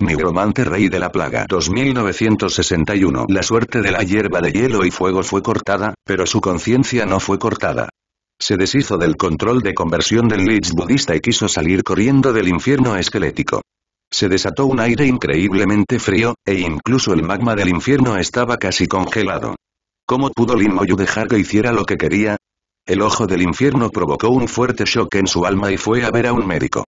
Nigromante Rey de la Plaga 2961 La suerte de la hierba de hielo y fuego fue cortada, pero su conciencia no fue cortada. Se deshizo del control de conversión del Lich budista y quiso salir corriendo del infierno esquelético. Se desató un aire increíblemente frío, e incluso el magma del infierno estaba casi congelado. ¿Cómo pudo Lin Moyu dejar que hiciera lo que quería? El ojo del infierno provocó un fuerte shock en su alma y fue a ver a un médico.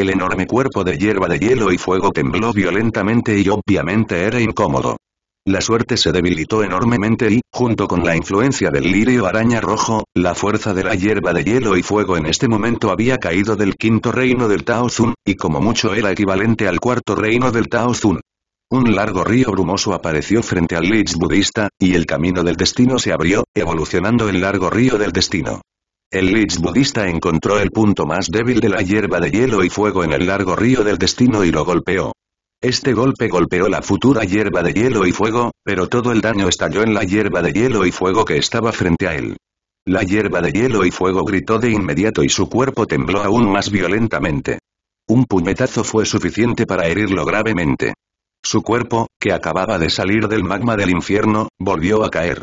El enorme cuerpo de hierba de hielo y fuego tembló violentamente y obviamente era incómodo. La suerte se debilitó enormemente y, junto con la influencia del lirio araña rojo, la fuerza de la hierba de hielo y fuego en este momento había caído del quinto reino del Tao y como mucho era equivalente al cuarto reino del Tao Un largo río brumoso apareció frente al Lich budista, y el camino del destino se abrió, evolucionando el largo río del destino. El Lich budista encontró el punto más débil de la hierba de hielo y fuego en el largo río del destino y lo golpeó. Este golpe golpeó la futura hierba de hielo y fuego, pero todo el daño estalló en la hierba de hielo y fuego que estaba frente a él. La hierba de hielo y fuego gritó de inmediato y su cuerpo tembló aún más violentamente. Un puñetazo fue suficiente para herirlo gravemente. Su cuerpo, que acababa de salir del magma del infierno, volvió a caer.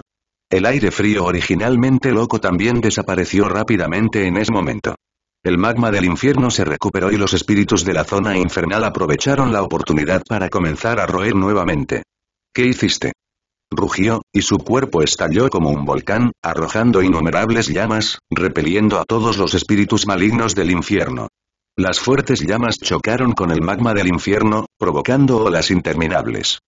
El aire frío originalmente loco también desapareció rápidamente en ese momento. El magma del infierno se recuperó y los espíritus de la zona infernal aprovecharon la oportunidad para comenzar a roer nuevamente. ¿Qué hiciste? Rugió, y su cuerpo estalló como un volcán, arrojando innumerables llamas, repeliendo a todos los espíritus malignos del infierno. Las fuertes llamas chocaron con el magma del infierno, provocando olas interminables.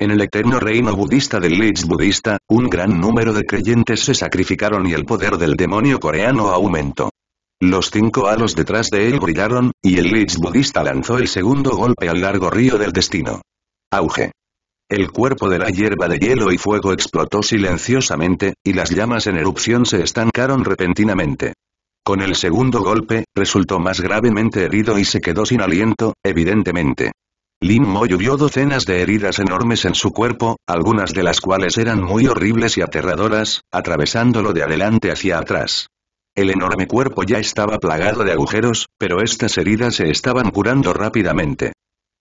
En el eterno reino budista del Lich budista, un gran número de creyentes se sacrificaron y el poder del demonio coreano aumentó. Los cinco halos detrás de él brillaron, y el Lich budista lanzó el segundo golpe al largo río del destino. Auge. El cuerpo de la hierba de hielo y fuego explotó silenciosamente, y las llamas en erupción se estancaron repentinamente. Con el segundo golpe, resultó más gravemente herido y se quedó sin aliento, evidentemente. Lin Moyu vio docenas de heridas enormes en su cuerpo, algunas de las cuales eran muy horribles y aterradoras, atravesándolo de adelante hacia atrás. El enorme cuerpo ya estaba plagado de agujeros, pero estas heridas se estaban curando rápidamente.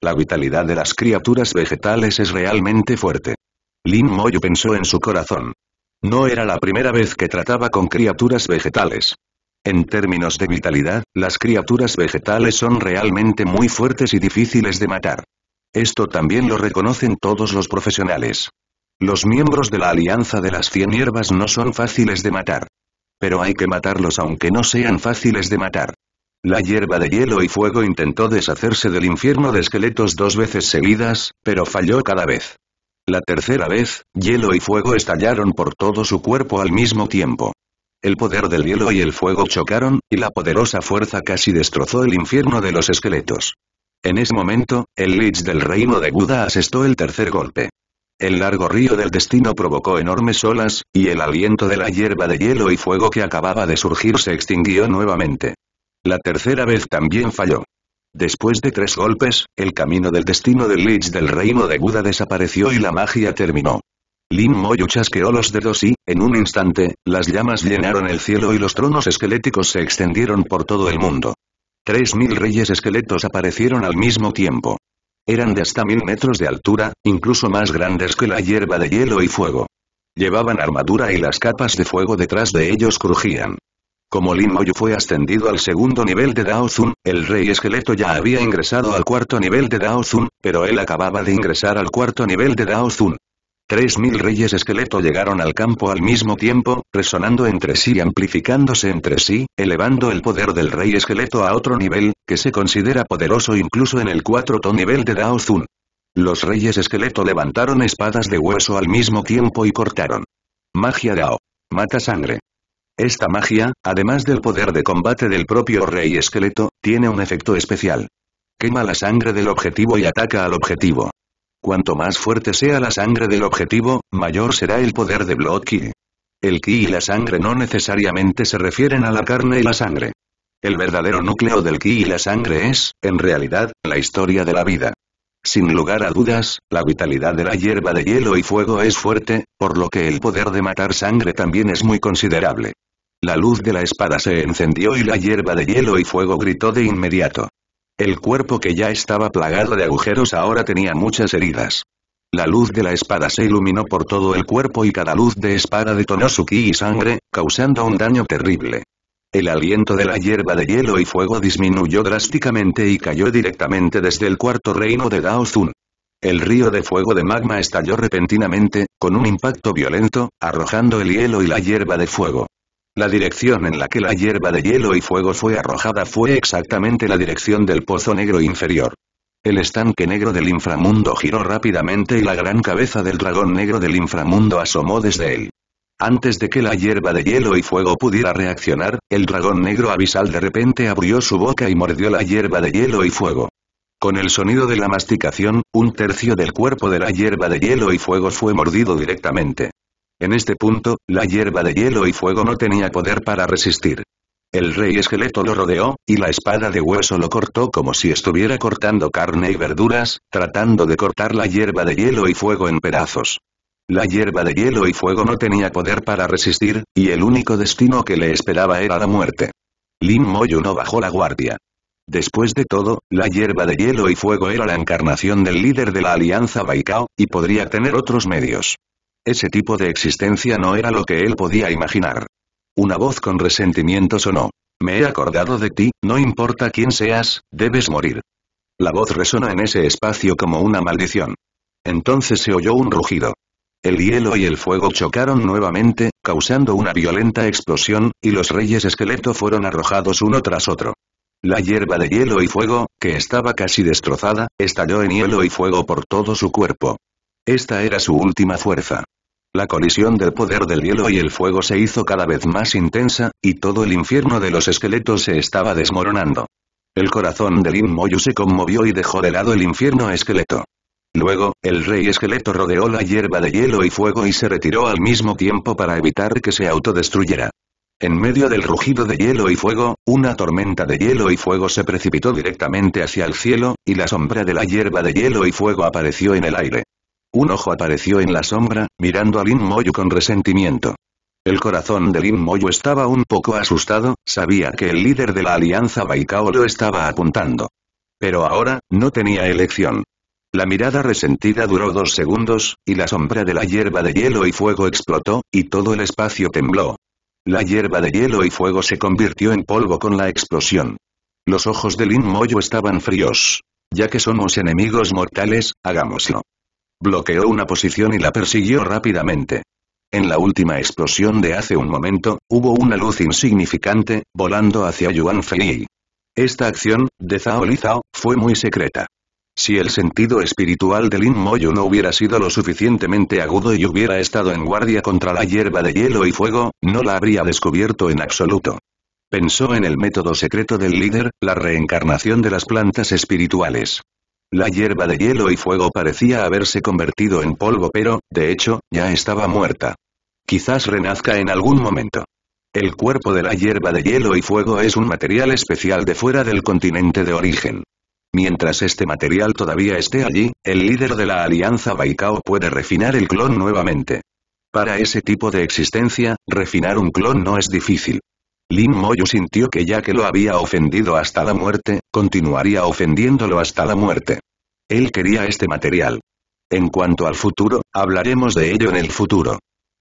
La vitalidad de las criaturas vegetales es realmente fuerte. Lin Moyu pensó en su corazón. No era la primera vez que trataba con criaturas vegetales. En términos de vitalidad, las criaturas vegetales son realmente muy fuertes y difíciles de matar. Esto también lo reconocen todos los profesionales. Los miembros de la Alianza de las Cien Hierbas no son fáciles de matar. Pero hay que matarlos aunque no sean fáciles de matar. La hierba de hielo y fuego intentó deshacerse del infierno de esqueletos dos veces seguidas, pero falló cada vez. La tercera vez, hielo y fuego estallaron por todo su cuerpo al mismo tiempo. El poder del hielo y el fuego chocaron, y la poderosa fuerza casi destrozó el infierno de los esqueletos. En ese momento, el Lich del reino de Buda asestó el tercer golpe. El largo río del destino provocó enormes olas, y el aliento de la hierba de hielo y fuego que acababa de surgir se extinguió nuevamente. La tercera vez también falló. Después de tres golpes, el camino del destino del Lich del reino de Buda desapareció y la magia terminó. Lin Moyu chasqueó los dedos y, en un instante, las llamas llenaron el cielo y los tronos esqueléticos se extendieron por todo el mundo. Tres mil reyes esqueletos aparecieron al mismo tiempo. Eran de hasta mil metros de altura, incluso más grandes que la hierba de hielo y fuego. Llevaban armadura y las capas de fuego detrás de ellos crujían. Como Lin Moyu fue ascendido al segundo nivel de Dao Zun, el rey esqueleto ya había ingresado al cuarto nivel de Dao Zun, pero él acababa de ingresar al cuarto nivel de Dao Zun. 3.000 reyes esqueleto llegaron al campo al mismo tiempo, resonando entre sí y amplificándose entre sí, elevando el poder del rey esqueleto a otro nivel, que se considera poderoso incluso en el 4 nivel de Dao Zun. Los reyes esqueleto levantaron espadas de hueso al mismo tiempo y cortaron. Magia Dao. Mata sangre. Esta magia, además del poder de combate del propio rey esqueleto, tiene un efecto especial. Quema la sangre del objetivo y ataca al objetivo. Cuanto más fuerte sea la sangre del objetivo, mayor será el poder de Blood Ki. El ki y la sangre no necesariamente se refieren a la carne y la sangre. El verdadero núcleo del ki y la sangre es, en realidad, la historia de la vida. Sin lugar a dudas, la vitalidad de la hierba de hielo y fuego es fuerte, por lo que el poder de matar sangre también es muy considerable. La luz de la espada se encendió y la hierba de hielo y fuego gritó de inmediato. El cuerpo que ya estaba plagado de agujeros ahora tenía muchas heridas. La luz de la espada se iluminó por todo el cuerpo y cada luz de espada detonó su ki y sangre, causando un daño terrible. El aliento de la hierba de hielo y fuego disminuyó drásticamente y cayó directamente desde el cuarto reino de Daozun. El río de fuego de magma estalló repentinamente, con un impacto violento, arrojando el hielo y la hierba de fuego. La dirección en la que la hierba de hielo y fuego fue arrojada fue exactamente la dirección del pozo negro inferior. El estanque negro del inframundo giró rápidamente y la gran cabeza del dragón negro del inframundo asomó desde él. Antes de que la hierba de hielo y fuego pudiera reaccionar, el dragón negro abisal de repente abrió su boca y mordió la hierba de hielo y fuego. Con el sonido de la masticación, un tercio del cuerpo de la hierba de hielo y fuego fue mordido directamente. En este punto, la hierba de hielo y fuego no tenía poder para resistir. El rey esqueleto lo rodeó, y la espada de hueso lo cortó como si estuviera cortando carne y verduras, tratando de cortar la hierba de hielo y fuego en pedazos. La hierba de hielo y fuego no tenía poder para resistir, y el único destino que le esperaba era la muerte. Lin Moyu no bajó la guardia. Después de todo, la hierba de hielo y fuego era la encarnación del líder de la alianza Baikao, y podría tener otros medios. Ese tipo de existencia no era lo que él podía imaginar. Una voz con resentimiento sonó. Me he acordado de ti, no importa quién seas, debes morir. La voz resonó en ese espacio como una maldición. Entonces se oyó un rugido. El hielo y el fuego chocaron nuevamente, causando una violenta explosión, y los reyes esqueleto fueron arrojados uno tras otro. La hierba de hielo y fuego, que estaba casi destrozada, estalló en hielo y fuego por todo su cuerpo. Esta era su última fuerza. La colisión del poder del hielo y el fuego se hizo cada vez más intensa, y todo el infierno de los esqueletos se estaba desmoronando. El corazón de Lin Moyu se conmovió y dejó de lado el infierno esqueleto. Luego, el rey esqueleto rodeó la hierba de hielo y fuego y se retiró al mismo tiempo para evitar que se autodestruyera. En medio del rugido de hielo y fuego, una tormenta de hielo y fuego se precipitó directamente hacia el cielo, y la sombra de la hierba de hielo y fuego apareció en el aire. Un ojo apareció en la sombra, mirando a Lin Moyu con resentimiento. El corazón de Lin Moyu estaba un poco asustado, sabía que el líder de la alianza Baikao lo estaba apuntando. Pero ahora, no tenía elección. La mirada resentida duró dos segundos, y la sombra de la hierba de hielo y fuego explotó, y todo el espacio tembló. La hierba de hielo y fuego se convirtió en polvo con la explosión. Los ojos de Lin Moyu estaban fríos. Ya que somos enemigos mortales, hagámoslo. Bloqueó una posición y la persiguió rápidamente. En la última explosión de hace un momento, hubo una luz insignificante, volando hacia Yuan Fei. Esta acción, de Zhao Zhao, fue muy secreta. Si el sentido espiritual de Lin Moyu no hubiera sido lo suficientemente agudo y hubiera estado en guardia contra la hierba de hielo y fuego, no la habría descubierto en absoluto. Pensó en el método secreto del líder, la reencarnación de las plantas espirituales. La hierba de hielo y fuego parecía haberse convertido en polvo pero, de hecho, ya estaba muerta. Quizás renazca en algún momento. El cuerpo de la hierba de hielo y fuego es un material especial de fuera del continente de origen. Mientras este material todavía esté allí, el líder de la alianza Baikao puede refinar el clon nuevamente. Para ese tipo de existencia, refinar un clon no es difícil. Lin Moyo sintió que ya que lo había ofendido hasta la muerte, continuaría ofendiéndolo hasta la muerte. Él quería este material. En cuanto al futuro, hablaremos de ello en el futuro.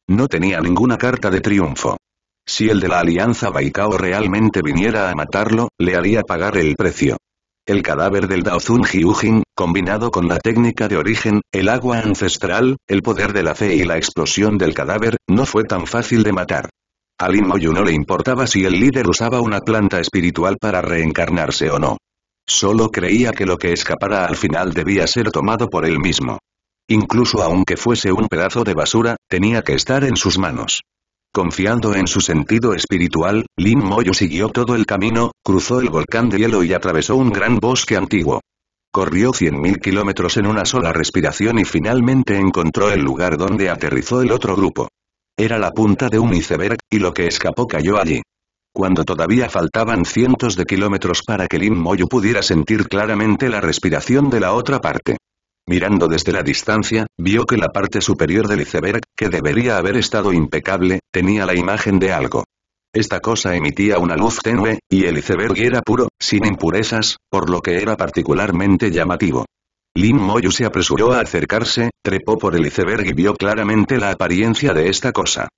No tenía ninguna carta de triunfo. Si el de la Alianza Baikao realmente viniera a matarlo, le haría pagar el precio. El cadáver del Daozun Hyujin, combinado con la técnica de origen, el agua ancestral, el poder de la fe y la explosión del cadáver, no fue tan fácil de matar. A Lin Moyu no le importaba si el líder usaba una planta espiritual para reencarnarse o no. Solo creía que lo que escapara al final debía ser tomado por él mismo. Incluso aunque fuese un pedazo de basura, tenía que estar en sus manos. Confiando en su sentido espiritual, Lin Moyu siguió todo el camino, cruzó el volcán de hielo y atravesó un gran bosque antiguo. Corrió 100.000 kilómetros en una sola respiración y finalmente encontró el lugar donde aterrizó el otro grupo. Era la punta de un iceberg, y lo que escapó cayó allí. Cuando todavía faltaban cientos de kilómetros para que Lin Moyu pudiera sentir claramente la respiración de la otra parte. Mirando desde la distancia, vio que la parte superior del iceberg, que debería haber estado impecable, tenía la imagen de algo. Esta cosa emitía una luz tenue, y el iceberg era puro, sin impurezas, por lo que era particularmente llamativo. Lin Moyu se apresuró a acercarse, trepó por el iceberg y vio claramente la apariencia de esta cosa.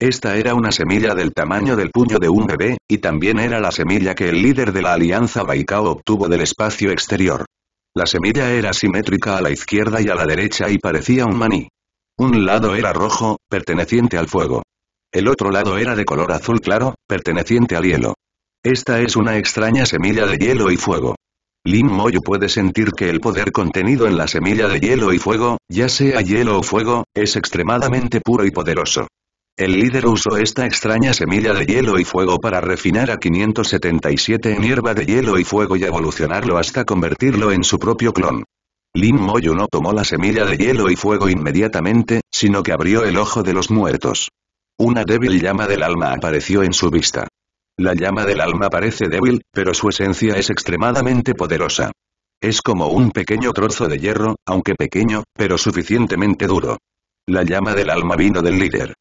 Esta era una semilla del tamaño del puño de un bebé, y también era la semilla que el líder de la alianza Baikao obtuvo del espacio exterior. La semilla era simétrica a la izquierda y a la derecha y parecía un maní. Un lado era rojo, perteneciente al fuego. El otro lado era de color azul claro, perteneciente al hielo. Esta es una extraña semilla de hielo y fuego. Lin Moyo puede sentir que el poder contenido en la semilla de hielo y fuego, ya sea hielo o fuego, es extremadamente puro y poderoso. El líder usó esta extraña semilla de hielo y fuego para refinar a 577 en hierba de hielo y fuego y evolucionarlo hasta convertirlo en su propio clon. Lin Moyo no tomó la semilla de hielo y fuego inmediatamente, sino que abrió el ojo de los muertos. Una débil llama del alma apareció en su vista. La llama del alma parece débil, pero su esencia es extremadamente poderosa. Es como un pequeño trozo de hierro, aunque pequeño, pero suficientemente duro. La llama del alma vino del líder.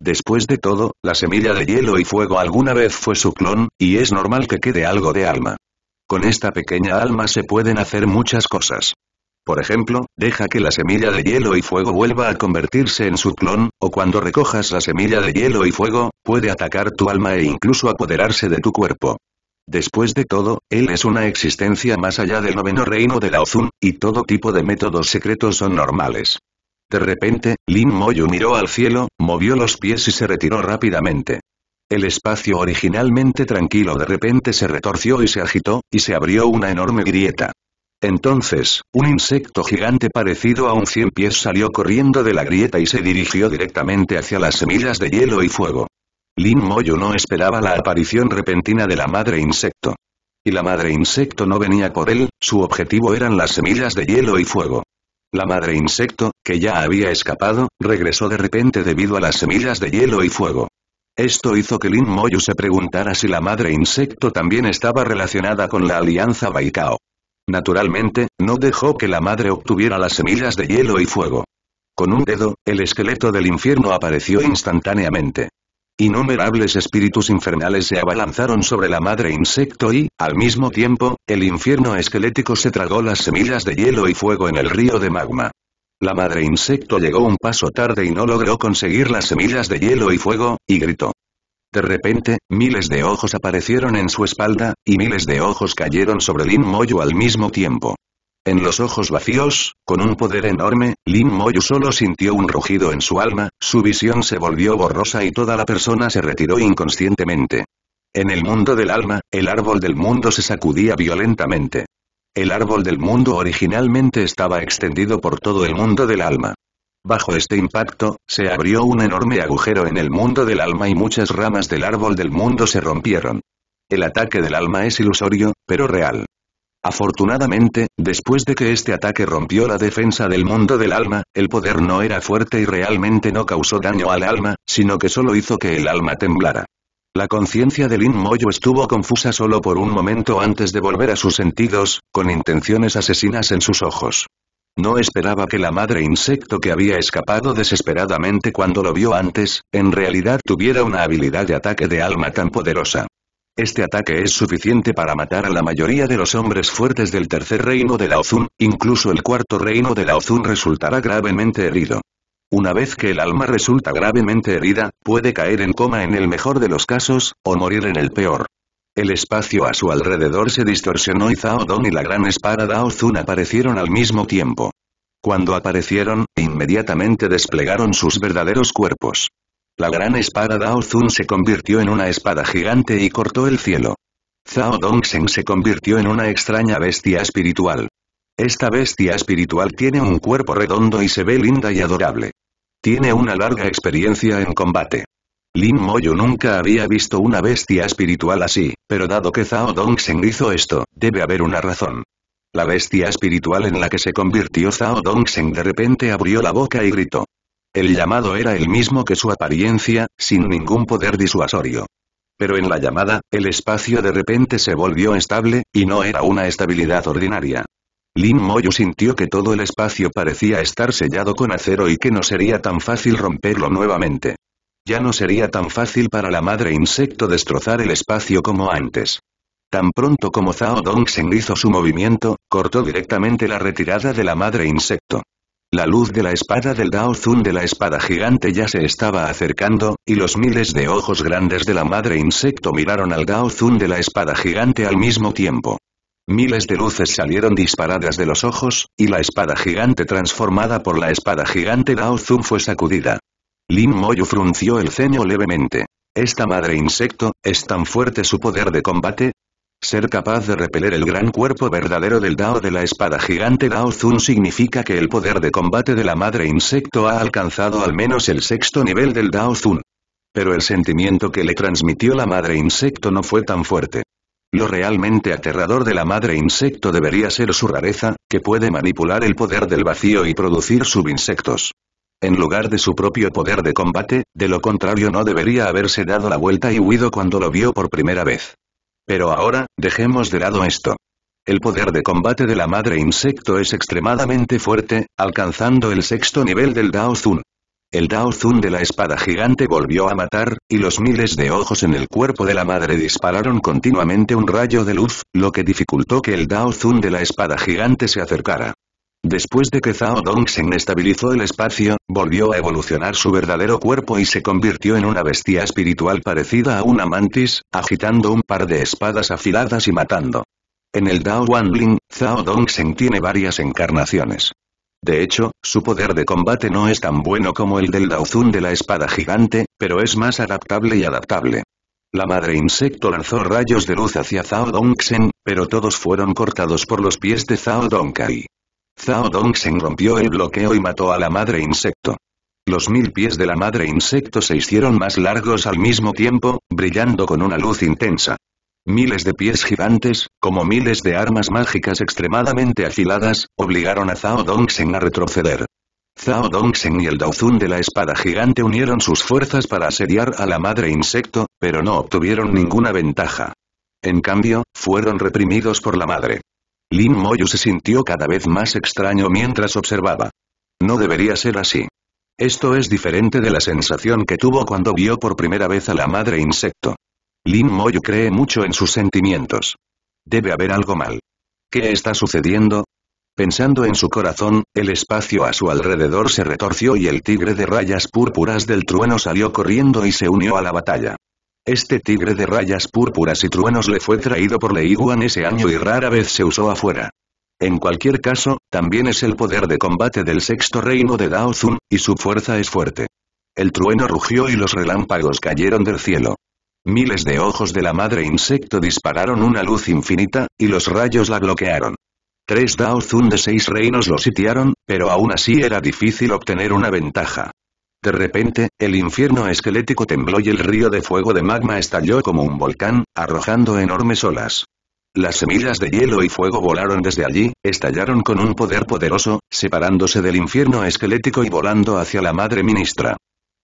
Después de todo, la semilla de hielo y fuego alguna vez fue su clon, y es normal que quede algo de alma. Con esta pequeña alma se pueden hacer muchas cosas. Por ejemplo, deja que la semilla de hielo y fuego vuelva a convertirse en su clon, o cuando recojas la semilla de hielo y fuego, puede atacar tu alma e incluso apoderarse de tu cuerpo. Después de todo, él es una existencia más allá del noveno reino de ozun, y todo tipo de métodos secretos son normales. De repente, Lin Moyu miró al cielo, movió los pies y se retiró rápidamente. El espacio originalmente tranquilo de repente se retorció y se agitó, y se abrió una enorme grieta. Entonces, un insecto gigante parecido a un cien pies salió corriendo de la grieta y se dirigió directamente hacia las semillas de hielo y fuego. Lin Moyo no esperaba la aparición repentina de la madre insecto. Y la madre insecto no venía por él, su objetivo eran las semillas de hielo y fuego. La madre insecto, que ya había escapado, regresó de repente debido a las semillas de hielo y fuego. Esto hizo que Lin Moyo se preguntara si la madre insecto también estaba relacionada con la alianza Baikao. Naturalmente, no dejó que la madre obtuviera las semillas de hielo y fuego. Con un dedo, el esqueleto del infierno apareció instantáneamente. Innumerables espíritus infernales se abalanzaron sobre la madre insecto y, al mismo tiempo, el infierno esquelético se tragó las semillas de hielo y fuego en el río de magma. La madre insecto llegó un paso tarde y no logró conseguir las semillas de hielo y fuego, y gritó. De repente, miles de ojos aparecieron en su espalda, y miles de ojos cayeron sobre Lin Moyo al mismo tiempo. En los ojos vacíos, con un poder enorme, Lin Moyu solo sintió un rugido en su alma, su visión se volvió borrosa y toda la persona se retiró inconscientemente. En el mundo del alma, el árbol del mundo se sacudía violentamente. El árbol del mundo originalmente estaba extendido por todo el mundo del alma. Bajo este impacto, se abrió un enorme agujero en el mundo del alma y muchas ramas del árbol del mundo se rompieron. El ataque del alma es ilusorio, pero real. Afortunadamente, después de que este ataque rompió la defensa del mundo del alma, el poder no era fuerte y realmente no causó daño al alma, sino que solo hizo que el alma temblara. La conciencia de Lin Moyo estuvo confusa solo por un momento antes de volver a sus sentidos, con intenciones asesinas en sus ojos. No esperaba que la madre insecto que había escapado desesperadamente cuando lo vio antes, en realidad tuviera una habilidad de ataque de alma tan poderosa. Este ataque es suficiente para matar a la mayoría de los hombres fuertes del tercer reino de la Ozun, incluso el cuarto reino de la Ozun resultará gravemente herido. Una vez que el alma resulta gravemente herida, puede caer en coma en el mejor de los casos, o morir en el peor. El espacio a su alrededor se distorsionó y Zhao Dong y la gran espada Dao Zun aparecieron al mismo tiempo. Cuando aparecieron, inmediatamente desplegaron sus verdaderos cuerpos. La gran espada Dao Zun se convirtió en una espada gigante y cortó el cielo. Zhao Dongsen se convirtió en una extraña bestia espiritual. Esta bestia espiritual tiene un cuerpo redondo y se ve linda y adorable. Tiene una larga experiencia en combate. Lin Moyu nunca había visto una bestia espiritual así, pero dado que Zhao Dongsen hizo esto, debe haber una razón. La bestia espiritual en la que se convirtió Zhao Dongsen de repente abrió la boca y gritó. El llamado era el mismo que su apariencia, sin ningún poder disuasorio. Pero en la llamada, el espacio de repente se volvió estable, y no era una estabilidad ordinaria. Lin Moyu sintió que todo el espacio parecía estar sellado con acero y que no sería tan fácil romperlo nuevamente. Ya no sería tan fácil para la madre insecto destrozar el espacio como antes. Tan pronto como Zhao Dongsen hizo su movimiento, cortó directamente la retirada de la madre insecto. La luz de la espada del Dao Zun de la espada gigante ya se estaba acercando, y los miles de ojos grandes de la madre insecto miraron al Dao Zun de la espada gigante al mismo tiempo. Miles de luces salieron disparadas de los ojos, y la espada gigante transformada por la espada gigante Dao Zun fue sacudida. Lin Moyu frunció el ceño levemente. Esta madre insecto, ¿es tan fuerte su poder de combate? Ser capaz de repeler el gran cuerpo verdadero del Dao de la espada gigante Dao Zun significa que el poder de combate de la madre insecto ha alcanzado al menos el sexto nivel del Dao Zun. Pero el sentimiento que le transmitió la madre insecto no fue tan fuerte. Lo realmente aterrador de la madre insecto debería ser su rareza, que puede manipular el poder del vacío y producir subinsectos en lugar de su propio poder de combate, de lo contrario no debería haberse dado la vuelta y huido cuando lo vio por primera vez. Pero ahora, dejemos de lado esto. El poder de combate de la madre insecto es extremadamente fuerte, alcanzando el sexto nivel del Dao Zun. El Dao Zun de la espada gigante volvió a matar, y los miles de ojos en el cuerpo de la madre dispararon continuamente un rayo de luz, lo que dificultó que el Dao Zun de la espada gigante se acercara. Después de que Zhao Dongsen estabilizó el espacio, volvió a evolucionar su verdadero cuerpo y se convirtió en una bestia espiritual parecida a una mantis, agitando un par de espadas afiladas y matando. En el Dao Wanling, Zhao Dongsen tiene varias encarnaciones. De hecho, su poder de combate no es tan bueno como el del Daozun de la espada gigante, pero es más adaptable y adaptable. La madre insecto lanzó rayos de luz hacia Zhao Dongsen, pero todos fueron cortados por los pies de Zhao Dongkai. Zhao Dongsen rompió el bloqueo y mató a la madre insecto. Los mil pies de la madre insecto se hicieron más largos al mismo tiempo, brillando con una luz intensa. Miles de pies gigantes, como miles de armas mágicas extremadamente afiladas, obligaron a Zhao Dongsen a retroceder. Zhao Dongsen y el Daozun de la espada gigante unieron sus fuerzas para asediar a la madre insecto, pero no obtuvieron ninguna ventaja. En cambio, fueron reprimidos por la madre. Lin Moyu se sintió cada vez más extraño mientras observaba. No debería ser así. Esto es diferente de la sensación que tuvo cuando vio por primera vez a la madre insecto. Lin Moyu cree mucho en sus sentimientos. Debe haber algo mal. ¿Qué está sucediendo? Pensando en su corazón, el espacio a su alrededor se retorció y el tigre de rayas púrpuras del trueno salió corriendo y se unió a la batalla. Este tigre de rayas púrpuras y truenos le fue traído por Lei Guan ese año y rara vez se usó afuera. En cualquier caso, también es el poder de combate del sexto reino de Dao Zun, y su fuerza es fuerte. El trueno rugió y los relámpagos cayeron del cielo. Miles de ojos de la madre insecto dispararon una luz infinita, y los rayos la bloquearon. Tres Dao Zun de seis reinos lo sitiaron, pero aún así era difícil obtener una ventaja. De repente, el infierno esquelético tembló y el río de fuego de magma estalló como un volcán, arrojando enormes olas. Las semillas de hielo y fuego volaron desde allí, estallaron con un poder poderoso, separándose del infierno esquelético y volando hacia la madre ministra.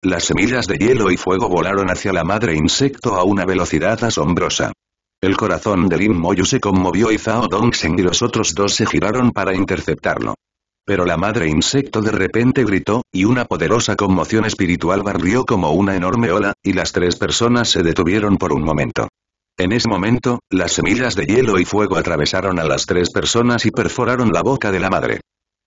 Las semillas de hielo y fuego volaron hacia la madre insecto a una velocidad asombrosa. El corazón de Lin Moyu se conmovió y Zhao Dongsheng y los otros dos se giraron para interceptarlo. Pero la madre insecto de repente gritó, y una poderosa conmoción espiritual barrió como una enorme ola, y las tres personas se detuvieron por un momento. En ese momento, las semillas de hielo y fuego atravesaron a las tres personas y perforaron la boca de la madre.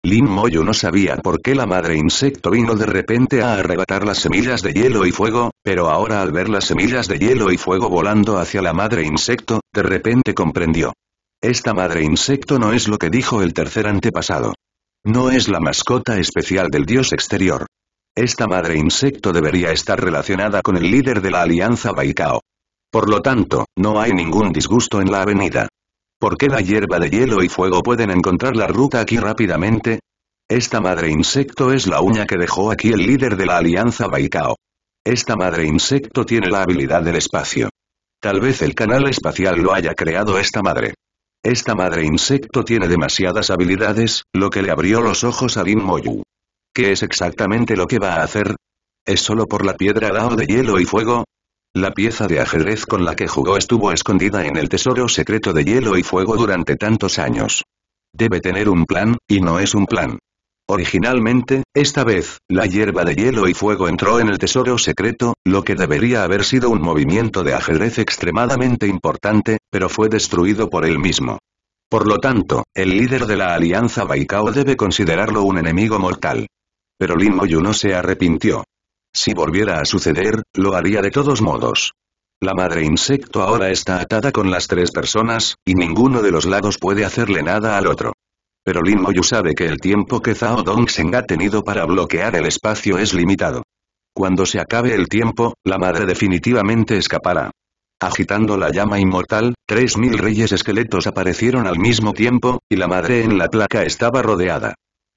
Lin Moyo no sabía por qué la madre insecto vino de repente a arrebatar las semillas de hielo y fuego, pero ahora al ver las semillas de hielo y fuego volando hacia la madre insecto, de repente comprendió. Esta madre insecto no es lo que dijo el tercer antepasado. No es la mascota especial del dios exterior. Esta madre insecto debería estar relacionada con el líder de la alianza Baikao. Por lo tanto, no hay ningún disgusto en la avenida. ¿Por qué la hierba de hielo y fuego pueden encontrar la ruta aquí rápidamente? Esta madre insecto es la uña que dejó aquí el líder de la alianza Baikao. Esta madre insecto tiene la habilidad del espacio. Tal vez el canal espacial lo haya creado esta madre. Esta madre insecto tiene demasiadas habilidades, lo que le abrió los ojos a Lin Moyu. ¿Qué es exactamente lo que va a hacer? ¿Es solo por la piedra Dao de hielo y fuego? La pieza de ajedrez con la que jugó estuvo escondida en el tesoro secreto de hielo y fuego durante tantos años. Debe tener un plan, y no es un plan. Originalmente, esta vez, la hierba de hielo y fuego entró en el tesoro secreto, lo que debería haber sido un movimiento de ajedrez extremadamente importante, pero fue destruido por él mismo. Por lo tanto, el líder de la alianza Baikao debe considerarlo un enemigo mortal. Pero Lin Moyu no se arrepintió. Si volviera a suceder, lo haría de todos modos. La madre insecto ahora está atada con las tres personas, y ninguno de los lados puede hacerle nada al otro. Pero Lin Moyu sabe que el tiempo que Zhao Dongzhen ha tenido para bloquear el espacio es limitado. Cuando se acabe el tiempo, la madre definitivamente escapará. Agitando la llama inmortal, 3.000 reyes esqueletos aparecieron al mismo tiempo, y la madre en la placa estaba rodeada.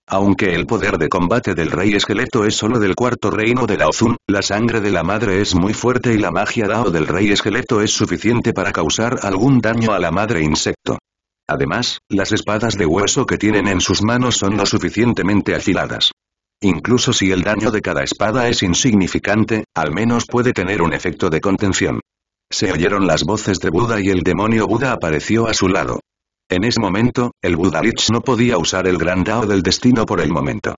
Aunque el poder de combate del rey esqueleto es solo del cuarto reino de la la sangre de la madre es muy fuerte y la magia Dao del rey esqueleto es suficiente para causar algún daño a la madre insecto. Además, las espadas de hueso que tienen en sus manos son lo suficientemente afiladas. Incluso si el daño de cada espada es insignificante, al menos puede tener un efecto de contención. Se oyeron las voces de Buda y el demonio Buda apareció a su lado. En ese momento, el Buda no podía usar el gran Dao del destino por el momento.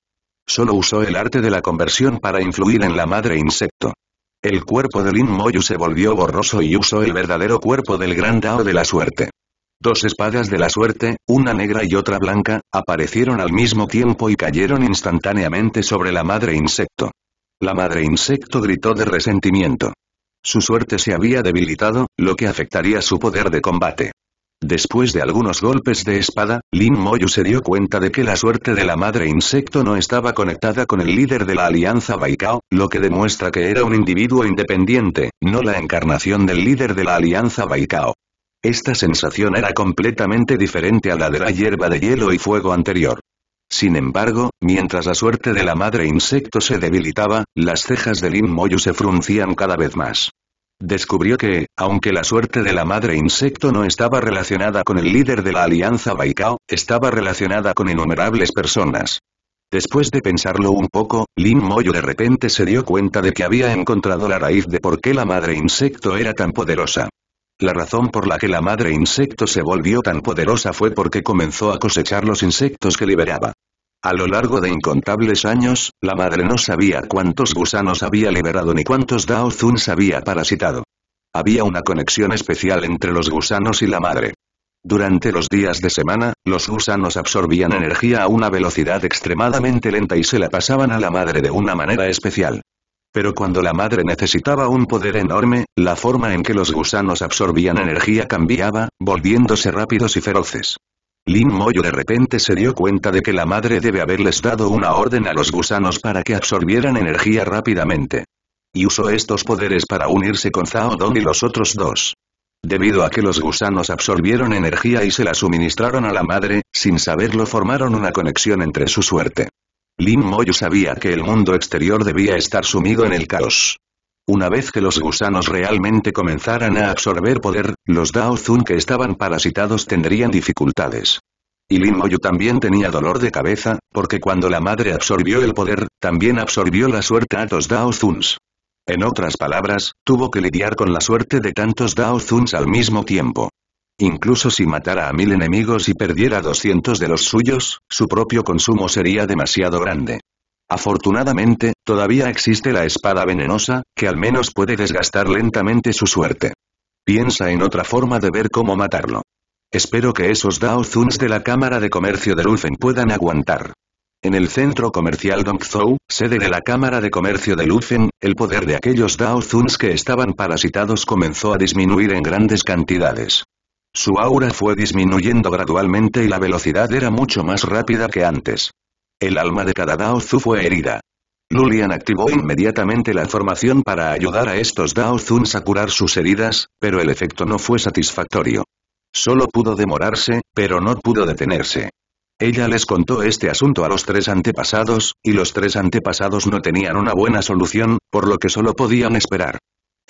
Solo usó el arte de la conversión para influir en la madre insecto. El cuerpo del Moyu se volvió borroso y usó el verdadero cuerpo del gran Dao de la suerte. Dos espadas de la suerte, una negra y otra blanca, aparecieron al mismo tiempo y cayeron instantáneamente sobre la madre insecto. La madre insecto gritó de resentimiento. Su suerte se había debilitado, lo que afectaría su poder de combate. Después de algunos golpes de espada, Lin Moyu se dio cuenta de que la suerte de la madre insecto no estaba conectada con el líder de la alianza Baikao, lo que demuestra que era un individuo independiente, no la encarnación del líder de la alianza Baicao. Esta sensación era completamente diferente a la de la hierba de hielo y fuego anterior. Sin embargo, mientras la suerte de la madre insecto se debilitaba, las cejas de Lin Moyu se fruncían cada vez más. Descubrió que, aunque la suerte de la madre insecto no estaba relacionada con el líder de la alianza Baikao, estaba relacionada con innumerables personas. Después de pensarlo un poco, Lin Moyo de repente se dio cuenta de que había encontrado la raíz de por qué la madre insecto era tan poderosa. La razón por la que la madre insecto se volvió tan poderosa fue porque comenzó a cosechar los insectos que liberaba. A lo largo de incontables años, la madre no sabía cuántos gusanos había liberado ni cuántos Dao Zuns había parasitado. Había una conexión especial entre los gusanos y la madre. Durante los días de semana, los gusanos absorbían energía a una velocidad extremadamente lenta y se la pasaban a la madre de una manera especial. Pero cuando la madre necesitaba un poder enorme, la forma en que los gusanos absorbían energía cambiaba, volviéndose rápidos y feroces. Lin Moyo de repente se dio cuenta de que la madre debe haberles dado una orden a los gusanos para que absorbieran energía rápidamente. Y usó estos poderes para unirse con Zhao Dong y los otros dos. Debido a que los gusanos absorbieron energía y se la suministraron a la madre, sin saberlo formaron una conexión entre su suerte. Lin Moyu sabía que el mundo exterior debía estar sumido en el caos. Una vez que los gusanos realmente comenzaran a absorber poder, los Dao Zun que estaban parasitados tendrían dificultades. Y Lin Moyu también tenía dolor de cabeza, porque cuando la madre absorbió el poder, también absorbió la suerte a dos Dao Zuns. En otras palabras, tuvo que lidiar con la suerte de tantos Dao al mismo tiempo. Incluso si matara a mil enemigos y perdiera 200 de los suyos, su propio consumo sería demasiado grande. Afortunadamente, todavía existe la espada venenosa, que al menos puede desgastar lentamente su suerte. Piensa en otra forma de ver cómo matarlo. Espero que esos Dao Zuns de la Cámara de Comercio de Lufen puedan aguantar. En el centro comercial Dongzhou, sede de la Cámara de Comercio de Lufen, el poder de aquellos Dao Zuns que estaban parasitados comenzó a disminuir en grandes cantidades. Su aura fue disminuyendo gradualmente y la velocidad era mucho más rápida que antes. El alma de cada Zu fue herida. Lulian activó inmediatamente la formación para ayudar a estos Daozuns a curar sus heridas, pero el efecto no fue satisfactorio. Solo pudo demorarse, pero no pudo detenerse. Ella les contó este asunto a los tres antepasados, y los tres antepasados no tenían una buena solución, por lo que solo podían esperar.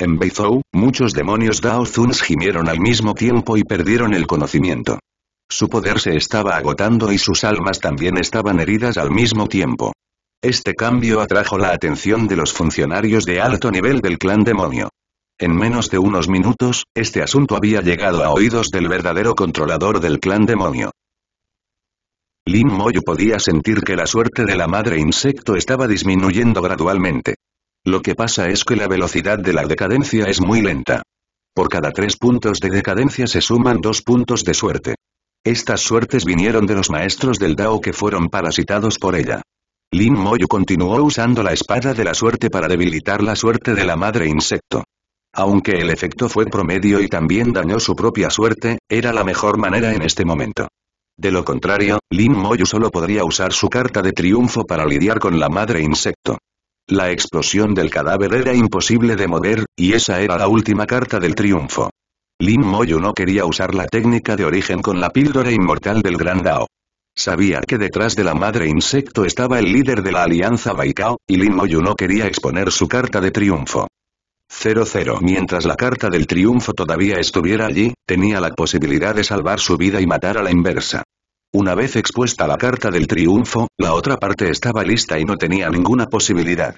En Beizhou, muchos demonios Dao gimieron al mismo tiempo y perdieron el conocimiento. Su poder se estaba agotando y sus almas también estaban heridas al mismo tiempo. Este cambio atrajo la atención de los funcionarios de alto nivel del clan demonio. En menos de unos minutos, este asunto había llegado a oídos del verdadero controlador del clan demonio. Lin Moyu podía sentir que la suerte de la madre insecto estaba disminuyendo gradualmente. Lo que pasa es que la velocidad de la decadencia es muy lenta. Por cada tres puntos de decadencia se suman dos puntos de suerte. Estas suertes vinieron de los maestros del Dao que fueron parasitados por ella. Lin Moyu continuó usando la espada de la suerte para debilitar la suerte de la madre insecto. Aunque el efecto fue promedio y también dañó su propia suerte, era la mejor manera en este momento. De lo contrario, Lin Moyu solo podría usar su carta de triunfo para lidiar con la madre insecto. La explosión del cadáver era imposible de mover, y esa era la última carta del triunfo. Lin Moyu no quería usar la técnica de origen con la píldora inmortal del Gran Dao. Sabía que detrás de la madre insecto estaba el líder de la alianza Baikao, y Lin Moyu no quería exponer su carta de triunfo. 0-0 Mientras la carta del triunfo todavía estuviera allí, tenía la posibilidad de salvar su vida y matar a la inversa. Una vez expuesta la carta del triunfo, la otra parte estaba lista y no tenía ninguna posibilidad.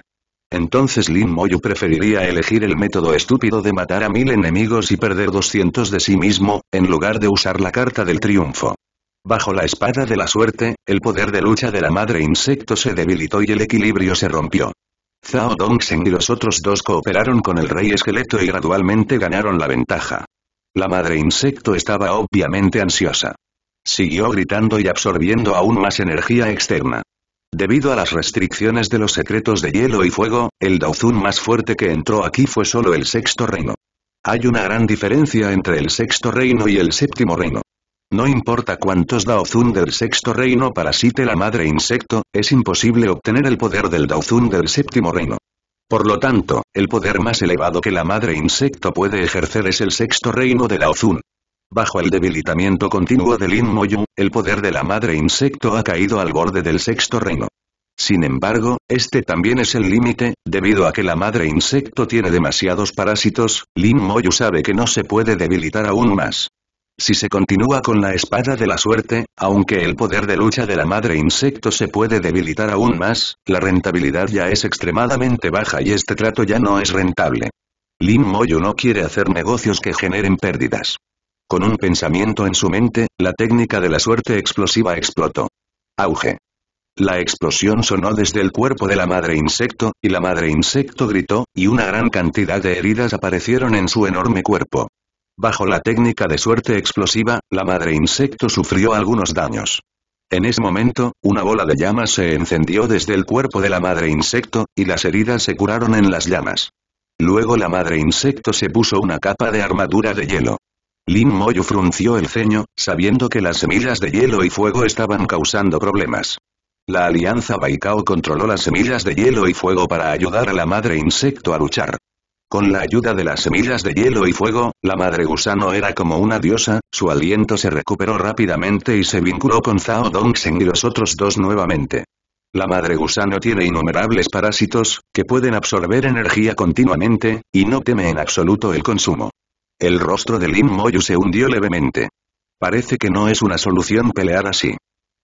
Entonces Lin Moyu preferiría elegir el método estúpido de matar a mil enemigos y perder 200 de sí mismo, en lugar de usar la carta del triunfo. Bajo la espada de la suerte, el poder de lucha de la madre insecto se debilitó y el equilibrio se rompió. Zhao Dongsen y los otros dos cooperaron con el rey esqueleto y gradualmente ganaron la ventaja. La madre insecto estaba obviamente ansiosa. Siguió gritando y absorbiendo aún más energía externa. Debido a las restricciones de los secretos de hielo y fuego, el Daozun más fuerte que entró aquí fue solo el sexto reino. Hay una gran diferencia entre el sexto reino y el séptimo reino. No importa cuántos Daozun del sexto reino parasite la madre insecto, es imposible obtener el poder del Daozun del séptimo reino. Por lo tanto, el poder más elevado que la madre insecto puede ejercer es el sexto reino de Daozun. Bajo el debilitamiento continuo de Lin Moyu, el poder de la madre insecto ha caído al borde del sexto reino. Sin embargo, este también es el límite, debido a que la madre insecto tiene demasiados parásitos, Lin Moyu sabe que no se puede debilitar aún más. Si se continúa con la espada de la suerte, aunque el poder de lucha de la madre insecto se puede debilitar aún más, la rentabilidad ya es extremadamente baja y este trato ya no es rentable. Lin Moyu no quiere hacer negocios que generen pérdidas. Con un pensamiento en su mente, la técnica de la suerte explosiva explotó. Auge. La explosión sonó desde el cuerpo de la madre insecto, y la madre insecto gritó, y una gran cantidad de heridas aparecieron en su enorme cuerpo. Bajo la técnica de suerte explosiva, la madre insecto sufrió algunos daños. En ese momento, una bola de llamas se encendió desde el cuerpo de la madre insecto, y las heridas se curaron en las llamas. Luego la madre insecto se puso una capa de armadura de hielo. Lin Moyu frunció el ceño, sabiendo que las semillas de hielo y fuego estaban causando problemas. La alianza Baicao controló las semillas de hielo y fuego para ayudar a la madre insecto a luchar. Con la ayuda de las semillas de hielo y fuego, la madre gusano era como una diosa, su aliento se recuperó rápidamente y se vinculó con Zhao Dongsen y los otros dos nuevamente. La madre gusano tiene innumerables parásitos, que pueden absorber energía continuamente, y no teme en absoluto el consumo. El rostro de Lin Moyu se hundió levemente. Parece que no es una solución pelear así.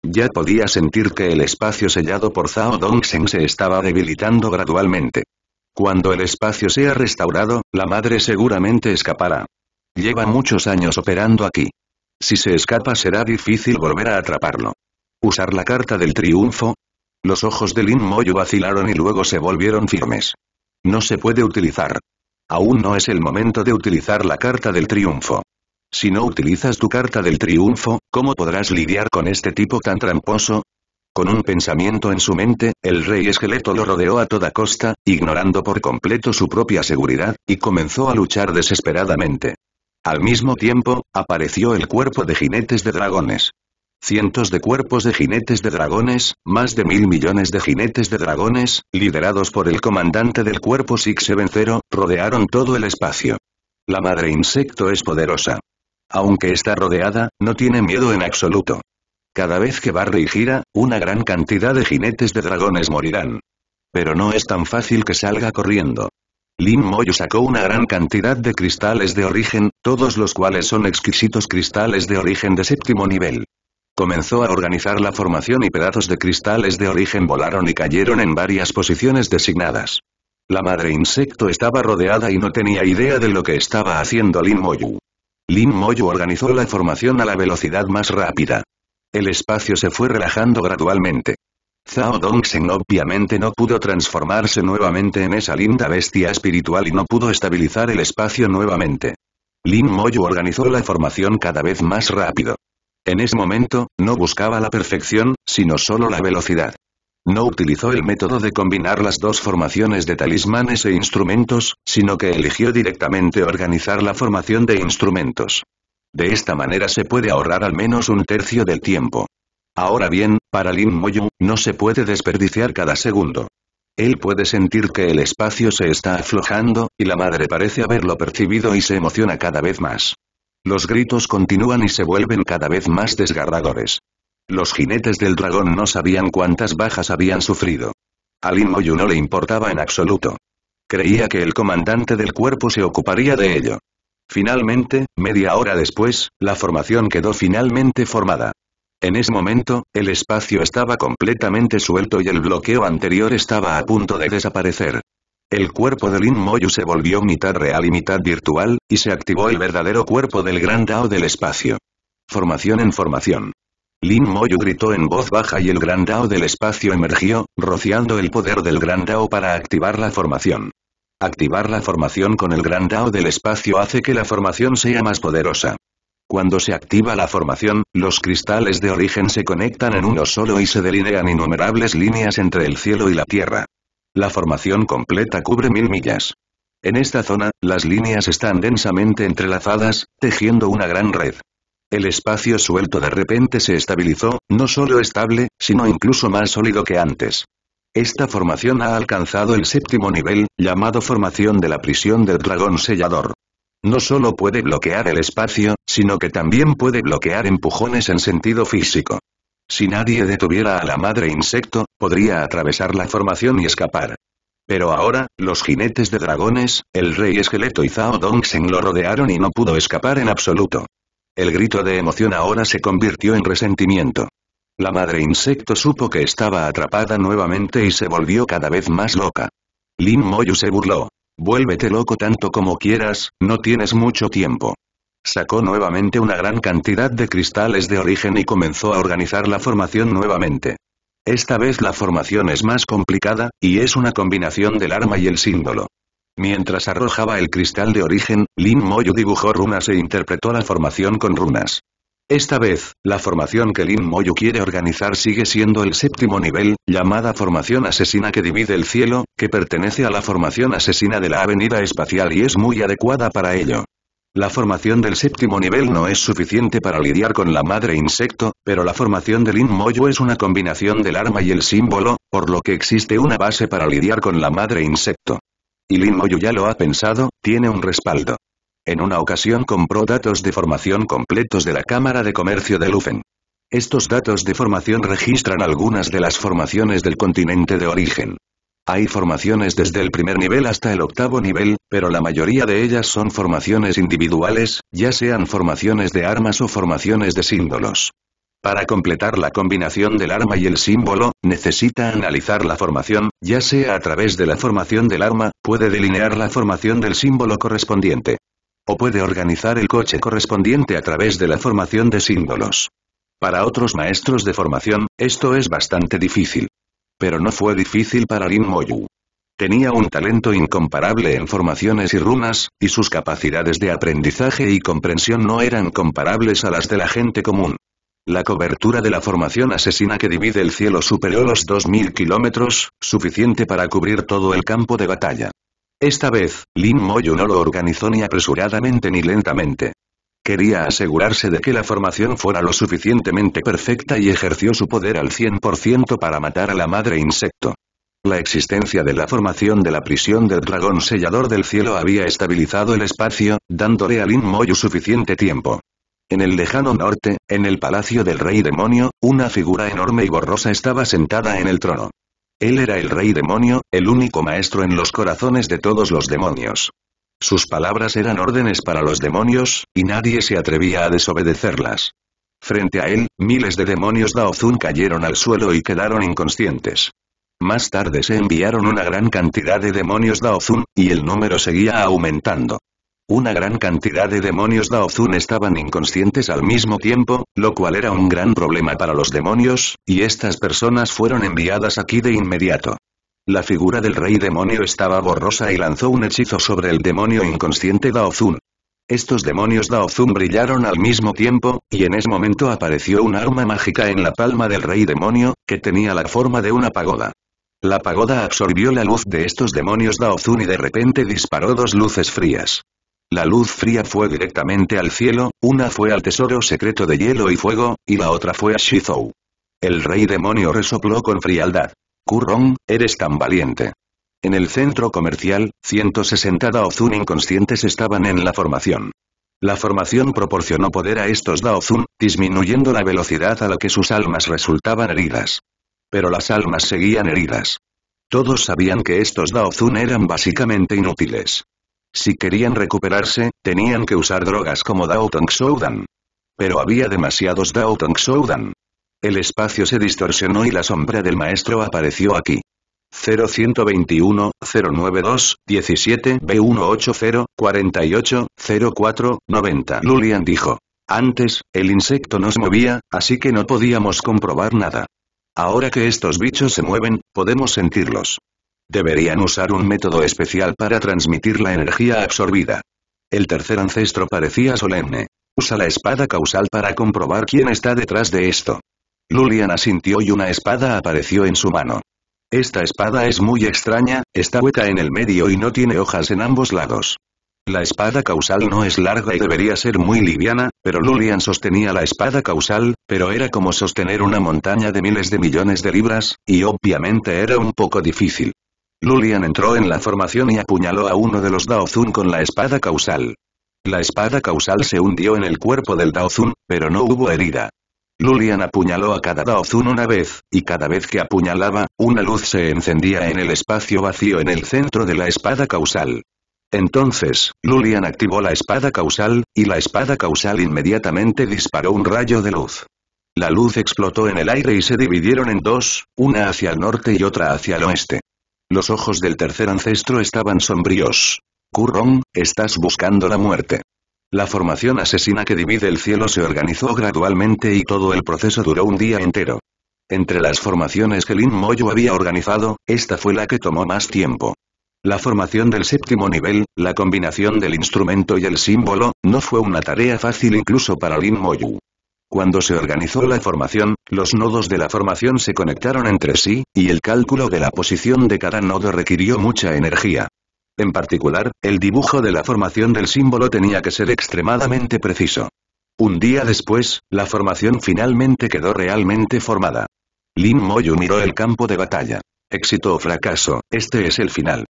Ya podía sentir que el espacio sellado por Zhao Dongsen se estaba debilitando gradualmente. Cuando el espacio sea restaurado, la madre seguramente escapará. Lleva muchos años operando aquí. Si se escapa será difícil volver a atraparlo. ¿Usar la carta del triunfo? Los ojos de Lin Moyu vacilaron y luego se volvieron firmes. No se puede utilizar. Aún no es el momento de utilizar la carta del triunfo. Si no utilizas tu carta del triunfo, ¿cómo podrás lidiar con este tipo tan tramposo? Con un pensamiento en su mente, el rey esqueleto lo rodeó a toda costa, ignorando por completo su propia seguridad, y comenzó a luchar desesperadamente. Al mismo tiempo, apareció el cuerpo de jinetes de dragones. Cientos de cuerpos de jinetes de dragones, más de mil millones de jinetes de dragones, liderados por el comandante del cuerpo Six Seven rodearon todo el espacio. La madre insecto es poderosa. Aunque está rodeada, no tiene miedo en absoluto. Cada vez que barre y gira, una gran cantidad de jinetes de dragones morirán. Pero no es tan fácil que salga corriendo. Lin Moyo sacó una gran cantidad de cristales de origen, todos los cuales son exquisitos cristales de origen de séptimo nivel. Comenzó a organizar la formación y pedazos de cristales de origen volaron y cayeron en varias posiciones designadas. La madre insecto estaba rodeada y no tenía idea de lo que estaba haciendo Lin Moyu. Lin Moyu organizó la formación a la velocidad más rápida. El espacio se fue relajando gradualmente. Zhao Dongsen obviamente no pudo transformarse nuevamente en esa linda bestia espiritual y no pudo estabilizar el espacio nuevamente. Lin Moyu organizó la formación cada vez más rápido. En ese momento, no buscaba la perfección, sino solo la velocidad. No utilizó el método de combinar las dos formaciones de talismanes e instrumentos, sino que eligió directamente organizar la formación de instrumentos. De esta manera se puede ahorrar al menos un tercio del tiempo. Ahora bien, para Lin Moyu, no se puede desperdiciar cada segundo. Él puede sentir que el espacio se está aflojando, y la madre parece haberlo percibido y se emociona cada vez más. Los gritos continúan y se vuelven cada vez más desgarradores. Los jinetes del dragón no sabían cuántas bajas habían sufrido. A Lin Moyu no le importaba en absoluto. Creía que el comandante del cuerpo se ocuparía de ello. Finalmente, media hora después, la formación quedó finalmente formada. En ese momento, el espacio estaba completamente suelto y el bloqueo anterior estaba a punto de desaparecer. El cuerpo de Lin Moyu se volvió mitad real y mitad virtual, y se activó el verdadero cuerpo del gran Dao del espacio. Formación en formación. Lin Moyu gritó en voz baja y el gran Dao del espacio emergió, rociando el poder del gran Dao para activar la formación. Activar la formación con el gran Dao del espacio hace que la formación sea más poderosa. Cuando se activa la formación, los cristales de origen se conectan en uno solo y se delinean innumerables líneas entre el cielo y la tierra. La formación completa cubre mil millas. En esta zona, las líneas están densamente entrelazadas, tejiendo una gran red. El espacio suelto de repente se estabilizó, no solo estable, sino incluso más sólido que antes. Esta formación ha alcanzado el séptimo nivel, llamado formación de la prisión del dragón sellador. No solo puede bloquear el espacio, sino que también puede bloquear empujones en sentido físico. Si nadie detuviera a la madre insecto, podría atravesar la formación y escapar. Pero ahora, los jinetes de dragones, el rey esqueleto y Zhao Dongsen lo rodearon y no pudo escapar en absoluto. El grito de emoción ahora se convirtió en resentimiento. La madre insecto supo que estaba atrapada nuevamente y se volvió cada vez más loca. Lin Moyu se burló. Vuélvete loco tanto como quieras, no tienes mucho tiempo sacó nuevamente una gran cantidad de cristales de origen y comenzó a organizar la formación nuevamente. Esta vez la formación es más complicada, y es una combinación del arma y el símbolo. Mientras arrojaba el cristal de origen, Lin Moyu dibujó runas e interpretó la formación con runas. Esta vez, la formación que Lin Moyu quiere organizar sigue siendo el séptimo nivel, llamada formación asesina que divide el cielo, que pertenece a la formación asesina de la avenida espacial y es muy adecuada para ello. La formación del séptimo nivel no es suficiente para lidiar con la madre insecto, pero la formación del Inmoyo es una combinación del arma y el símbolo, por lo que existe una base para lidiar con la madre insecto. Y Moyo ya lo ha pensado, tiene un respaldo. En una ocasión compró datos de formación completos de la Cámara de Comercio de Lufen. Estos datos de formación registran algunas de las formaciones del continente de origen. Hay formaciones desde el primer nivel hasta el octavo nivel, pero la mayoría de ellas son formaciones individuales, ya sean formaciones de armas o formaciones de símbolos. Para completar la combinación del arma y el símbolo, necesita analizar la formación, ya sea a través de la formación del arma, puede delinear la formación del símbolo correspondiente. O puede organizar el coche correspondiente a través de la formación de símbolos. Para otros maestros de formación, esto es bastante difícil. Pero no fue difícil para Lin Moyu. Tenía un talento incomparable en formaciones y runas, y sus capacidades de aprendizaje y comprensión no eran comparables a las de la gente común. La cobertura de la formación asesina que divide el cielo superó los 2.000 kilómetros, suficiente para cubrir todo el campo de batalla. Esta vez, Lin Moyu no lo organizó ni apresuradamente ni lentamente. Quería asegurarse de que la formación fuera lo suficientemente perfecta y ejerció su poder al 100% para matar a la madre insecto. La existencia de la formación de la prisión del dragón sellador del cielo había estabilizado el espacio, dándole a Lin suficiente tiempo. En el lejano norte, en el palacio del rey demonio, una figura enorme y borrosa estaba sentada en el trono. Él era el rey demonio, el único maestro en los corazones de todos los demonios. Sus palabras eran órdenes para los demonios, y nadie se atrevía a desobedecerlas. Frente a él, miles de demonios Daozun cayeron al suelo y quedaron inconscientes. Más tarde se enviaron una gran cantidad de demonios Daozun, y el número seguía aumentando. Una gran cantidad de demonios Daozun estaban inconscientes al mismo tiempo, lo cual era un gran problema para los demonios, y estas personas fueron enviadas aquí de inmediato. La figura del rey demonio estaba borrosa y lanzó un hechizo sobre el demonio inconsciente Daozun. Estos demonios Daozun brillaron al mismo tiempo, y en ese momento apareció un arma mágica en la palma del rey demonio, que tenía la forma de una pagoda. La pagoda absorbió la luz de estos demonios Daozun y de repente disparó dos luces frías. La luz fría fue directamente al cielo, una fue al tesoro secreto de hielo y fuego, y la otra fue a Shizou. El rey demonio resopló con frialdad. Kurong, eres tan valiente. En el centro comercial, 160 Daozun inconscientes estaban en la formación. La formación proporcionó poder a estos Daozun, disminuyendo la velocidad a la que sus almas resultaban heridas. Pero las almas seguían heridas. Todos sabían que estos Daozun eran básicamente inútiles. Si querían recuperarse, tenían que usar drogas como Dao Tong Pero había demasiados Dao Tong Shoudan. El espacio se distorsionó y la sombra del maestro apareció aquí. 0121-092-17B180-48-04-90 Lulian dijo. Antes, el insecto nos movía, así que no podíamos comprobar nada. Ahora que estos bichos se mueven, podemos sentirlos. Deberían usar un método especial para transmitir la energía absorbida. El tercer ancestro parecía solemne. Usa la espada causal para comprobar quién está detrás de esto. Lulian asintió y una espada apareció en su mano. Esta espada es muy extraña, está hueca en el medio y no tiene hojas en ambos lados. La espada causal no es larga y debería ser muy liviana, pero Lulian sostenía la espada causal, pero era como sostener una montaña de miles de millones de libras, y obviamente era un poco difícil. Lulian entró en la formación y apuñaló a uno de los Daozun con la espada causal. La espada causal se hundió en el cuerpo del Daozun, pero no hubo herida. Lulian apuñaló a cada Daozun una vez, y cada vez que apuñalaba, una luz se encendía en el espacio vacío en el centro de la espada causal. Entonces, Lulian activó la espada causal, y la espada causal inmediatamente disparó un rayo de luz. La luz explotó en el aire y se dividieron en dos, una hacia el norte y otra hacia el oeste. Los ojos del tercer ancestro estaban sombríos. Kurong, estás buscando la muerte. La formación asesina que divide el cielo se organizó gradualmente y todo el proceso duró un día entero. Entre las formaciones que Lin moyu había organizado, esta fue la que tomó más tiempo. La formación del séptimo nivel, la combinación del instrumento y el símbolo, no fue una tarea fácil incluso para Lin Moyu. Cuando se organizó la formación, los nodos de la formación se conectaron entre sí, y el cálculo de la posición de cada nodo requirió mucha energía. En particular, el dibujo de la formación del símbolo tenía que ser extremadamente preciso. Un día después, la formación finalmente quedó realmente formada. Lin Moyu miró el campo de batalla. Éxito o fracaso, este es el final.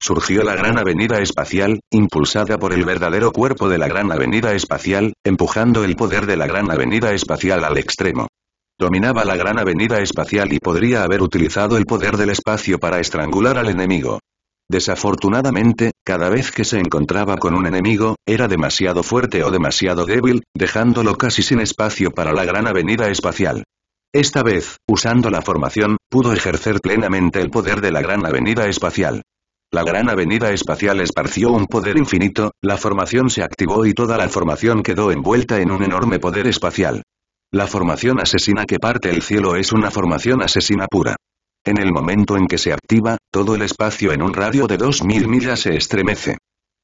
Surgió la gran avenida espacial, impulsada por el verdadero cuerpo de la gran avenida espacial, empujando el poder de la gran avenida espacial al extremo. Dominaba la gran avenida espacial y podría haber utilizado el poder del espacio para estrangular al enemigo. Desafortunadamente, cada vez que se encontraba con un enemigo, era demasiado fuerte o demasiado débil, dejándolo casi sin espacio para la gran avenida espacial. Esta vez, usando la formación, pudo ejercer plenamente el poder de la gran avenida espacial. La gran avenida espacial esparció un poder infinito, la formación se activó y toda la formación quedó envuelta en un enorme poder espacial. La formación asesina que parte el cielo es una formación asesina pura. En el momento en que se activa, todo el espacio en un radio de 2.000 millas se estremece.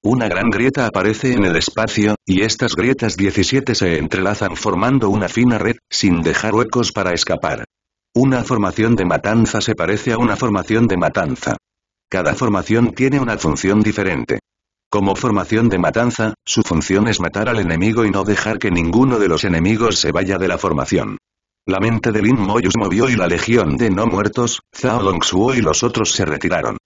Una gran grieta aparece en el espacio, y estas grietas 17 se entrelazan formando una fina red, sin dejar huecos para escapar. Una formación de matanza se parece a una formación de matanza. Cada formación tiene una función diferente. Como formación de matanza, su función es matar al enemigo y no dejar que ninguno de los enemigos se vaya de la formación. La mente de Lin Moyus movió y la legión de no muertos, Zhao Longshuo y los otros se retiraron.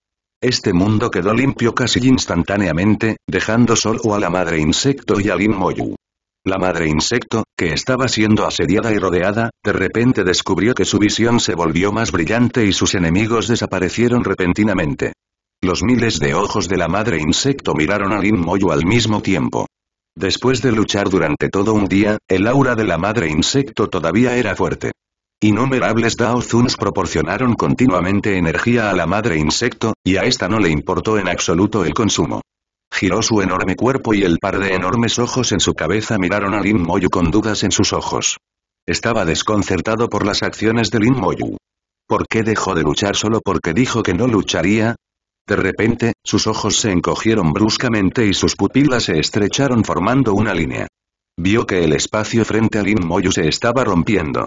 Este mundo quedó limpio casi instantáneamente, dejando solo a la madre insecto y a Lin Moyu. La madre insecto, que estaba siendo asediada y rodeada, de repente descubrió que su visión se volvió más brillante y sus enemigos desaparecieron repentinamente. Los miles de ojos de la madre insecto miraron a Lin Moyu al mismo tiempo. Después de luchar durante todo un día, el aura de la madre insecto todavía era fuerte. Innumerables Dao proporcionaron continuamente energía a la madre insecto, y a esta no le importó en absoluto el consumo. Giró su enorme cuerpo y el par de enormes ojos en su cabeza miraron a Lin Moyu con dudas en sus ojos. Estaba desconcertado por las acciones de Lin Moyu. ¿Por qué dejó de luchar solo porque dijo que no lucharía? De repente, sus ojos se encogieron bruscamente y sus pupilas se estrecharon formando una línea. Vio que el espacio frente a Lin Moyu se estaba rompiendo.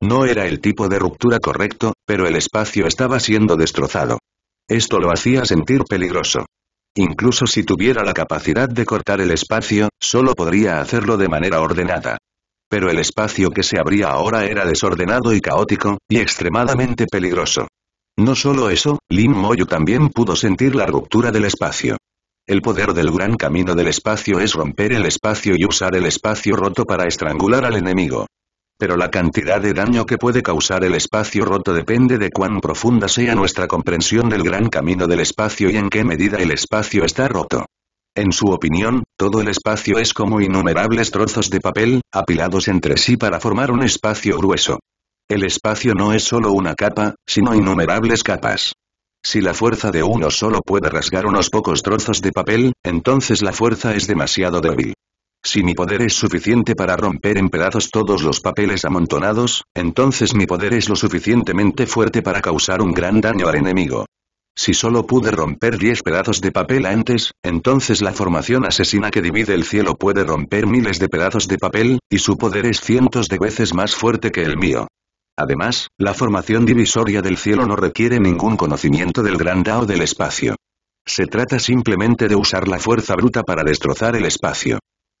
No era el tipo de ruptura correcto, pero el espacio estaba siendo destrozado. Esto lo hacía sentir peligroso. Incluso si tuviera la capacidad de cortar el espacio, solo podría hacerlo de manera ordenada. Pero el espacio que se abría ahora era desordenado y caótico, y extremadamente peligroso. No solo eso, Lin Moyu también pudo sentir la ruptura del espacio. El poder del gran camino del espacio es romper el espacio y usar el espacio roto para estrangular al enemigo. Pero la cantidad de daño que puede causar el espacio roto depende de cuán profunda sea nuestra comprensión del gran camino del espacio y en qué medida el espacio está roto. En su opinión, todo el espacio es como innumerables trozos de papel, apilados entre sí para formar un espacio grueso. El espacio no es solo una capa, sino innumerables capas. Si la fuerza de uno solo puede rasgar unos pocos trozos de papel, entonces la fuerza es demasiado débil. Si mi poder es suficiente para romper en pedazos todos los papeles amontonados, entonces mi poder es lo suficientemente fuerte para causar un gran daño al enemigo. Si solo pude romper 10 pedazos de papel antes, entonces la formación asesina que divide el cielo puede romper miles de pedazos de papel, y su poder es cientos de veces más fuerte que el mío. Además, la formación divisoria del cielo no requiere ningún conocimiento del gran Dao del espacio. Se trata simplemente de usar la fuerza bruta para destrozar el espacio.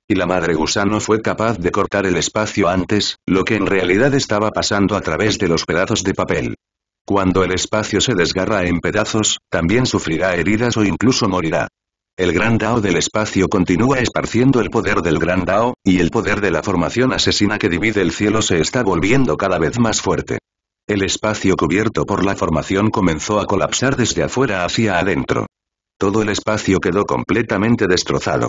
Y la madre gusano fue capaz de cortar el espacio antes, lo que en realidad estaba pasando a través de los pedazos de papel. Cuando el espacio se desgarra en pedazos, también sufrirá heridas o incluso morirá. El gran Dao del espacio continúa esparciendo el poder del gran Dao, y el poder de la formación asesina que divide el cielo se está volviendo cada vez más fuerte. El espacio cubierto por la formación comenzó a colapsar desde afuera hacia adentro. Todo el espacio quedó completamente destrozado.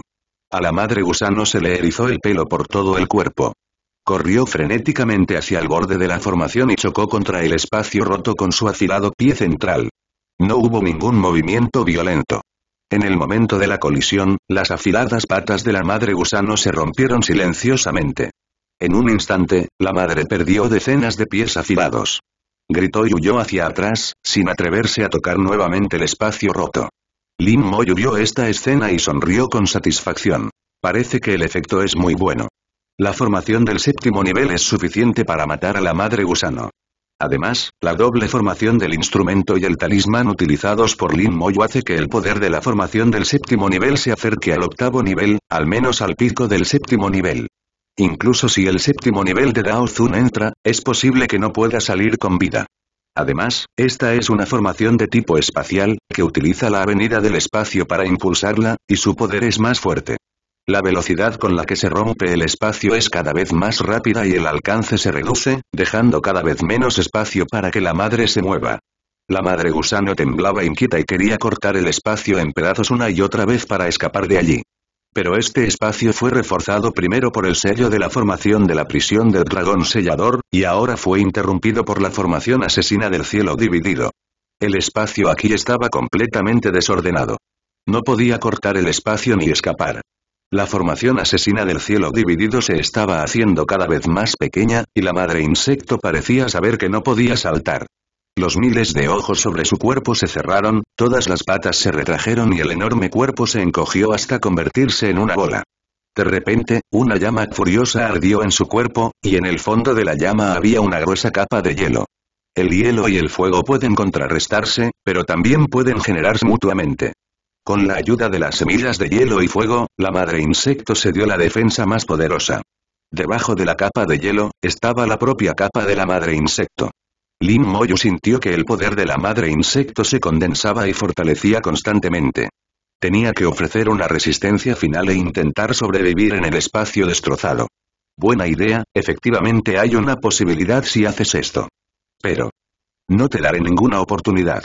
A la madre gusano se le erizó el pelo por todo el cuerpo. Corrió frenéticamente hacia el borde de la formación y chocó contra el espacio roto con su afilado pie central. No hubo ningún movimiento violento. En el momento de la colisión, las afiladas patas de la madre gusano se rompieron silenciosamente. En un instante, la madre perdió decenas de pies afilados. Gritó y huyó hacia atrás, sin atreverse a tocar nuevamente el espacio roto. Lin Moy vio esta escena y sonrió con satisfacción. Parece que el efecto es muy bueno. La formación del séptimo nivel es suficiente para matar a la madre gusano. Además, la doble formación del instrumento y el talismán utilizados por Lin Moyo hace que el poder de la formación del séptimo nivel se acerque al octavo nivel, al menos al pico del séptimo nivel. Incluso si el séptimo nivel de Dao entra, es posible que no pueda salir con vida. Además, esta es una formación de tipo espacial, que utiliza la avenida del espacio para impulsarla, y su poder es más fuerte. La velocidad con la que se rompe el espacio es cada vez más rápida y el alcance se reduce, dejando cada vez menos espacio para que la madre se mueva. La madre gusano temblaba inquieta y quería cortar el espacio en pedazos una y otra vez para escapar de allí. Pero este espacio fue reforzado primero por el sello de la formación de la prisión del dragón sellador, y ahora fue interrumpido por la formación asesina del cielo dividido. El espacio aquí estaba completamente desordenado. No podía cortar el espacio ni escapar. La formación asesina del cielo dividido se estaba haciendo cada vez más pequeña, y la madre insecto parecía saber que no podía saltar. Los miles de ojos sobre su cuerpo se cerraron, todas las patas se retrajeron y el enorme cuerpo se encogió hasta convertirse en una bola. De repente, una llama furiosa ardió en su cuerpo, y en el fondo de la llama había una gruesa capa de hielo. El hielo y el fuego pueden contrarrestarse, pero también pueden generarse mutuamente. Con la ayuda de las semillas de hielo y fuego, la madre insecto se dio la defensa más poderosa. Debajo de la capa de hielo, estaba la propia capa de la madre insecto. Lin Moyu sintió que el poder de la madre insecto se condensaba y fortalecía constantemente. Tenía que ofrecer una resistencia final e intentar sobrevivir en el espacio destrozado. Buena idea, efectivamente hay una posibilidad si haces esto. Pero. No te daré ninguna oportunidad.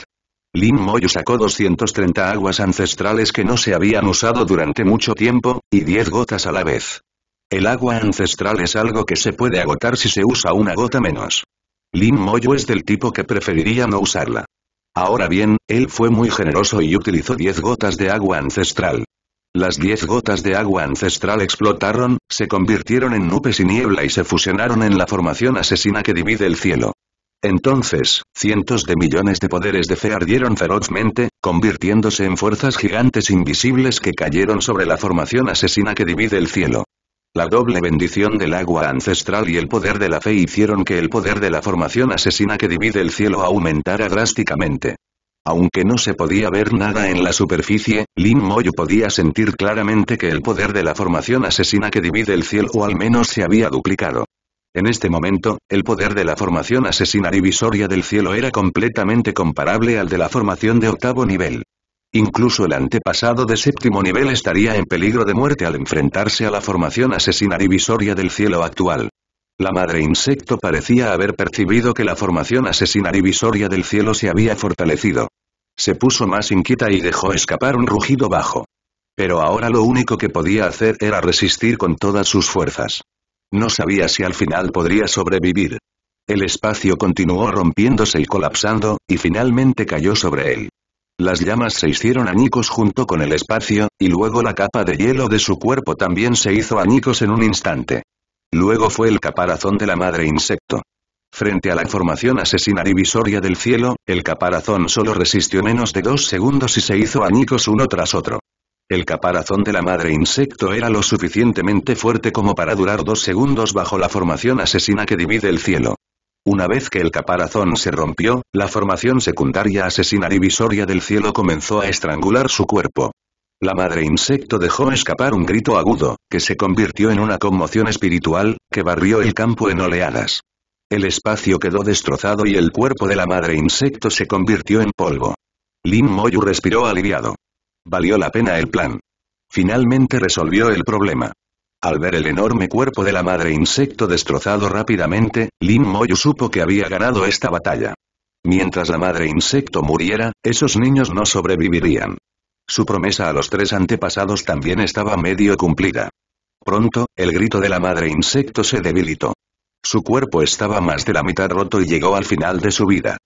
Lin Moyu sacó 230 aguas ancestrales que no se habían usado durante mucho tiempo, y 10 gotas a la vez. El agua ancestral es algo que se puede agotar si se usa una gota menos. Lin Moyo es del tipo que preferiría no usarla. Ahora bien, él fue muy generoso y utilizó 10 gotas de agua ancestral. Las 10 gotas de agua ancestral explotaron, se convirtieron en nubes y niebla y se fusionaron en la formación asesina que divide el cielo. Entonces, cientos de millones de poderes de fe ardieron ferozmente, convirtiéndose en fuerzas gigantes invisibles que cayeron sobre la formación asesina que divide el cielo. La doble bendición del agua ancestral y el poder de la fe hicieron que el poder de la formación asesina que divide el cielo aumentara drásticamente. Aunque no se podía ver nada en la superficie, Lin Moyu podía sentir claramente que el poder de la formación asesina que divide el cielo o al menos se había duplicado. En este momento, el poder de la formación asesina divisoria del cielo era completamente comparable al de la formación de octavo nivel. Incluso el antepasado de séptimo nivel estaría en peligro de muerte al enfrentarse a la formación asesina divisoria del cielo actual. La madre insecto parecía haber percibido que la formación asesina divisoria del cielo se había fortalecido. Se puso más inquieta y dejó escapar un rugido bajo. Pero ahora lo único que podía hacer era resistir con todas sus fuerzas. No sabía si al final podría sobrevivir. El espacio continuó rompiéndose y colapsando, y finalmente cayó sobre él. Las llamas se hicieron añicos junto con el espacio, y luego la capa de hielo de su cuerpo también se hizo añicos en un instante. Luego fue el caparazón de la madre insecto. Frente a la formación asesina divisoria del cielo, el caparazón solo resistió menos de dos segundos y se hizo añicos uno tras otro. El caparazón de la madre insecto era lo suficientemente fuerte como para durar dos segundos bajo la formación asesina que divide el cielo. Una vez que el caparazón se rompió, la formación secundaria asesina divisoria del cielo comenzó a estrangular su cuerpo. La madre insecto dejó escapar un grito agudo, que se convirtió en una conmoción espiritual, que barrió el campo en oleadas. El espacio quedó destrozado y el cuerpo de la madre insecto se convirtió en polvo. Lin Moyu respiró aliviado. Valió la pena el plan. Finalmente resolvió el problema. Al ver el enorme cuerpo de la madre insecto destrozado rápidamente, Lin Moyu supo que había ganado esta batalla. Mientras la madre insecto muriera, esos niños no sobrevivirían. Su promesa a los tres antepasados también estaba medio cumplida. Pronto, el grito de la madre insecto se debilitó. Su cuerpo estaba más de la mitad roto y llegó al final de su vida.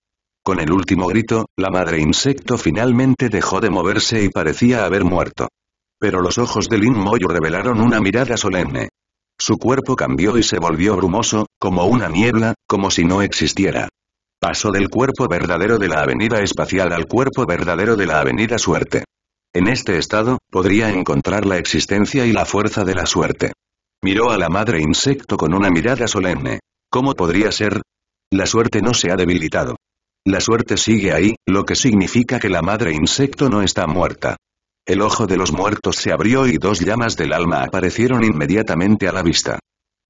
Con el último grito, la madre insecto finalmente dejó de moverse y parecía haber muerto. Pero los ojos de Lin Moyo revelaron una mirada solemne. Su cuerpo cambió y se volvió brumoso, como una niebla, como si no existiera. Pasó del cuerpo verdadero de la avenida espacial al cuerpo verdadero de la avenida suerte. En este estado, podría encontrar la existencia y la fuerza de la suerte. Miró a la madre insecto con una mirada solemne. ¿Cómo podría ser? La suerte no se ha debilitado. La suerte sigue ahí, lo que significa que la madre insecto no está muerta. El ojo de los muertos se abrió y dos llamas del alma aparecieron inmediatamente a la vista.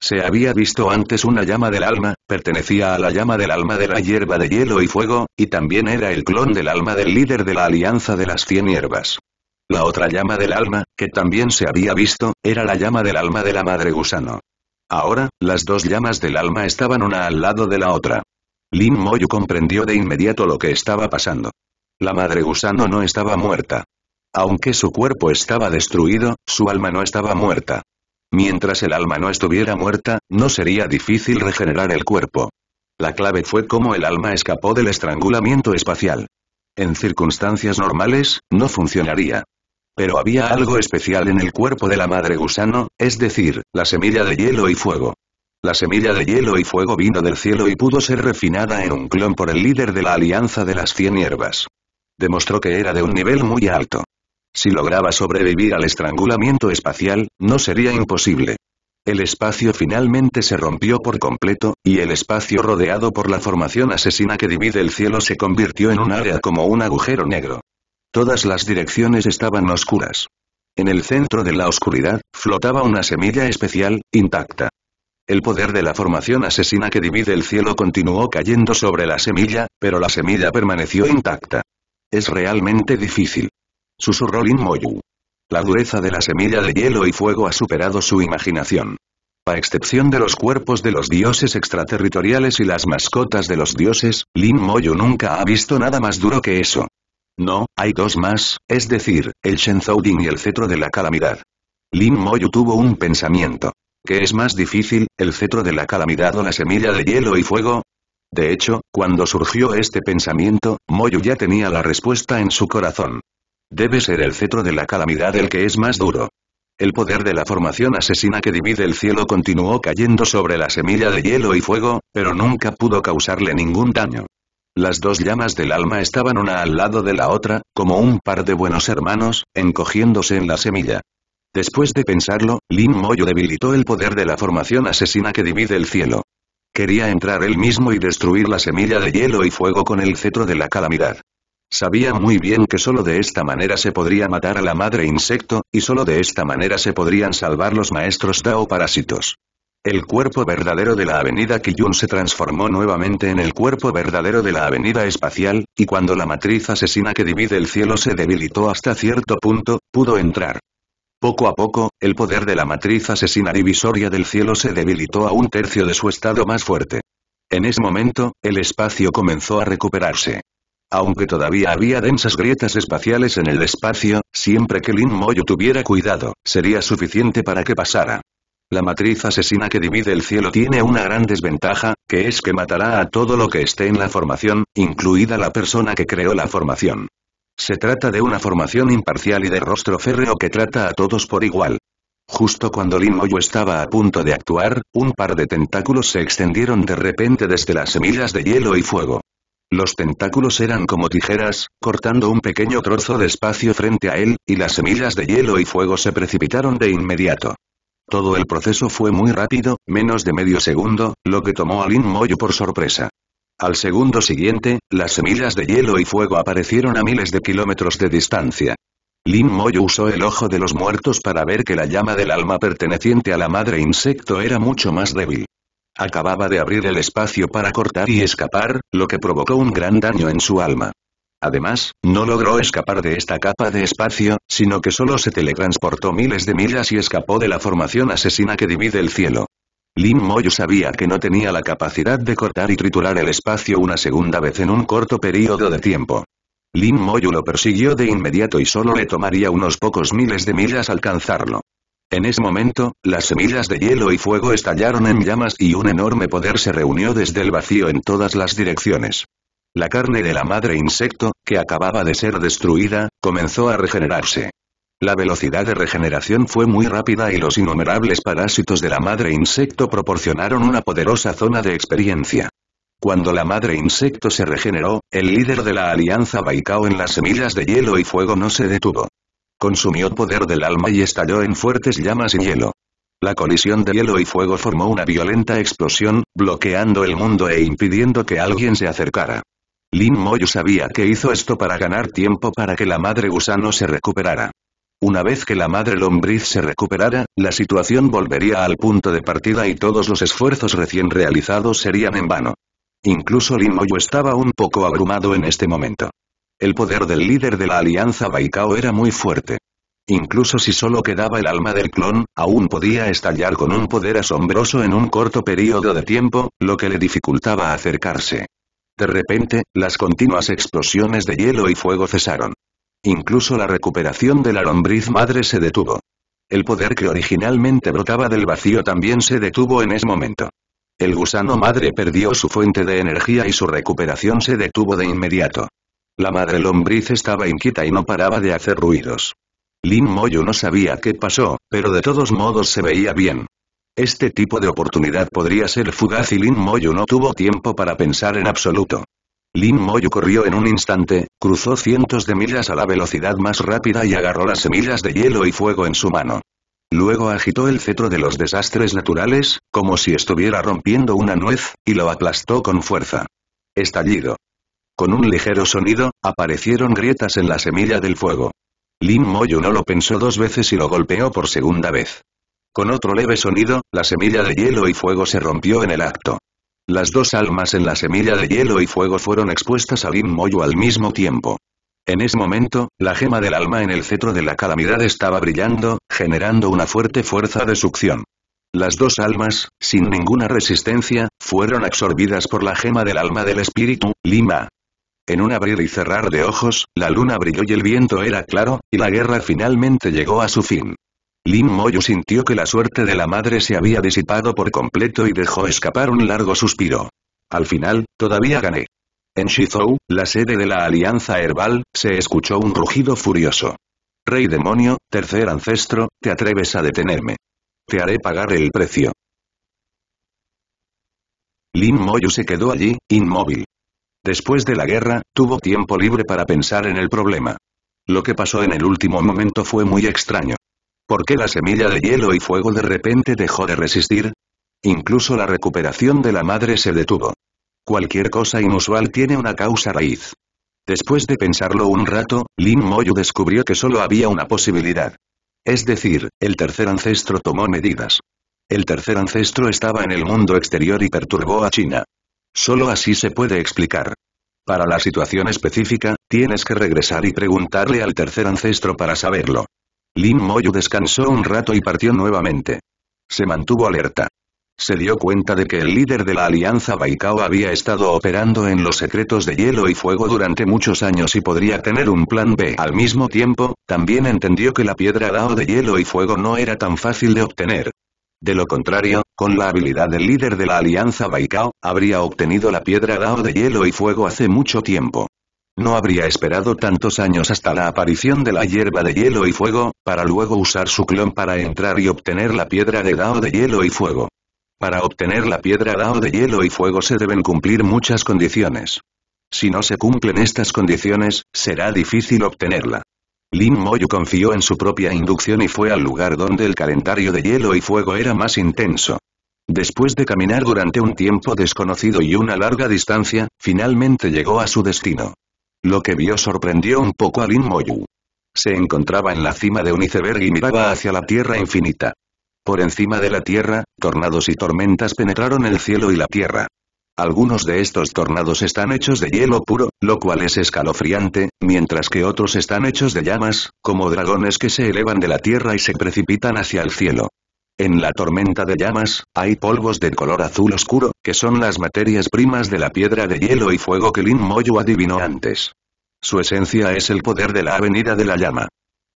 Se había visto antes una llama del alma, pertenecía a la llama del alma de la hierba de hielo y fuego, y también era el clon del alma del líder de la alianza de las cien hierbas. La otra llama del alma, que también se había visto, era la llama del alma de la madre gusano. Ahora, las dos llamas del alma estaban una al lado de la otra. Lin Moyu comprendió de inmediato lo que estaba pasando. La madre gusano no estaba muerta. Aunque su cuerpo estaba destruido, su alma no estaba muerta. Mientras el alma no estuviera muerta, no sería difícil regenerar el cuerpo. La clave fue cómo el alma escapó del estrangulamiento espacial. En circunstancias normales, no funcionaría. Pero había algo especial en el cuerpo de la madre gusano, es decir, la semilla de hielo y fuego. La semilla de hielo y fuego vino del cielo y pudo ser refinada en un clon por el líder de la Alianza de las Cien Hierbas. Demostró que era de un nivel muy alto. Si lograba sobrevivir al estrangulamiento espacial, no sería imposible. El espacio finalmente se rompió por completo, y el espacio rodeado por la formación asesina que divide el cielo se convirtió en un área como un agujero negro. Todas las direcciones estaban oscuras. En el centro de la oscuridad, flotaba una semilla especial, intacta. El poder de la formación asesina que divide el cielo continuó cayendo sobre la semilla, pero la semilla permaneció intacta. Es realmente difícil. Susurró Lin Moyu. La dureza de la semilla de hielo y fuego ha superado su imaginación. A excepción de los cuerpos de los dioses extraterritoriales y las mascotas de los dioses, Lin Moyu nunca ha visto nada más duro que eso. No, hay dos más, es decir, el Shenzhou Ding y el cetro de la calamidad. Lin Moyu tuvo un pensamiento. ¿Qué es más difícil, el cetro de la calamidad o la semilla de hielo y fuego? De hecho, cuando surgió este pensamiento, Moyu ya tenía la respuesta en su corazón. Debe ser el cetro de la calamidad el que es más duro. El poder de la formación asesina que divide el cielo continuó cayendo sobre la semilla de hielo y fuego, pero nunca pudo causarle ningún daño. Las dos llamas del alma estaban una al lado de la otra, como un par de buenos hermanos, encogiéndose en la semilla. Después de pensarlo, Lin Moyo debilitó el poder de la formación asesina que divide el cielo. Quería entrar él mismo y destruir la semilla de hielo y fuego con el cetro de la calamidad. Sabía muy bien que solo de esta manera se podría matar a la madre insecto, y solo de esta manera se podrían salvar los maestros Dao parásitos. El cuerpo verdadero de la avenida Kiyun se transformó nuevamente en el cuerpo verdadero de la avenida espacial, y cuando la matriz asesina que divide el cielo se debilitó hasta cierto punto, pudo entrar. Poco a poco, el poder de la matriz asesina divisoria del cielo se debilitó a un tercio de su estado más fuerte. En ese momento, el espacio comenzó a recuperarse. Aunque todavía había densas grietas espaciales en el espacio, siempre que Lin Moyo tuviera cuidado, sería suficiente para que pasara. La matriz asesina que divide el cielo tiene una gran desventaja, que es que matará a todo lo que esté en la formación, incluida la persona que creó la formación. Se trata de una formación imparcial y de rostro férreo que trata a todos por igual. Justo cuando Lin Moyo estaba a punto de actuar, un par de tentáculos se extendieron de repente desde las semillas de hielo y fuego. Los tentáculos eran como tijeras, cortando un pequeño trozo de espacio frente a él, y las semillas de hielo y fuego se precipitaron de inmediato. Todo el proceso fue muy rápido, menos de medio segundo, lo que tomó a Lin Moyo por sorpresa. Al segundo siguiente, las semillas de hielo y fuego aparecieron a miles de kilómetros de distancia. Lin moyo usó el ojo de los muertos para ver que la llama del alma perteneciente a la madre insecto era mucho más débil. Acababa de abrir el espacio para cortar y escapar, lo que provocó un gran daño en su alma. Además, no logró escapar de esta capa de espacio, sino que solo se teletransportó miles de millas y escapó de la formación asesina que divide el cielo. Lin Moyo sabía que no tenía la capacidad de cortar y triturar el espacio una segunda vez en un corto periodo de tiempo. Lin Moyo lo persiguió de inmediato y solo le tomaría unos pocos miles de millas alcanzarlo. En ese momento, las semillas de hielo y fuego estallaron en llamas y un enorme poder se reunió desde el vacío en todas las direcciones. La carne de la madre insecto, que acababa de ser destruida, comenzó a regenerarse. La velocidad de regeneración fue muy rápida y los innumerables parásitos de la madre insecto proporcionaron una poderosa zona de experiencia. Cuando la madre insecto se regeneró, el líder de la alianza Baikao en las semillas de hielo y fuego no se detuvo. Consumió poder del alma y estalló en fuertes llamas y hielo. La colisión de hielo y fuego formó una violenta explosión, bloqueando el mundo e impidiendo que alguien se acercara. Lin Moyu sabía que hizo esto para ganar tiempo para que la madre gusano se recuperara. Una vez que la madre lombriz se recuperara, la situación volvería al punto de partida y todos los esfuerzos recién realizados serían en vano. Incluso Lin estaba un poco abrumado en este momento. El poder del líder de la alianza Baikao era muy fuerte. Incluso si solo quedaba el alma del clon, aún podía estallar con un poder asombroso en un corto periodo de tiempo, lo que le dificultaba acercarse. De repente, las continuas explosiones de hielo y fuego cesaron. Incluso la recuperación de la lombriz madre se detuvo. El poder que originalmente brotaba del vacío también se detuvo en ese momento. El gusano madre perdió su fuente de energía y su recuperación se detuvo de inmediato. La madre lombriz estaba inquieta y no paraba de hacer ruidos. Lin Moyo no sabía qué pasó, pero de todos modos se veía bien. Este tipo de oportunidad podría ser fugaz y Lin Moyu no tuvo tiempo para pensar en absoluto. Lin Moyu corrió en un instante, cruzó cientos de millas a la velocidad más rápida y agarró las semillas de hielo y fuego en su mano. Luego agitó el cetro de los desastres naturales, como si estuviera rompiendo una nuez, y lo aplastó con fuerza. Estallido. Con un ligero sonido, aparecieron grietas en la semilla del fuego. Lin Moyu no lo pensó dos veces y lo golpeó por segunda vez. Con otro leve sonido, la semilla de hielo y fuego se rompió en el acto. Las dos almas en la semilla de hielo y fuego fueron expuestas a un Moyo al mismo tiempo. En ese momento, la gema del alma en el cetro de la calamidad estaba brillando, generando una fuerte fuerza de succión. Las dos almas, sin ninguna resistencia, fueron absorbidas por la gema del alma del espíritu, Lima. En un abrir y cerrar de ojos, la luna brilló y el viento era claro, y la guerra finalmente llegó a su fin. Lin Moyu sintió que la suerte de la madre se había disipado por completo y dejó escapar un largo suspiro. Al final, todavía gané. En Shizhou, la sede de la Alianza Herbal, se escuchó un rugido furioso. Rey demonio, tercer ancestro, te atreves a detenerme. Te haré pagar el precio. Lin Moyu se quedó allí, inmóvil. Después de la guerra, tuvo tiempo libre para pensar en el problema. Lo que pasó en el último momento fue muy extraño. ¿Por qué la semilla de hielo y fuego de repente dejó de resistir? Incluso la recuperación de la madre se detuvo. Cualquier cosa inusual tiene una causa raíz. Después de pensarlo un rato, Lin Moyu descubrió que solo había una posibilidad. Es decir, el tercer ancestro tomó medidas. El tercer ancestro estaba en el mundo exterior y perturbó a China. Solo así se puede explicar. Para la situación específica, tienes que regresar y preguntarle al tercer ancestro para saberlo. Lin Moyu descansó un rato y partió nuevamente. Se mantuvo alerta. Se dio cuenta de que el líder de la Alianza Baikao había estado operando en los secretos de hielo y fuego durante muchos años y podría tener un plan B. Al mismo tiempo, también entendió que la piedra Dao de hielo y fuego no era tan fácil de obtener. De lo contrario, con la habilidad del líder de la Alianza Baikao, habría obtenido la piedra Dao de hielo y fuego hace mucho tiempo. No habría esperado tantos años hasta la aparición de la hierba de hielo y fuego, para luego usar su clon para entrar y obtener la piedra de Dao de hielo y fuego. Para obtener la piedra Dao de hielo y fuego se deben cumplir muchas condiciones. Si no se cumplen estas condiciones, será difícil obtenerla. Lin Moyu confió en su propia inducción y fue al lugar donde el calendario de hielo y fuego era más intenso. Después de caminar durante un tiempo desconocido y una larga distancia, finalmente llegó a su destino. Lo que vio sorprendió un poco a Lin Moyu. Se encontraba en la cima de un iceberg y miraba hacia la tierra infinita. Por encima de la tierra, tornados y tormentas penetraron el cielo y la tierra. Algunos de estos tornados están hechos de hielo puro, lo cual es escalofriante, mientras que otros están hechos de llamas, como dragones que se elevan de la tierra y se precipitan hacia el cielo. En la tormenta de llamas, hay polvos de color azul oscuro, que son las materias primas de la piedra de hielo y fuego que Lin Moyu adivinó antes. Su esencia es el poder de la avenida de la llama.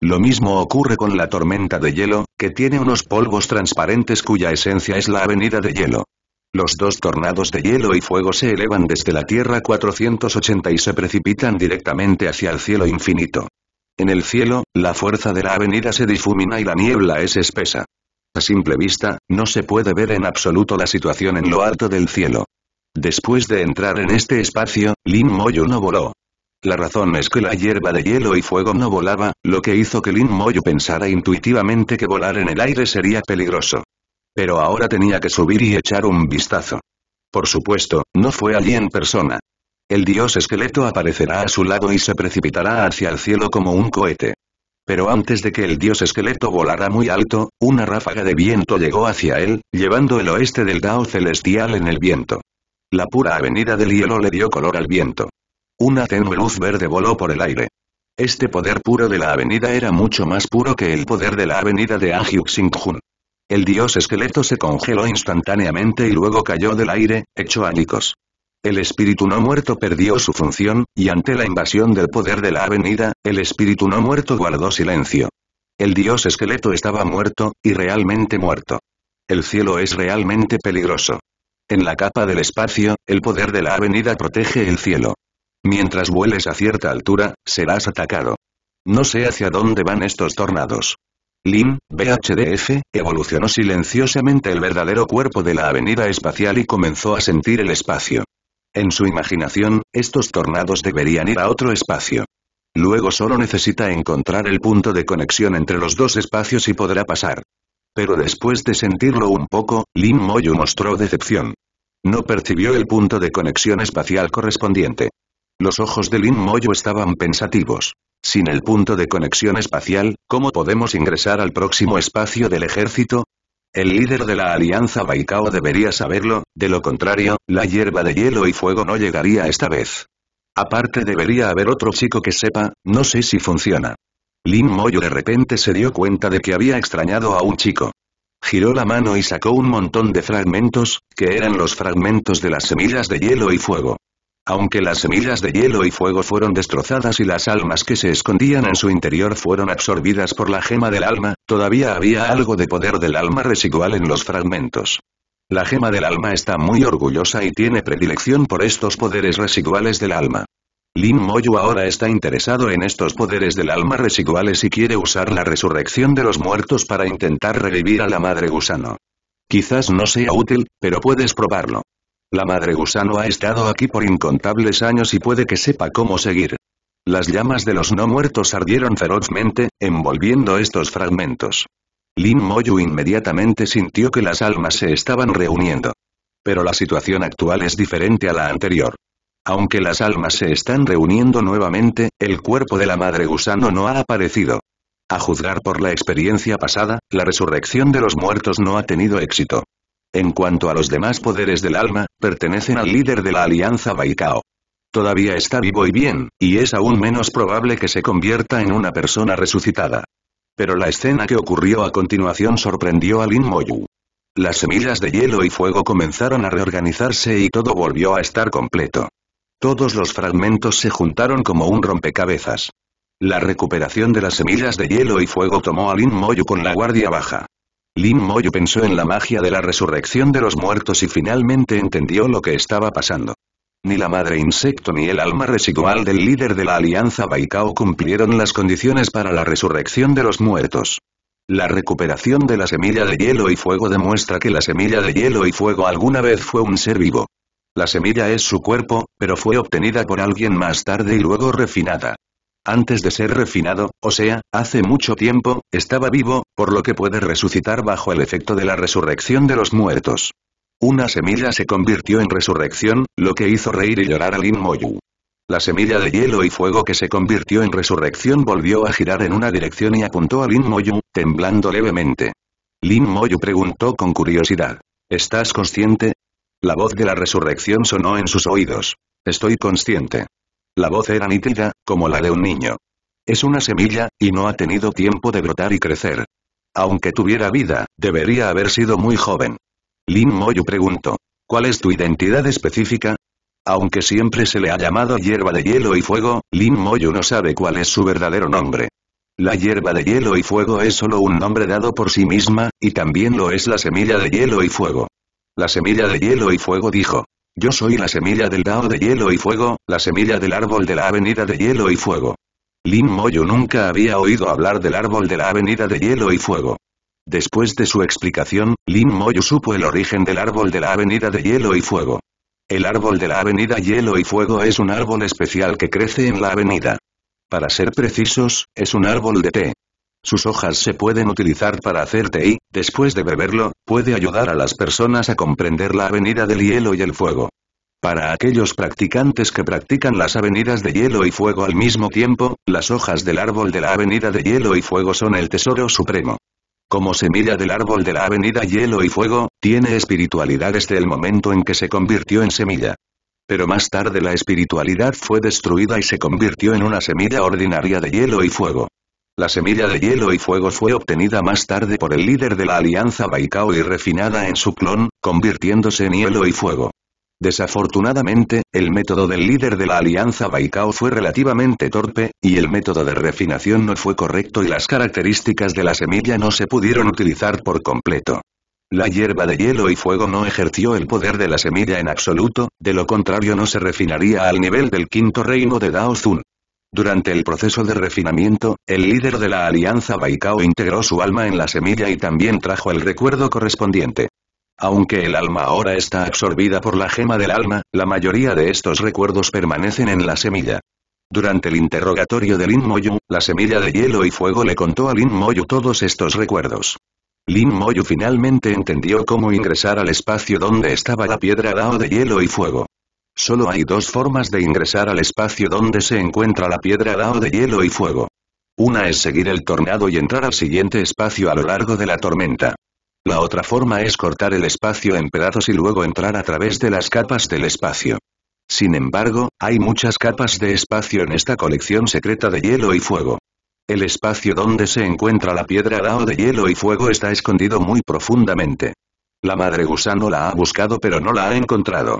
Lo mismo ocurre con la tormenta de hielo, que tiene unos polvos transparentes cuya esencia es la avenida de hielo. Los dos tornados de hielo y fuego se elevan desde la Tierra 480 y se precipitan directamente hacia el cielo infinito. En el cielo, la fuerza de la avenida se difumina y la niebla es espesa. A simple vista, no se puede ver en absoluto la situación en lo alto del cielo. Después de entrar en este espacio, Lin Moyo no voló. La razón es que la hierba de hielo y fuego no volaba, lo que hizo que Lin Moyo pensara intuitivamente que volar en el aire sería peligroso. Pero ahora tenía que subir y echar un vistazo. Por supuesto, no fue allí en persona. El dios esqueleto aparecerá a su lado y se precipitará hacia el cielo como un cohete pero antes de que el dios esqueleto volara muy alto, una ráfaga de viento llegó hacia él, llevando el oeste del Dao celestial en el viento. La pura avenida del hielo le dio color al viento. Una tenue luz verde voló por el aire. Este poder puro de la avenida era mucho más puro que el poder de la avenida de Ahyuk El dios esqueleto se congeló instantáneamente y luego cayó del aire, hecho ánicos. El espíritu no muerto perdió su función, y ante la invasión del poder de la avenida, el espíritu no muerto guardó silencio. El dios esqueleto estaba muerto, y realmente muerto. El cielo es realmente peligroso. En la capa del espacio, el poder de la avenida protege el cielo. Mientras vueles a cierta altura, serás atacado. No sé hacia dónde van estos tornados. Lim, BHDF, evolucionó silenciosamente el verdadero cuerpo de la avenida espacial y comenzó a sentir el espacio. En su imaginación, estos tornados deberían ir a otro espacio. Luego solo necesita encontrar el punto de conexión entre los dos espacios y podrá pasar. Pero después de sentirlo un poco, Lin Moyu mostró decepción. No percibió el punto de conexión espacial correspondiente. Los ojos de Lin Moyu estaban pensativos. Sin el punto de conexión espacial, ¿cómo podemos ingresar al próximo espacio del ejército? El líder de la alianza Baikao debería saberlo, de lo contrario, la hierba de hielo y fuego no llegaría esta vez. Aparte debería haber otro chico que sepa, no sé si funciona. Lin Moyo de repente se dio cuenta de que había extrañado a un chico. Giró la mano y sacó un montón de fragmentos, que eran los fragmentos de las semillas de hielo y fuego. Aunque las semillas de hielo y fuego fueron destrozadas y las almas que se escondían en su interior fueron absorbidas por la gema del alma, todavía había algo de poder del alma residual en los fragmentos. La gema del alma está muy orgullosa y tiene predilección por estos poderes residuales del alma. Lin Moyu ahora está interesado en estos poderes del alma residuales y quiere usar la resurrección de los muertos para intentar revivir a la madre gusano. Quizás no sea útil, pero puedes probarlo. La madre gusano ha estado aquí por incontables años y puede que sepa cómo seguir. Las llamas de los no muertos ardieron ferozmente, envolviendo estos fragmentos. Lin Moyu inmediatamente sintió que las almas se estaban reuniendo. Pero la situación actual es diferente a la anterior. Aunque las almas se están reuniendo nuevamente, el cuerpo de la madre gusano no ha aparecido. A juzgar por la experiencia pasada, la resurrección de los muertos no ha tenido éxito. En cuanto a los demás poderes del alma, pertenecen al líder de la alianza Baikao. Todavía está vivo y bien, y es aún menos probable que se convierta en una persona resucitada. Pero la escena que ocurrió a continuación sorprendió a Lin Moyu. Las semillas de hielo y fuego comenzaron a reorganizarse y todo volvió a estar completo. Todos los fragmentos se juntaron como un rompecabezas. La recuperación de las semillas de hielo y fuego tomó a Lin Moyu con la guardia baja. Lin Moyo pensó en la magia de la resurrección de los muertos y finalmente entendió lo que estaba pasando. Ni la madre insecto ni el alma residual del líder de la alianza Baicao cumplieron las condiciones para la resurrección de los muertos. La recuperación de la semilla de hielo y fuego demuestra que la semilla de hielo y fuego alguna vez fue un ser vivo. La semilla es su cuerpo, pero fue obtenida por alguien más tarde y luego refinada. Antes de ser refinado, o sea, hace mucho tiempo, estaba vivo, por lo que puede resucitar bajo el efecto de la resurrección de los muertos. Una semilla se convirtió en resurrección, lo que hizo reír y llorar a Lin Moyu. La semilla de hielo y fuego que se convirtió en resurrección volvió a girar en una dirección y apuntó a Lin Moyu, temblando levemente. Lin Moyu preguntó con curiosidad. ¿Estás consciente? La voz de la resurrección sonó en sus oídos. Estoy consciente. La voz era nítida, como la de un niño. Es una semilla, y no ha tenido tiempo de brotar y crecer. Aunque tuviera vida, debería haber sido muy joven. Lin Moyu preguntó. ¿Cuál es tu identidad específica? Aunque siempre se le ha llamado hierba de hielo y fuego, Lin Moyu no sabe cuál es su verdadero nombre. La hierba de hielo y fuego es solo un nombre dado por sí misma, y también lo es la semilla de hielo y fuego. La semilla de hielo y fuego dijo. Yo soy la semilla del Dao de Hielo y Fuego, la semilla del árbol de la Avenida de Hielo y Fuego. Lin Moyu nunca había oído hablar del árbol de la Avenida de Hielo y Fuego. Después de su explicación, Lin Moyu supo el origen del árbol de la Avenida de Hielo y Fuego. El árbol de la Avenida Hielo y Fuego es un árbol especial que crece en la avenida. Para ser precisos, es un árbol de té. Sus hojas se pueden utilizar para hacer té y, después de beberlo, puede ayudar a las personas a comprender la avenida del hielo y el fuego. Para aquellos practicantes que practican las avenidas de hielo y fuego al mismo tiempo, las hojas del árbol de la avenida de hielo y fuego son el tesoro supremo. Como semilla del árbol de la avenida hielo y fuego, tiene espiritualidad desde el momento en que se convirtió en semilla. Pero más tarde la espiritualidad fue destruida y se convirtió en una semilla ordinaria de hielo y fuego. La semilla de hielo y fuego fue obtenida más tarde por el líder de la alianza Baikao y refinada en su clon, convirtiéndose en hielo y fuego. Desafortunadamente, el método del líder de la alianza Baikao fue relativamente torpe, y el método de refinación no fue correcto y las características de la semilla no se pudieron utilizar por completo. La hierba de hielo y fuego no ejerció el poder de la semilla en absoluto, de lo contrario no se refinaría al nivel del quinto reino de Daozun. Durante el proceso de refinamiento, el líder de la alianza Baikao integró su alma en la semilla y también trajo el recuerdo correspondiente. Aunque el alma ahora está absorbida por la gema del alma, la mayoría de estos recuerdos permanecen en la semilla. Durante el interrogatorio de Lin Moyu, la semilla de hielo y fuego le contó a Lin Moyu todos estos recuerdos. Lin Moyu finalmente entendió cómo ingresar al espacio donde estaba la piedra Dao de hielo y fuego. Solo hay dos formas de ingresar al espacio donde se encuentra la piedra Dao de hielo y fuego. Una es seguir el tornado y entrar al siguiente espacio a lo largo de la tormenta. La otra forma es cortar el espacio en pedazos y luego entrar a través de las capas del espacio. Sin embargo, hay muchas capas de espacio en esta colección secreta de hielo y fuego. El espacio donde se encuentra la piedra Dao de hielo y fuego está escondido muy profundamente. La madre gusano la ha buscado pero no la ha encontrado.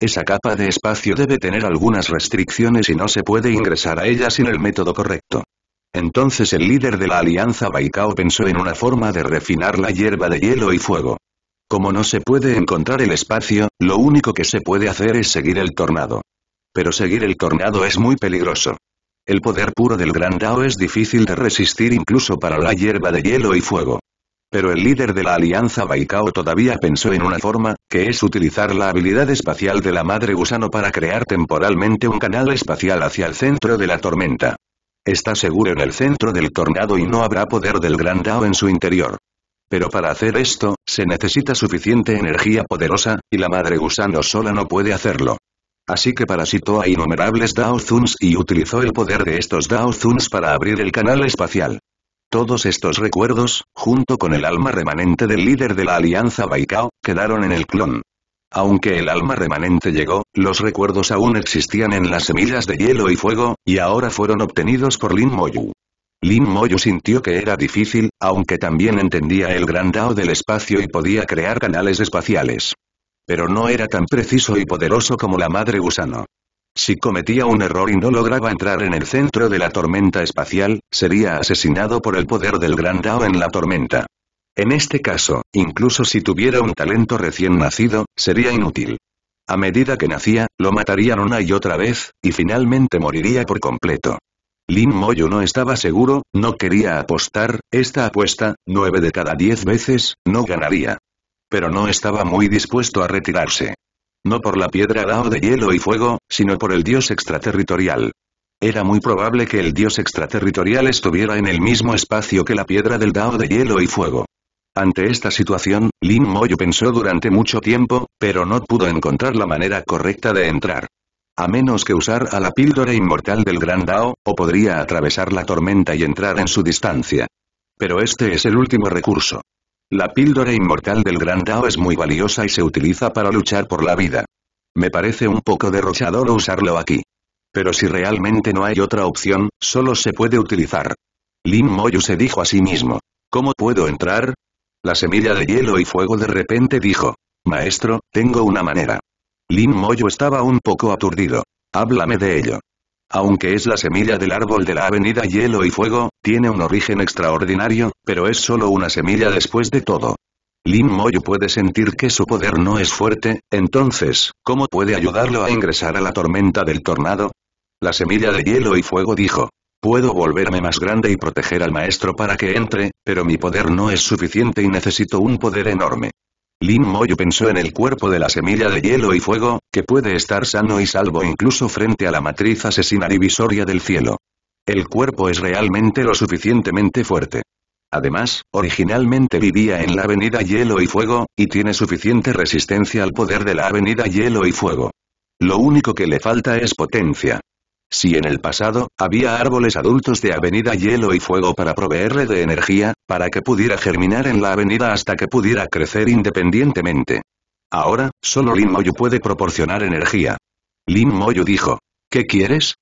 Esa capa de espacio debe tener algunas restricciones y no se puede ingresar a ella sin el método correcto. Entonces el líder de la alianza Baikao pensó en una forma de refinar la hierba de hielo y fuego. Como no se puede encontrar el espacio, lo único que se puede hacer es seguir el tornado. Pero seguir el tornado es muy peligroso. El poder puro del Gran Dao es difícil de resistir incluso para la hierba de hielo y fuego pero el líder de la Alianza Baikao todavía pensó en una forma, que es utilizar la habilidad espacial de la Madre Gusano para crear temporalmente un canal espacial hacia el centro de la tormenta. Está seguro en el centro del tornado y no habrá poder del Gran Dao en su interior. Pero para hacer esto, se necesita suficiente energía poderosa, y la Madre Gusano sola no puede hacerlo. Así que parasitó a innumerables Dao Zuns y utilizó el poder de estos Dao Zuns para abrir el canal espacial. Todos estos recuerdos, junto con el alma remanente del líder de la alianza Baikao, quedaron en el clon. Aunque el alma remanente llegó, los recuerdos aún existían en las semillas de hielo y fuego, y ahora fueron obtenidos por Lin Moyu. Lin Moyu sintió que era difícil, aunque también entendía el gran Dao del espacio y podía crear canales espaciales. Pero no era tan preciso y poderoso como la madre gusano. Si cometía un error y no lograba entrar en el centro de la tormenta espacial, sería asesinado por el poder del Gran Dao en la tormenta. En este caso, incluso si tuviera un talento recién nacido, sería inútil. A medida que nacía, lo matarían una y otra vez, y finalmente moriría por completo. Lin Moyo no estaba seguro, no quería apostar, esta apuesta, nueve de cada diez veces, no ganaría. Pero no estaba muy dispuesto a retirarse. No por la piedra Dao de hielo y fuego, sino por el dios extraterritorial. Era muy probable que el dios extraterritorial estuviera en el mismo espacio que la piedra del Dao de hielo y fuego. Ante esta situación, Lin Moyo pensó durante mucho tiempo, pero no pudo encontrar la manera correcta de entrar. A menos que usar a la píldora inmortal del Gran Dao, o podría atravesar la tormenta y entrar en su distancia. Pero este es el último recurso. La píldora inmortal del Gran Dao es muy valiosa y se utiliza para luchar por la vida. Me parece un poco derrochador usarlo aquí. Pero si realmente no hay otra opción, solo se puede utilizar. Lin Moyu se dijo a sí mismo. ¿Cómo puedo entrar? La semilla de hielo y fuego de repente dijo. Maestro, tengo una manera. Lin Moyo estaba un poco aturdido. Háblame de ello aunque es la semilla del árbol de la avenida Hielo y Fuego, tiene un origen extraordinario, pero es solo una semilla después de todo. Lin Moyu puede sentir que su poder no es fuerte, entonces, ¿cómo puede ayudarlo a ingresar a la tormenta del tornado? La semilla de hielo y fuego dijo. Puedo volverme más grande y proteger al maestro para que entre, pero mi poder no es suficiente y necesito un poder enorme. Lin Moyo pensó en el cuerpo de la semilla de hielo y fuego, que puede estar sano y salvo incluso frente a la matriz asesina divisoria del cielo. El cuerpo es realmente lo suficientemente fuerte. Además, originalmente vivía en la avenida Hielo y Fuego, y tiene suficiente resistencia al poder de la avenida Hielo y Fuego. Lo único que le falta es potencia. Si en el pasado, había árboles adultos de Avenida Hielo y Fuego para proveerle de energía, para que pudiera germinar en la avenida hasta que pudiera crecer independientemente. Ahora, solo Lin Moyu puede proporcionar energía. Lin Moyu dijo. ¿Qué quieres?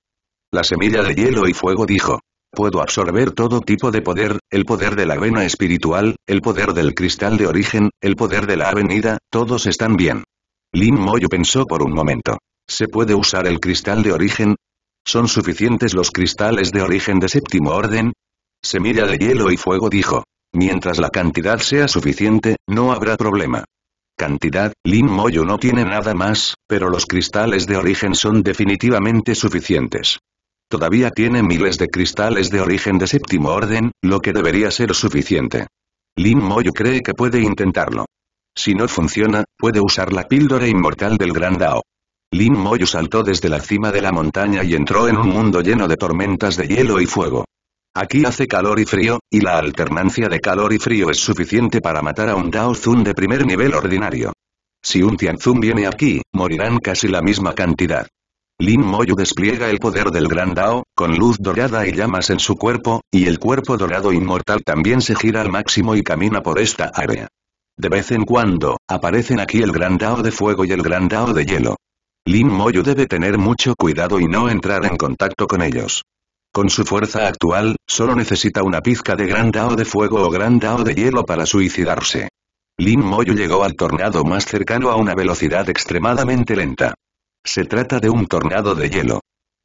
La semilla de hielo y fuego dijo. Puedo absorber todo tipo de poder, el poder de la vena espiritual, el poder del cristal de origen, el poder de la avenida, todos están bien. Lin Moyu pensó por un momento. Se puede usar el cristal de origen, ¿Son suficientes los cristales de origen de séptimo orden? Semilla de hielo y fuego dijo. Mientras la cantidad sea suficiente, no habrá problema. Cantidad, Lin Moyo no tiene nada más, pero los cristales de origen son definitivamente suficientes. Todavía tiene miles de cristales de origen de séptimo orden, lo que debería ser suficiente. Lin Moyo cree que puede intentarlo. Si no funciona, puede usar la píldora inmortal del Gran Dao. Lin Moyu saltó desde la cima de la montaña y entró en un mundo lleno de tormentas de hielo y fuego. Aquí hace calor y frío, y la alternancia de calor y frío es suficiente para matar a un Dao Zun de primer nivel ordinario. Si un Zun viene aquí, morirán casi la misma cantidad. Lin Moyu despliega el poder del Gran Dao, con luz dorada y llamas en su cuerpo, y el cuerpo dorado inmortal también se gira al máximo y camina por esta área. De vez en cuando, aparecen aquí el Gran Dao de Fuego y el Gran Dao de Hielo. Lin Moyu debe tener mucho cuidado y no entrar en contacto con ellos. Con su fuerza actual, solo necesita una pizca de gran dao de fuego o gran dao de hielo para suicidarse. Lin Moyu llegó al tornado más cercano a una velocidad extremadamente lenta. Se trata de un tornado de hielo.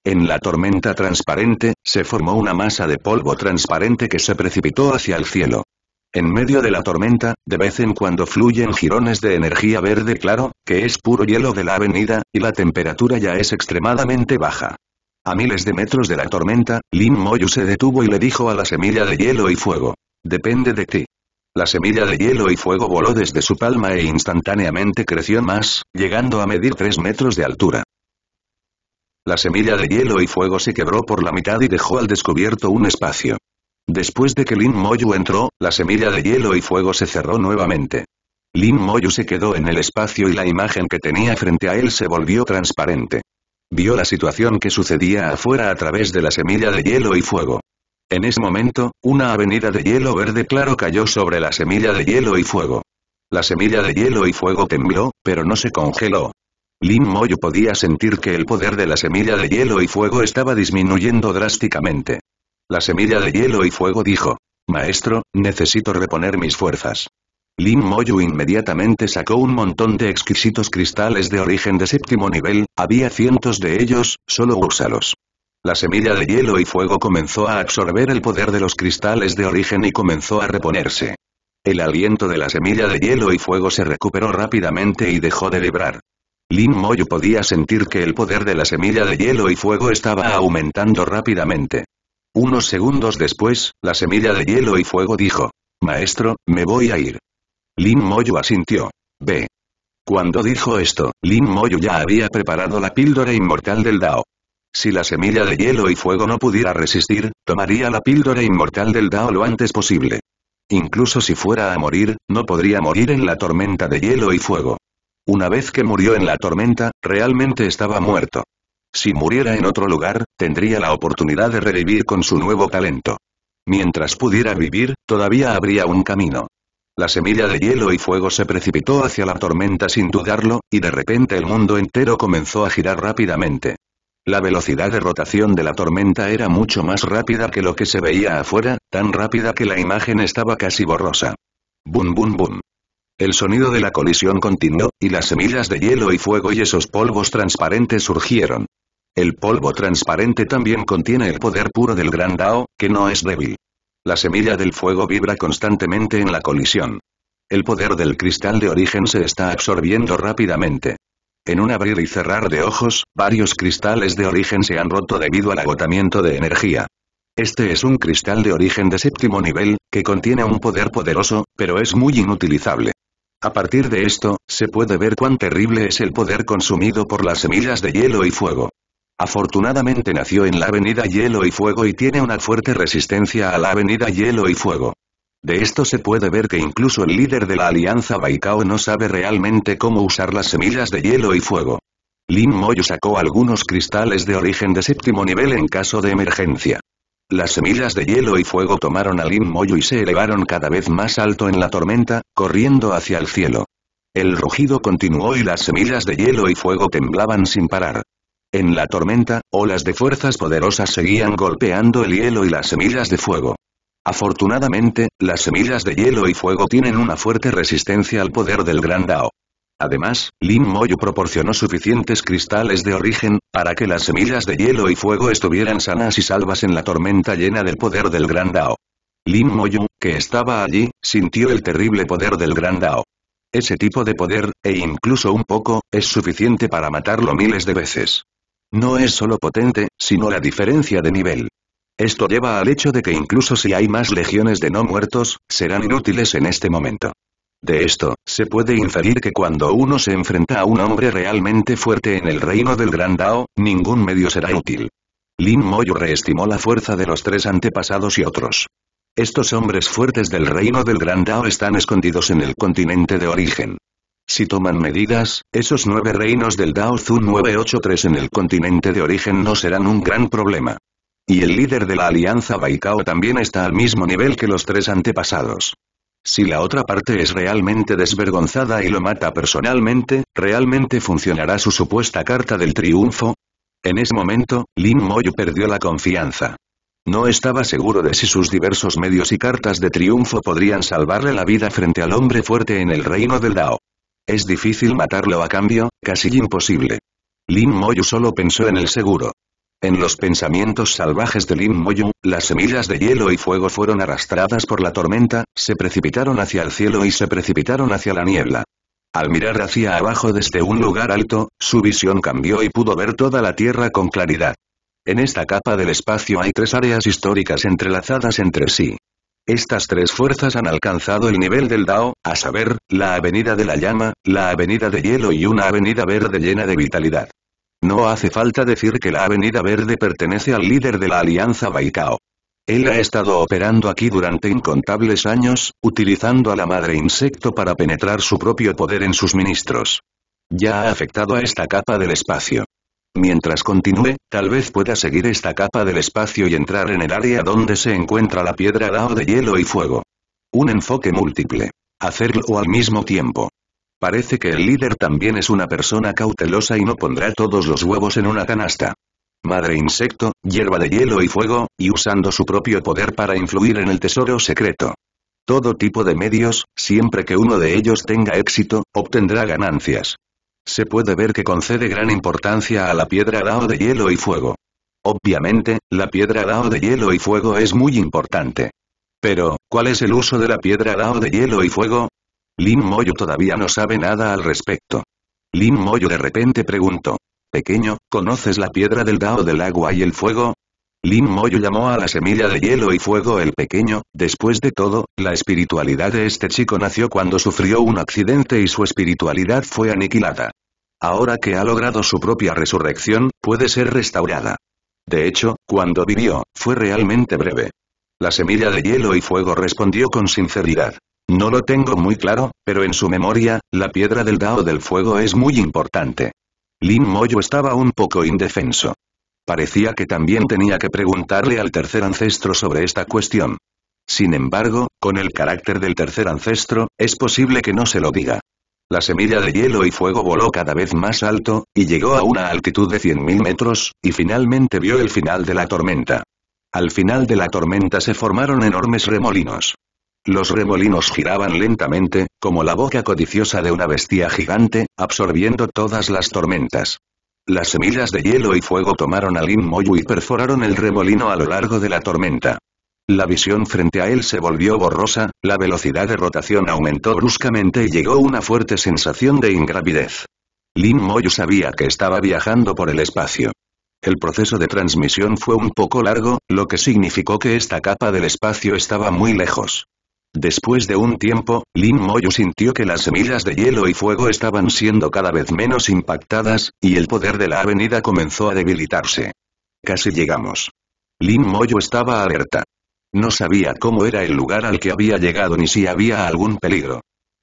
En la tormenta transparente, se formó una masa de polvo transparente que se precipitó hacia el cielo. En medio de la tormenta, de vez en cuando fluyen jirones de energía verde claro, que es puro hielo de la avenida, y la temperatura ya es extremadamente baja. A miles de metros de la tormenta, Lin Moyu se detuvo y le dijo a la semilla de hielo y fuego. Depende de ti. La semilla de hielo y fuego voló desde su palma e instantáneamente creció más, llegando a medir 3 metros de altura. La semilla de hielo y fuego se quebró por la mitad y dejó al descubierto un espacio. Después de que Lin Moyu entró, la semilla de hielo y fuego se cerró nuevamente. Lin Moyu se quedó en el espacio y la imagen que tenía frente a él se volvió transparente. Vio la situación que sucedía afuera a través de la semilla de hielo y fuego. En ese momento, una avenida de hielo verde claro cayó sobre la semilla de hielo y fuego. La semilla de hielo y fuego tembló, pero no se congeló. Lin Moyu podía sentir que el poder de la semilla de hielo y fuego estaba disminuyendo drásticamente. La semilla de hielo y fuego dijo. Maestro, necesito reponer mis fuerzas. Lin Moyu inmediatamente sacó un montón de exquisitos cristales de origen de séptimo nivel, había cientos de ellos, solo úsalos. La semilla de hielo y fuego comenzó a absorber el poder de los cristales de origen y comenzó a reponerse. El aliento de la semilla de hielo y fuego se recuperó rápidamente y dejó de vibrar. Lin Moyu podía sentir que el poder de la semilla de hielo y fuego estaba aumentando rápidamente. Unos segundos después, la semilla de hielo y fuego dijo. Maestro, me voy a ir. Lin Moyo asintió. Ve. Cuando dijo esto, Lin Moyo ya había preparado la píldora inmortal del Dao. Si la semilla de hielo y fuego no pudiera resistir, tomaría la píldora inmortal del Dao lo antes posible. Incluso si fuera a morir, no podría morir en la tormenta de hielo y fuego. Una vez que murió en la tormenta, realmente estaba muerto. Si muriera en otro lugar, tendría la oportunidad de revivir con su nuevo talento. Mientras pudiera vivir, todavía habría un camino. La semilla de hielo y fuego se precipitó hacia la tormenta sin dudarlo, y de repente el mundo entero comenzó a girar rápidamente. La velocidad de rotación de la tormenta era mucho más rápida que lo que se veía afuera, tan rápida que la imagen estaba casi borrosa. Bum bum bum. El sonido de la colisión continuó, y las semillas de hielo y fuego y esos polvos transparentes surgieron. El polvo transparente también contiene el poder puro del gran Dao, que no es débil. La semilla del fuego vibra constantemente en la colisión. El poder del cristal de origen se está absorbiendo rápidamente. En un abrir y cerrar de ojos, varios cristales de origen se han roto debido al agotamiento de energía. Este es un cristal de origen de séptimo nivel, que contiene un poder poderoso, pero es muy inutilizable. A partir de esto, se puede ver cuán terrible es el poder consumido por las semillas de hielo y fuego. Afortunadamente nació en la Avenida Hielo y Fuego y tiene una fuerte resistencia a la Avenida Hielo y Fuego. De esto se puede ver que incluso el líder de la Alianza Baikao no sabe realmente cómo usar las semillas de hielo y fuego. Lin Moyu sacó algunos cristales de origen de séptimo nivel en caso de emergencia. Las semillas de hielo y fuego tomaron a Lin Moyo y se elevaron cada vez más alto en la tormenta, corriendo hacia el cielo. El rugido continuó y las semillas de hielo y fuego temblaban sin parar. En la tormenta, olas de fuerzas poderosas seguían golpeando el hielo y las semillas de fuego. Afortunadamente, las semillas de hielo y fuego tienen una fuerte resistencia al poder del Gran Dao. Además, Lin Moyu proporcionó suficientes cristales de origen, para que las semillas de hielo y fuego estuvieran sanas y salvas en la tormenta llena del poder del Gran Dao. Lin Moyu, que estaba allí, sintió el terrible poder del Gran Dao. Ese tipo de poder, e incluso un poco, es suficiente para matarlo miles de veces. No es solo potente, sino la diferencia de nivel. Esto lleva al hecho de que incluso si hay más legiones de no muertos, serán inútiles en este momento. De esto, se puede inferir que cuando uno se enfrenta a un hombre realmente fuerte en el reino del Gran Dao, ningún medio será útil. Lin Moyo reestimó la fuerza de los tres antepasados y otros. Estos hombres fuertes del reino del Gran Dao están escondidos en el continente de origen. Si toman medidas, esos nueve reinos del Dao Zun 983 en el continente de origen no serán un gran problema. Y el líder de la alianza Baikao también está al mismo nivel que los tres antepasados. Si la otra parte es realmente desvergonzada y lo mata personalmente, ¿realmente funcionará su supuesta carta del triunfo? En ese momento, Lin Moyu perdió la confianza. No estaba seguro de si sus diversos medios y cartas de triunfo podrían salvarle la vida frente al hombre fuerte en el reino del Dao. Es difícil matarlo a cambio, casi imposible. Lin Moyu solo pensó en el seguro. En los pensamientos salvajes de Lin Moyu, las semillas de hielo y fuego fueron arrastradas por la tormenta, se precipitaron hacia el cielo y se precipitaron hacia la niebla. Al mirar hacia abajo desde un lugar alto, su visión cambió y pudo ver toda la Tierra con claridad. En esta capa del espacio hay tres áreas históricas entrelazadas entre sí. Estas tres fuerzas han alcanzado el nivel del Dao, a saber, la avenida de la llama, la avenida de hielo y una avenida verde llena de vitalidad. No hace falta decir que la avenida verde pertenece al líder de la alianza Baicao. Él ha estado operando aquí durante incontables años, utilizando a la madre insecto para penetrar su propio poder en sus ministros. Ya ha afectado a esta capa del espacio. Mientras continúe, tal vez pueda seguir esta capa del espacio y entrar en el área donde se encuentra la piedra Dao de hielo y fuego. Un enfoque múltiple. Hacerlo al mismo tiempo. Parece que el líder también es una persona cautelosa y no pondrá todos los huevos en una canasta. Madre insecto, hierba de hielo y fuego, y usando su propio poder para influir en el tesoro secreto. Todo tipo de medios, siempre que uno de ellos tenga éxito, obtendrá ganancias. Se puede ver que concede gran importancia a la piedra Dao de hielo y fuego. Obviamente, la piedra Dao de hielo y fuego es muy importante. Pero, ¿cuál es el uso de la piedra Dao de hielo y fuego? Lin Moyo todavía no sabe nada al respecto. Lin Moyo de repente preguntó. Pequeño, ¿conoces la piedra del Dao del agua y el fuego? Lin Moyo llamó a la semilla de hielo y fuego el pequeño, después de todo, la espiritualidad de este chico nació cuando sufrió un accidente y su espiritualidad fue aniquilada. Ahora que ha logrado su propia resurrección, puede ser restaurada. De hecho, cuando vivió, fue realmente breve. La semilla de hielo y fuego respondió con sinceridad. No lo tengo muy claro, pero en su memoria, la piedra del Dao del Fuego es muy importante. Lin Moyo estaba un poco indefenso. Parecía que también tenía que preguntarle al tercer ancestro sobre esta cuestión. Sin embargo, con el carácter del tercer ancestro, es posible que no se lo diga. La semilla de hielo y fuego voló cada vez más alto, y llegó a una altitud de 100.000 metros, y finalmente vio el final de la tormenta. Al final de la tormenta se formaron enormes remolinos. Los remolinos giraban lentamente, como la boca codiciosa de una bestia gigante, absorbiendo todas las tormentas. Las semillas de hielo y fuego tomaron a Lin Moyu y perforaron el remolino a lo largo de la tormenta. La visión frente a él se volvió borrosa, la velocidad de rotación aumentó bruscamente y llegó una fuerte sensación de ingravidez. Lin Moyu sabía que estaba viajando por el espacio. El proceso de transmisión fue un poco largo, lo que significó que esta capa del espacio estaba muy lejos. Después de un tiempo, Lin Moyu sintió que las semillas de hielo y fuego estaban siendo cada vez menos impactadas, y el poder de la avenida comenzó a debilitarse. Casi llegamos. Lin Moyo estaba alerta. No sabía cómo era el lugar al que había llegado ni si había algún peligro.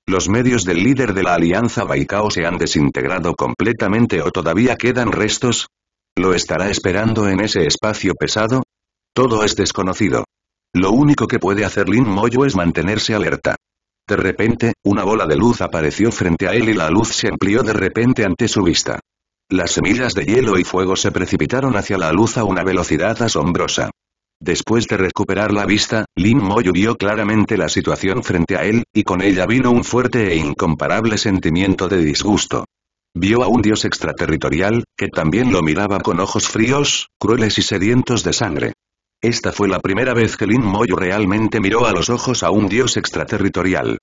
Los medios del líder de la alianza Baicao se han desintegrado completamente o todavía quedan restos. ¿Lo estará esperando en ese espacio pesado? Todo es desconocido. Lo único que puede hacer Lin Moyo es mantenerse alerta. De repente, una bola de luz apareció frente a él y la luz se amplió de repente ante su vista. Las semillas de hielo y fuego se precipitaron hacia la luz a una velocidad asombrosa. Después de recuperar la vista, Lin Moyo vio claramente la situación frente a él, y con ella vino un fuerte e incomparable sentimiento de disgusto. Vio a un dios extraterritorial, que también lo miraba con ojos fríos, crueles y sedientos de sangre. Esta fue la primera vez que Lin Moyo realmente miró a los ojos a un dios extraterritorial.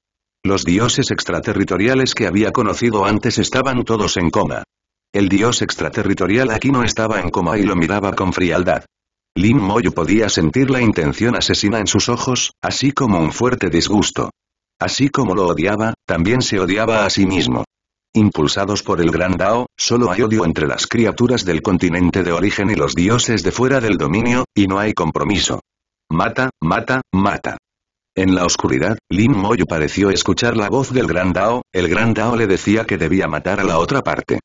Los dioses extraterritoriales que había conocido antes estaban todos en coma. El dios extraterritorial aquí no estaba en coma y lo miraba con frialdad. Lin Moyo podía sentir la intención asesina en sus ojos, así como un fuerte disgusto. Así como lo odiaba, también se odiaba a sí mismo. Impulsados por el gran Dao, solo hay odio entre las criaturas del continente de origen y los dioses de fuera del dominio, y no hay compromiso. Mata, mata, mata. En la oscuridad, Lin Moyo pareció escuchar la voz del gran Dao, el gran Dao le decía que debía matar a la otra parte.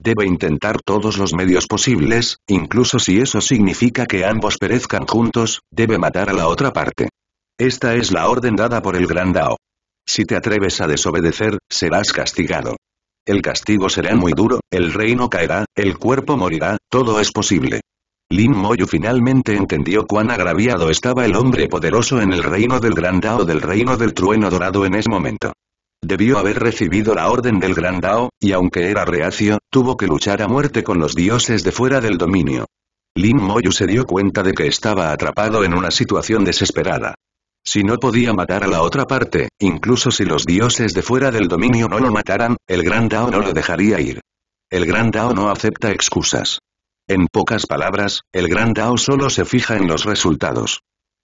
Debe intentar todos los medios posibles, incluso si eso significa que ambos perezcan juntos, debe matar a la otra parte. Esta es la orden dada por el gran Dao. Si te atreves a desobedecer, serás castigado. El castigo será muy duro, el reino caerá, el cuerpo morirá, todo es posible. Lin Moyu finalmente entendió cuán agraviado estaba el hombre poderoso en el reino del Gran Dao del reino del trueno dorado en ese momento. Debió haber recibido la orden del Gran Dao, y aunque era reacio, tuvo que luchar a muerte con los dioses de fuera del dominio. Lin Moyu se dio cuenta de que estaba atrapado en una situación desesperada. Si no podía matar a la otra parte, incluso si los dioses de fuera del dominio no lo mataran, el gran Dao no lo dejaría ir. El gran Dao no acepta excusas. En pocas palabras, el gran Dao solo se fija en los resultados.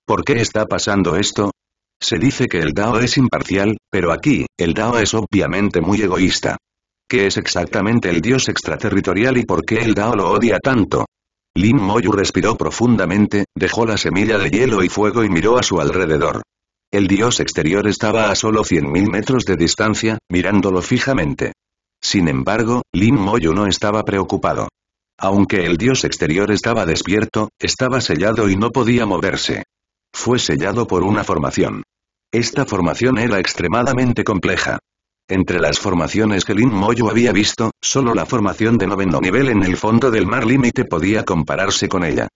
¿Por qué está pasando esto? Se dice que el Dao es imparcial, pero aquí, el Dao es obviamente muy egoísta. ¿Qué es exactamente el dios extraterritorial y por qué el Dao lo odia tanto? Lin Moyu respiró profundamente, dejó la semilla de hielo y fuego y miró a su alrededor. El dios exterior estaba a solo 100.000 metros de distancia, mirándolo fijamente. Sin embargo, Lin Moyu no estaba preocupado. Aunque el dios exterior estaba despierto, estaba sellado y no podía moverse. Fue sellado por una formación. Esta formación era extremadamente compleja. Entre las formaciones que Lin Moyu había visto, solo la formación de noveno nivel en el fondo del mar límite podía compararse con ella.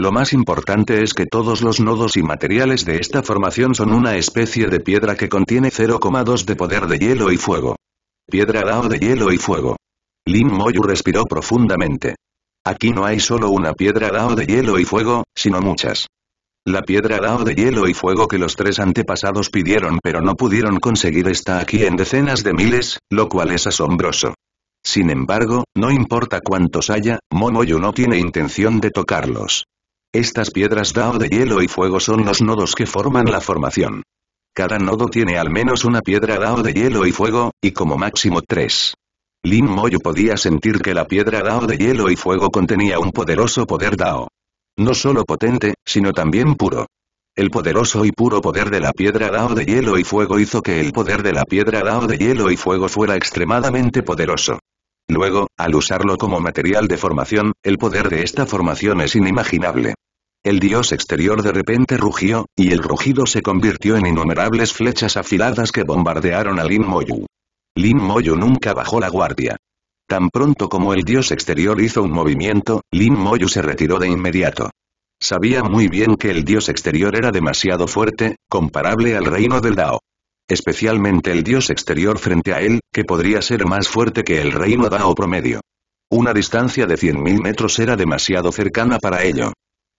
Lo más importante es que todos los nodos y materiales de esta formación son una especie de piedra que contiene 0,2 de poder de hielo y fuego. Piedra Dao de hielo y fuego. Lin Moyu respiró profundamente. Aquí no hay solo una piedra Dao de hielo y fuego, sino muchas. La piedra Dao de hielo y fuego que los tres antepasados pidieron pero no pudieron conseguir está aquí en decenas de miles, lo cual es asombroso. Sin embargo, no importa cuántos haya, Momoyo no tiene intención de tocarlos. Estas piedras Dao de hielo y fuego son los nodos que forman la formación. Cada nodo tiene al menos una piedra Dao de hielo y fuego, y como máximo tres. Lin Moyo podía sentir que la piedra Dao de hielo y fuego contenía un poderoso poder Dao. No solo potente, sino también puro. El poderoso y puro poder de la piedra Dao de hielo y fuego hizo que el poder de la piedra Dao de hielo y fuego fuera extremadamente poderoso. Luego, al usarlo como material de formación, el poder de esta formación es inimaginable. El dios exterior de repente rugió, y el rugido se convirtió en innumerables flechas afiladas que bombardearon a Lin Moyu. Lin Moyu nunca bajó la guardia. Tan pronto como el dios exterior hizo un movimiento, Lin Moyu se retiró de inmediato. Sabía muy bien que el dios exterior era demasiado fuerte, comparable al reino del Dao. Especialmente el dios exterior frente a él, que podría ser más fuerte que el reino Dao promedio. Una distancia de 100.000 metros era demasiado cercana para ello.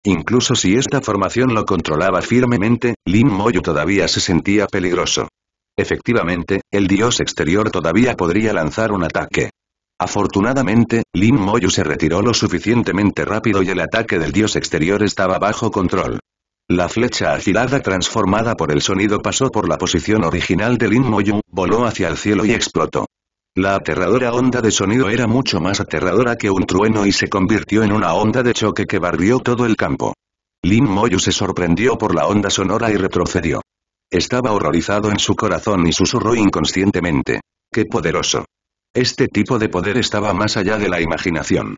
Incluso si esta formación lo controlaba firmemente, Lin Moyu todavía se sentía peligroso. Efectivamente, el dios exterior todavía podría lanzar un ataque. Afortunadamente, Lin Moyu se retiró lo suficientemente rápido y el ataque del dios exterior estaba bajo control. La flecha afilada transformada por el sonido pasó por la posición original de Lin Moyu, voló hacia el cielo y explotó. La aterradora onda de sonido era mucho más aterradora que un trueno y se convirtió en una onda de choque que barrió todo el campo. Lin Moyu se sorprendió por la onda sonora y retrocedió. Estaba horrorizado en su corazón y susurró inconscientemente. ¡Qué poderoso! Este tipo de poder estaba más allá de la imaginación.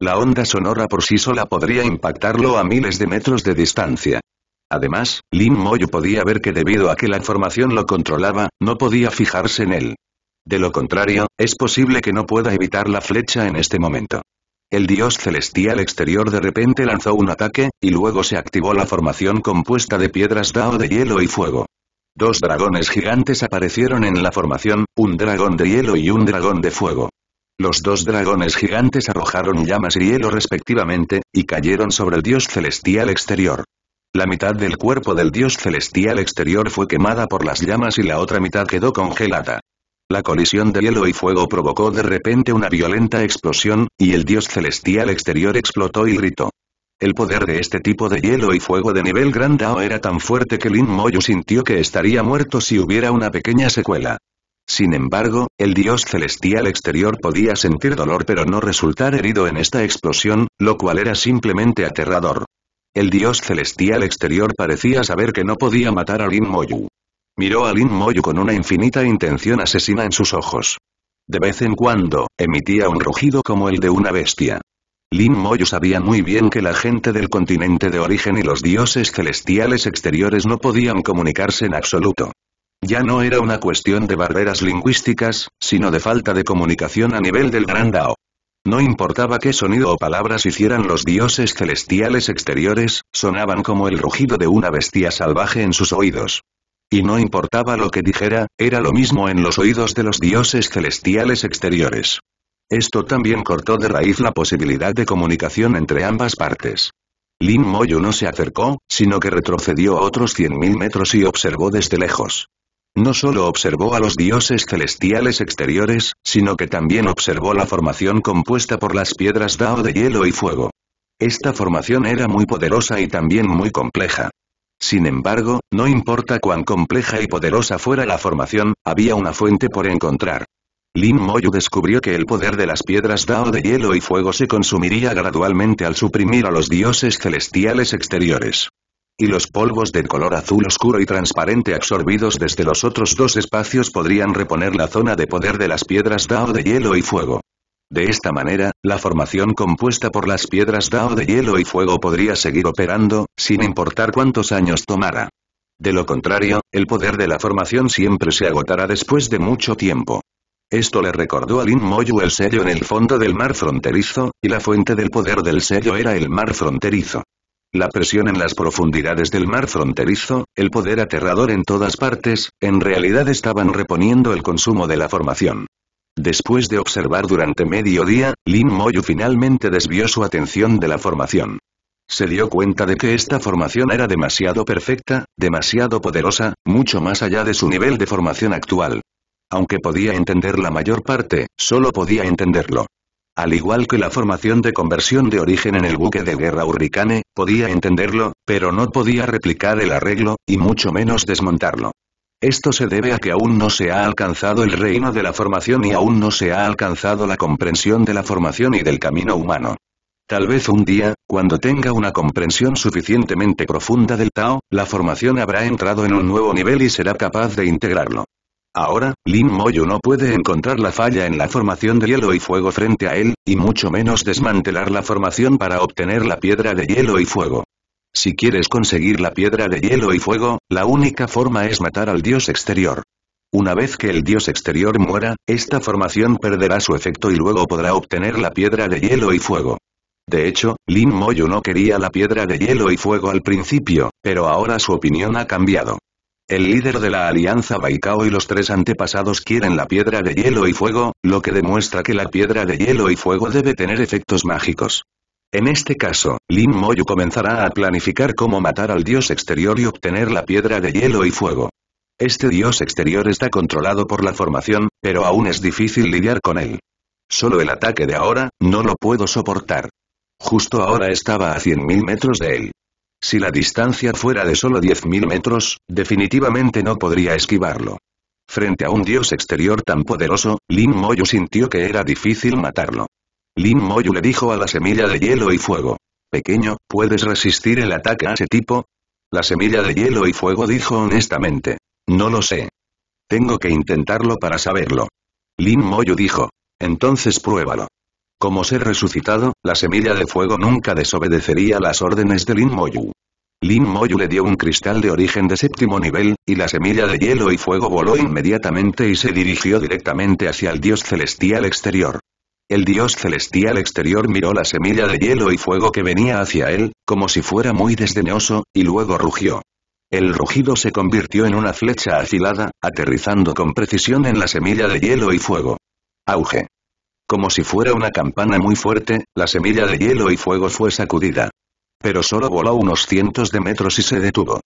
La onda sonora por sí sola podría impactarlo a miles de metros de distancia. Además, Lin Moyo podía ver que debido a que la formación lo controlaba, no podía fijarse en él. De lo contrario, es posible que no pueda evitar la flecha en este momento. El dios celestial exterior de repente lanzó un ataque, y luego se activó la formación compuesta de piedras Dao de hielo y fuego. Dos dragones gigantes aparecieron en la formación, un dragón de hielo y un dragón de fuego. Los dos dragones gigantes arrojaron llamas y hielo respectivamente, y cayeron sobre el dios celestial exterior. La mitad del cuerpo del dios celestial exterior fue quemada por las llamas y la otra mitad quedó congelada. La colisión de hielo y fuego provocó de repente una violenta explosión, y el dios celestial exterior explotó y gritó. El poder de este tipo de hielo y fuego de nivel Grandao era tan fuerte que Lin Moyu sintió que estaría muerto si hubiera una pequeña secuela. Sin embargo, el dios celestial exterior podía sentir dolor pero no resultar herido en esta explosión, lo cual era simplemente aterrador. El dios celestial exterior parecía saber que no podía matar a Lin Moyu. Miró a Lin Moyu con una infinita intención asesina en sus ojos. De vez en cuando, emitía un rugido como el de una bestia. Lin Moyo sabía muy bien que la gente del continente de origen y los dioses celestiales exteriores no podían comunicarse en absoluto. Ya no era una cuestión de barreras lingüísticas, sino de falta de comunicación a nivel del Gran Dao. No importaba qué sonido o palabras hicieran los dioses celestiales exteriores, sonaban como el rugido de una bestia salvaje en sus oídos. Y no importaba lo que dijera, era lo mismo en los oídos de los dioses celestiales exteriores. Esto también cortó de raíz la posibilidad de comunicación entre ambas partes. Lin Moyo no se acercó, sino que retrocedió a otros 100.000 metros y observó desde lejos. No solo observó a los dioses celestiales exteriores, sino que también observó la formación compuesta por las piedras Dao de hielo y fuego. Esta formación era muy poderosa y también muy compleja. Sin embargo, no importa cuán compleja y poderosa fuera la formación, había una fuente por encontrar. Lin Moyu descubrió que el poder de las piedras Dao de hielo y fuego se consumiría gradualmente al suprimir a los dioses celestiales exteriores. Y los polvos de color azul oscuro y transparente absorbidos desde los otros dos espacios podrían reponer la zona de poder de las piedras Dao de hielo y fuego. De esta manera, la formación compuesta por las piedras Dao de hielo y fuego podría seguir operando, sin importar cuántos años tomara. De lo contrario, el poder de la formación siempre se agotará después de mucho tiempo. Esto le recordó a Lin Moyu el sello en el fondo del mar fronterizo, y la fuente del poder del sello era el mar fronterizo. La presión en las profundidades del mar fronterizo, el poder aterrador en todas partes, en realidad estaban reponiendo el consumo de la formación. Después de observar durante medio día, Lin Moyu finalmente desvió su atención de la formación. Se dio cuenta de que esta formación era demasiado perfecta, demasiado poderosa, mucho más allá de su nivel de formación actual. Aunque podía entender la mayor parte, solo podía entenderlo. Al igual que la formación de conversión de origen en el buque de guerra Hurricane, podía entenderlo, pero no podía replicar el arreglo, y mucho menos desmontarlo. Esto se debe a que aún no se ha alcanzado el reino de la formación y aún no se ha alcanzado la comprensión de la formación y del camino humano. Tal vez un día, cuando tenga una comprensión suficientemente profunda del Tao, la formación habrá entrado en un nuevo nivel y será capaz de integrarlo. Ahora, Lin moyu no puede encontrar la falla en la formación de hielo y fuego frente a él, y mucho menos desmantelar la formación para obtener la piedra de hielo y fuego. Si quieres conseguir la piedra de hielo y fuego, la única forma es matar al dios exterior. Una vez que el dios exterior muera, esta formación perderá su efecto y luego podrá obtener la piedra de hielo y fuego. De hecho, Lin moyu no quería la piedra de hielo y fuego al principio, pero ahora su opinión ha cambiado. El líder de la alianza Baikao y los tres antepasados quieren la piedra de hielo y fuego, lo que demuestra que la piedra de hielo y fuego debe tener efectos mágicos. En este caso, Lin Moyu comenzará a planificar cómo matar al dios exterior y obtener la piedra de hielo y fuego. Este dios exterior está controlado por la formación, pero aún es difícil lidiar con él. Solo el ataque de ahora, no lo puedo soportar. Justo ahora estaba a 100.000 metros de él. Si la distancia fuera de solo 10.000 metros, definitivamente no podría esquivarlo. Frente a un dios exterior tan poderoso, Lin Moyu sintió que era difícil matarlo. Lin Moyu le dijo a la semilla de hielo y fuego. Pequeño, ¿puedes resistir el ataque a ese tipo? La semilla de hielo y fuego dijo honestamente. No lo sé. Tengo que intentarlo para saberlo. Lin Moyu dijo. Entonces pruébalo. Como ser resucitado, la semilla de fuego nunca desobedecería las órdenes de Lin Moyu. Lin Moyu le dio un cristal de origen de séptimo nivel, y la semilla de hielo y fuego voló inmediatamente y se dirigió directamente hacia el dios celestial exterior. El dios celestial exterior miró la semilla de hielo y fuego que venía hacia él, como si fuera muy desdeñoso, y luego rugió. El rugido se convirtió en una flecha afilada, aterrizando con precisión en la semilla de hielo y fuego. Auge. Como si fuera una campana muy fuerte, la semilla de hielo y fuego fue sacudida. Pero solo voló unos cientos de metros y se detuvo.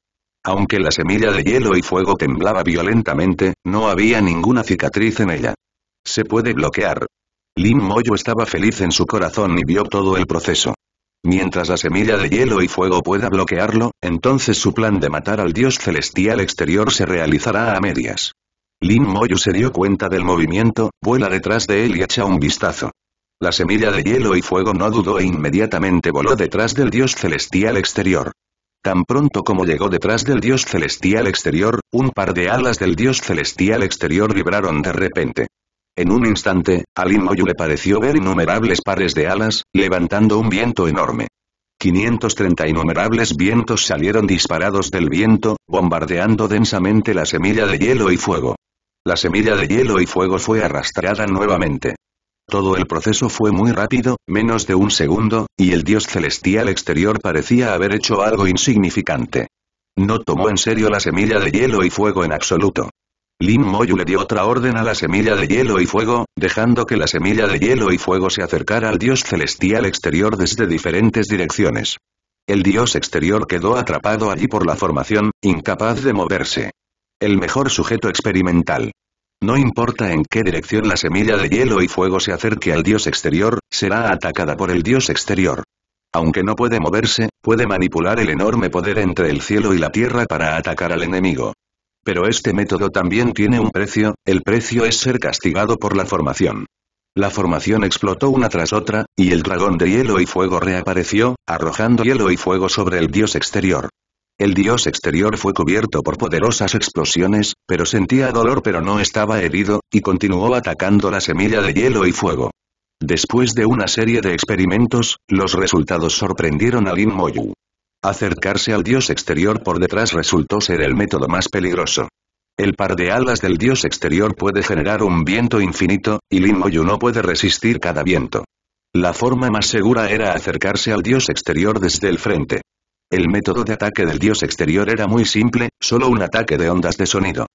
Aunque la semilla de hielo y fuego temblaba violentamente, no había ninguna cicatriz en ella. Se puede bloquear. Lin Moyo estaba feliz en su corazón y vio todo el proceso. Mientras la semilla de hielo y fuego pueda bloquearlo, entonces su plan de matar al dios celestial exterior se realizará a medias. Lin Moyu se dio cuenta del movimiento, vuela detrás de él y echa un vistazo. La semilla de hielo y fuego no dudó e inmediatamente voló detrás del dios celestial exterior. Tan pronto como llegó detrás del dios celestial exterior, un par de alas del dios celestial exterior vibraron de repente. En un instante, a Lin Moyu le pareció ver innumerables pares de alas, levantando un viento enorme. 530 innumerables vientos salieron disparados del viento, bombardeando densamente la semilla de hielo y fuego la semilla de hielo y fuego fue arrastrada nuevamente. Todo el proceso fue muy rápido, menos de un segundo, y el dios celestial exterior parecía haber hecho algo insignificante. No tomó en serio la semilla de hielo y fuego en absoluto. Lin Moyu le dio otra orden a la semilla de hielo y fuego, dejando que la semilla de hielo y fuego se acercara al dios celestial exterior desde diferentes direcciones. El dios exterior quedó atrapado allí por la formación, incapaz de moverse. El mejor sujeto experimental. No importa en qué dirección la semilla de hielo y fuego se acerque al dios exterior, será atacada por el dios exterior. Aunque no puede moverse, puede manipular el enorme poder entre el cielo y la tierra para atacar al enemigo. Pero este método también tiene un precio, el precio es ser castigado por la formación. La formación explotó una tras otra, y el dragón de hielo y fuego reapareció, arrojando hielo y fuego sobre el dios exterior. El dios exterior fue cubierto por poderosas explosiones, pero sentía dolor pero no estaba herido, y continuó atacando la semilla de hielo y fuego. Después de una serie de experimentos, los resultados sorprendieron a Lin Moyu. Acercarse al dios exterior por detrás resultó ser el método más peligroso. El par de alas del dios exterior puede generar un viento infinito, y Lin Moyu no puede resistir cada viento. La forma más segura era acercarse al dios exterior desde el frente. El método de ataque del dios exterior era muy simple, solo un ataque de ondas de sonido.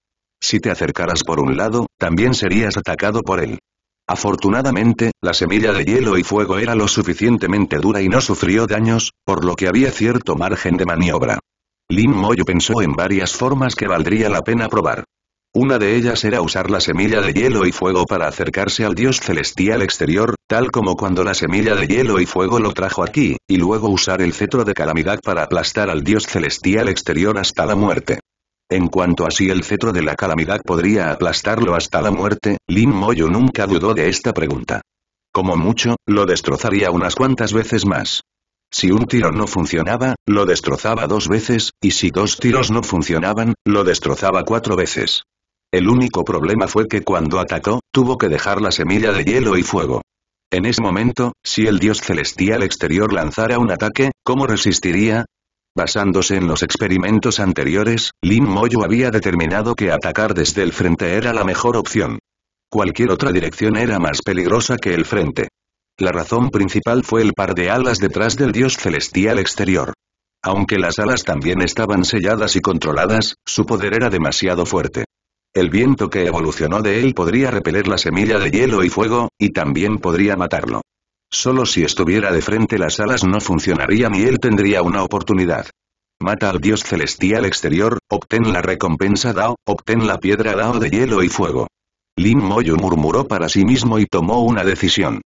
Si te acercaras por un lado, también serías atacado por él. Afortunadamente, la semilla de hielo y fuego era lo suficientemente dura y no sufrió daños, por lo que había cierto margen de maniobra. Lin Moyo pensó en varias formas que valdría la pena probar. Una de ellas era usar la semilla de hielo y fuego para acercarse al dios celestial exterior, tal como cuando la semilla de hielo y fuego lo trajo aquí, y luego usar el cetro de calamidad para aplastar al dios celestial exterior hasta la muerte. En cuanto así el cetro de la calamidad podría aplastarlo hasta la muerte, Lin Moyo nunca dudó de esta pregunta. Como mucho, lo destrozaría unas cuantas veces más. Si un tiro no funcionaba, lo destrozaba dos veces, y si dos tiros no funcionaban, lo destrozaba cuatro veces. El único problema fue que cuando atacó, tuvo que dejar la semilla de hielo y fuego. En ese momento, si el dios celestial exterior lanzara un ataque, ¿cómo resistiría? Basándose en los experimentos anteriores, Lin Moyo había determinado que atacar desde el frente era la mejor opción. Cualquier otra dirección era más peligrosa que el frente. La razón principal fue el par de alas detrás del dios celestial exterior. Aunque las alas también estaban selladas y controladas, su poder era demasiado fuerte. El viento que evolucionó de él podría repeler la semilla de hielo y fuego, y también podría matarlo. Solo si estuviera de frente las alas no funcionarían y él tendría una oportunidad. Mata al dios celestial exterior, obtén la recompensa Dao, obtén la piedra Dao de hielo y fuego. Lin Moyu murmuró para sí mismo y tomó una decisión.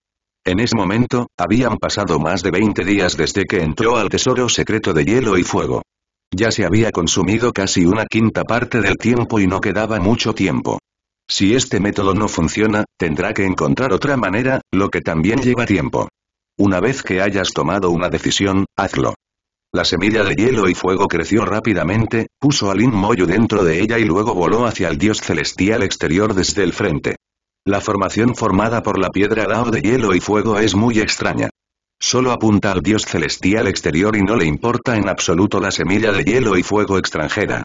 En ese momento, habían pasado más de 20 días desde que entró al tesoro secreto de hielo y fuego. Ya se había consumido casi una quinta parte del tiempo y no quedaba mucho tiempo. Si este método no funciona, tendrá que encontrar otra manera, lo que también lleva tiempo. Una vez que hayas tomado una decisión, hazlo. La semilla de hielo y fuego creció rápidamente, puso a Lin Moyu dentro de ella y luego voló hacia el dios celestial exterior desde el frente. La formación formada por la piedra dao de hielo y fuego es muy extraña. Solo apunta al dios celestial exterior y no le importa en absoluto la semilla de hielo y fuego extranjera.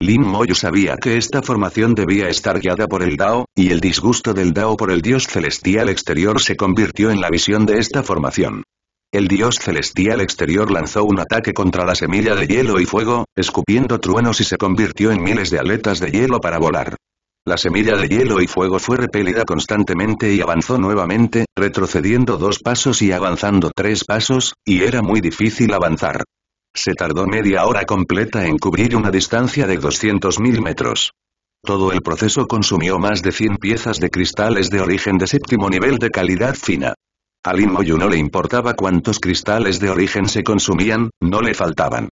Lin Moyu sabía que esta formación debía estar guiada por el Dao, y el disgusto del Dao por el dios celestial exterior se convirtió en la visión de esta formación. El dios celestial exterior lanzó un ataque contra la semilla de hielo y fuego, escupiendo truenos y se convirtió en miles de aletas de hielo para volar. La semilla de hielo y fuego fue repelida constantemente y avanzó nuevamente, retrocediendo dos pasos y avanzando tres pasos, y era muy difícil avanzar. Se tardó media hora completa en cubrir una distancia de 200.000 metros. Todo el proceso consumió más de 100 piezas de cristales de origen de séptimo nivel de calidad fina. Al Inmoyu no le importaba cuántos cristales de origen se consumían, no le faltaban.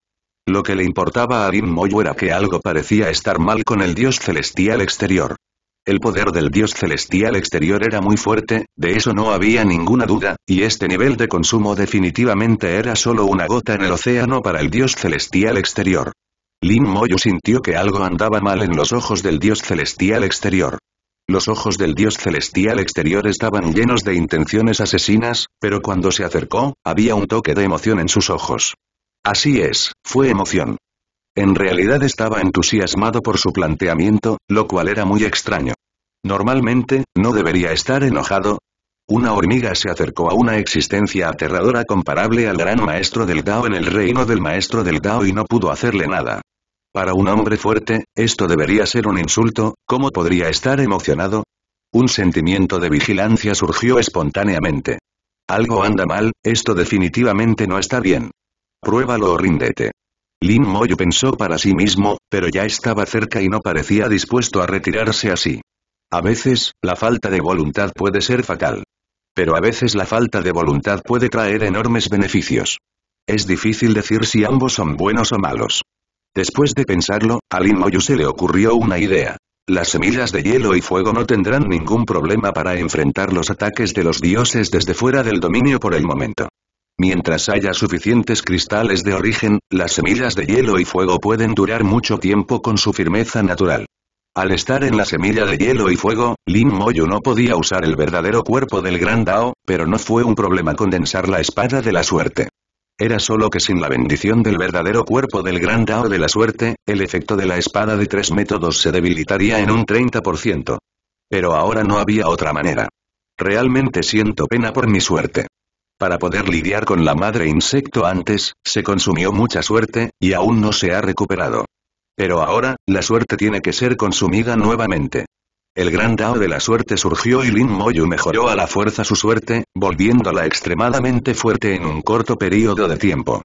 Lo que le importaba a Lin Moyo era que algo parecía estar mal con el dios celestial exterior. El poder del dios celestial exterior era muy fuerte, de eso no había ninguna duda, y este nivel de consumo definitivamente era solo una gota en el océano para el dios celestial exterior. Lin Moyo sintió que algo andaba mal en los ojos del dios celestial exterior. Los ojos del dios celestial exterior estaban llenos de intenciones asesinas, pero cuando se acercó, había un toque de emoción en sus ojos. Así es, fue emoción. En realidad estaba entusiasmado por su planteamiento, lo cual era muy extraño. Normalmente, no debería estar enojado. Una hormiga se acercó a una existencia aterradora comparable al gran maestro del Dao en el reino del maestro del Dao y no pudo hacerle nada. Para un hombre fuerte, esto debería ser un insulto, ¿cómo podría estar emocionado? Un sentimiento de vigilancia surgió espontáneamente. Algo anda mal, esto definitivamente no está bien pruébalo o ríndete. Lin Moyo pensó para sí mismo, pero ya estaba cerca y no parecía dispuesto a retirarse así. A veces, la falta de voluntad puede ser fatal. Pero a veces la falta de voluntad puede traer enormes beneficios. Es difícil decir si ambos son buenos o malos. Después de pensarlo, a Lin Moyo se le ocurrió una idea. Las semillas de hielo y fuego no tendrán ningún problema para enfrentar los ataques de los dioses desde fuera del dominio por el momento. Mientras haya suficientes cristales de origen, las semillas de hielo y fuego pueden durar mucho tiempo con su firmeza natural. Al estar en la semilla de hielo y fuego, Lin Moyo no podía usar el verdadero cuerpo del gran Dao, pero no fue un problema condensar la espada de la suerte. Era solo que sin la bendición del verdadero cuerpo del gran Dao de la suerte, el efecto de la espada de tres métodos se debilitaría en un 30%. Pero ahora no había otra manera. Realmente siento pena por mi suerte. Para poder lidiar con la madre insecto antes, se consumió mucha suerte, y aún no se ha recuperado. Pero ahora, la suerte tiene que ser consumida nuevamente. El gran Dao de la suerte surgió y Lin Moyu mejoró a la fuerza su suerte, volviéndola extremadamente fuerte en un corto periodo de tiempo.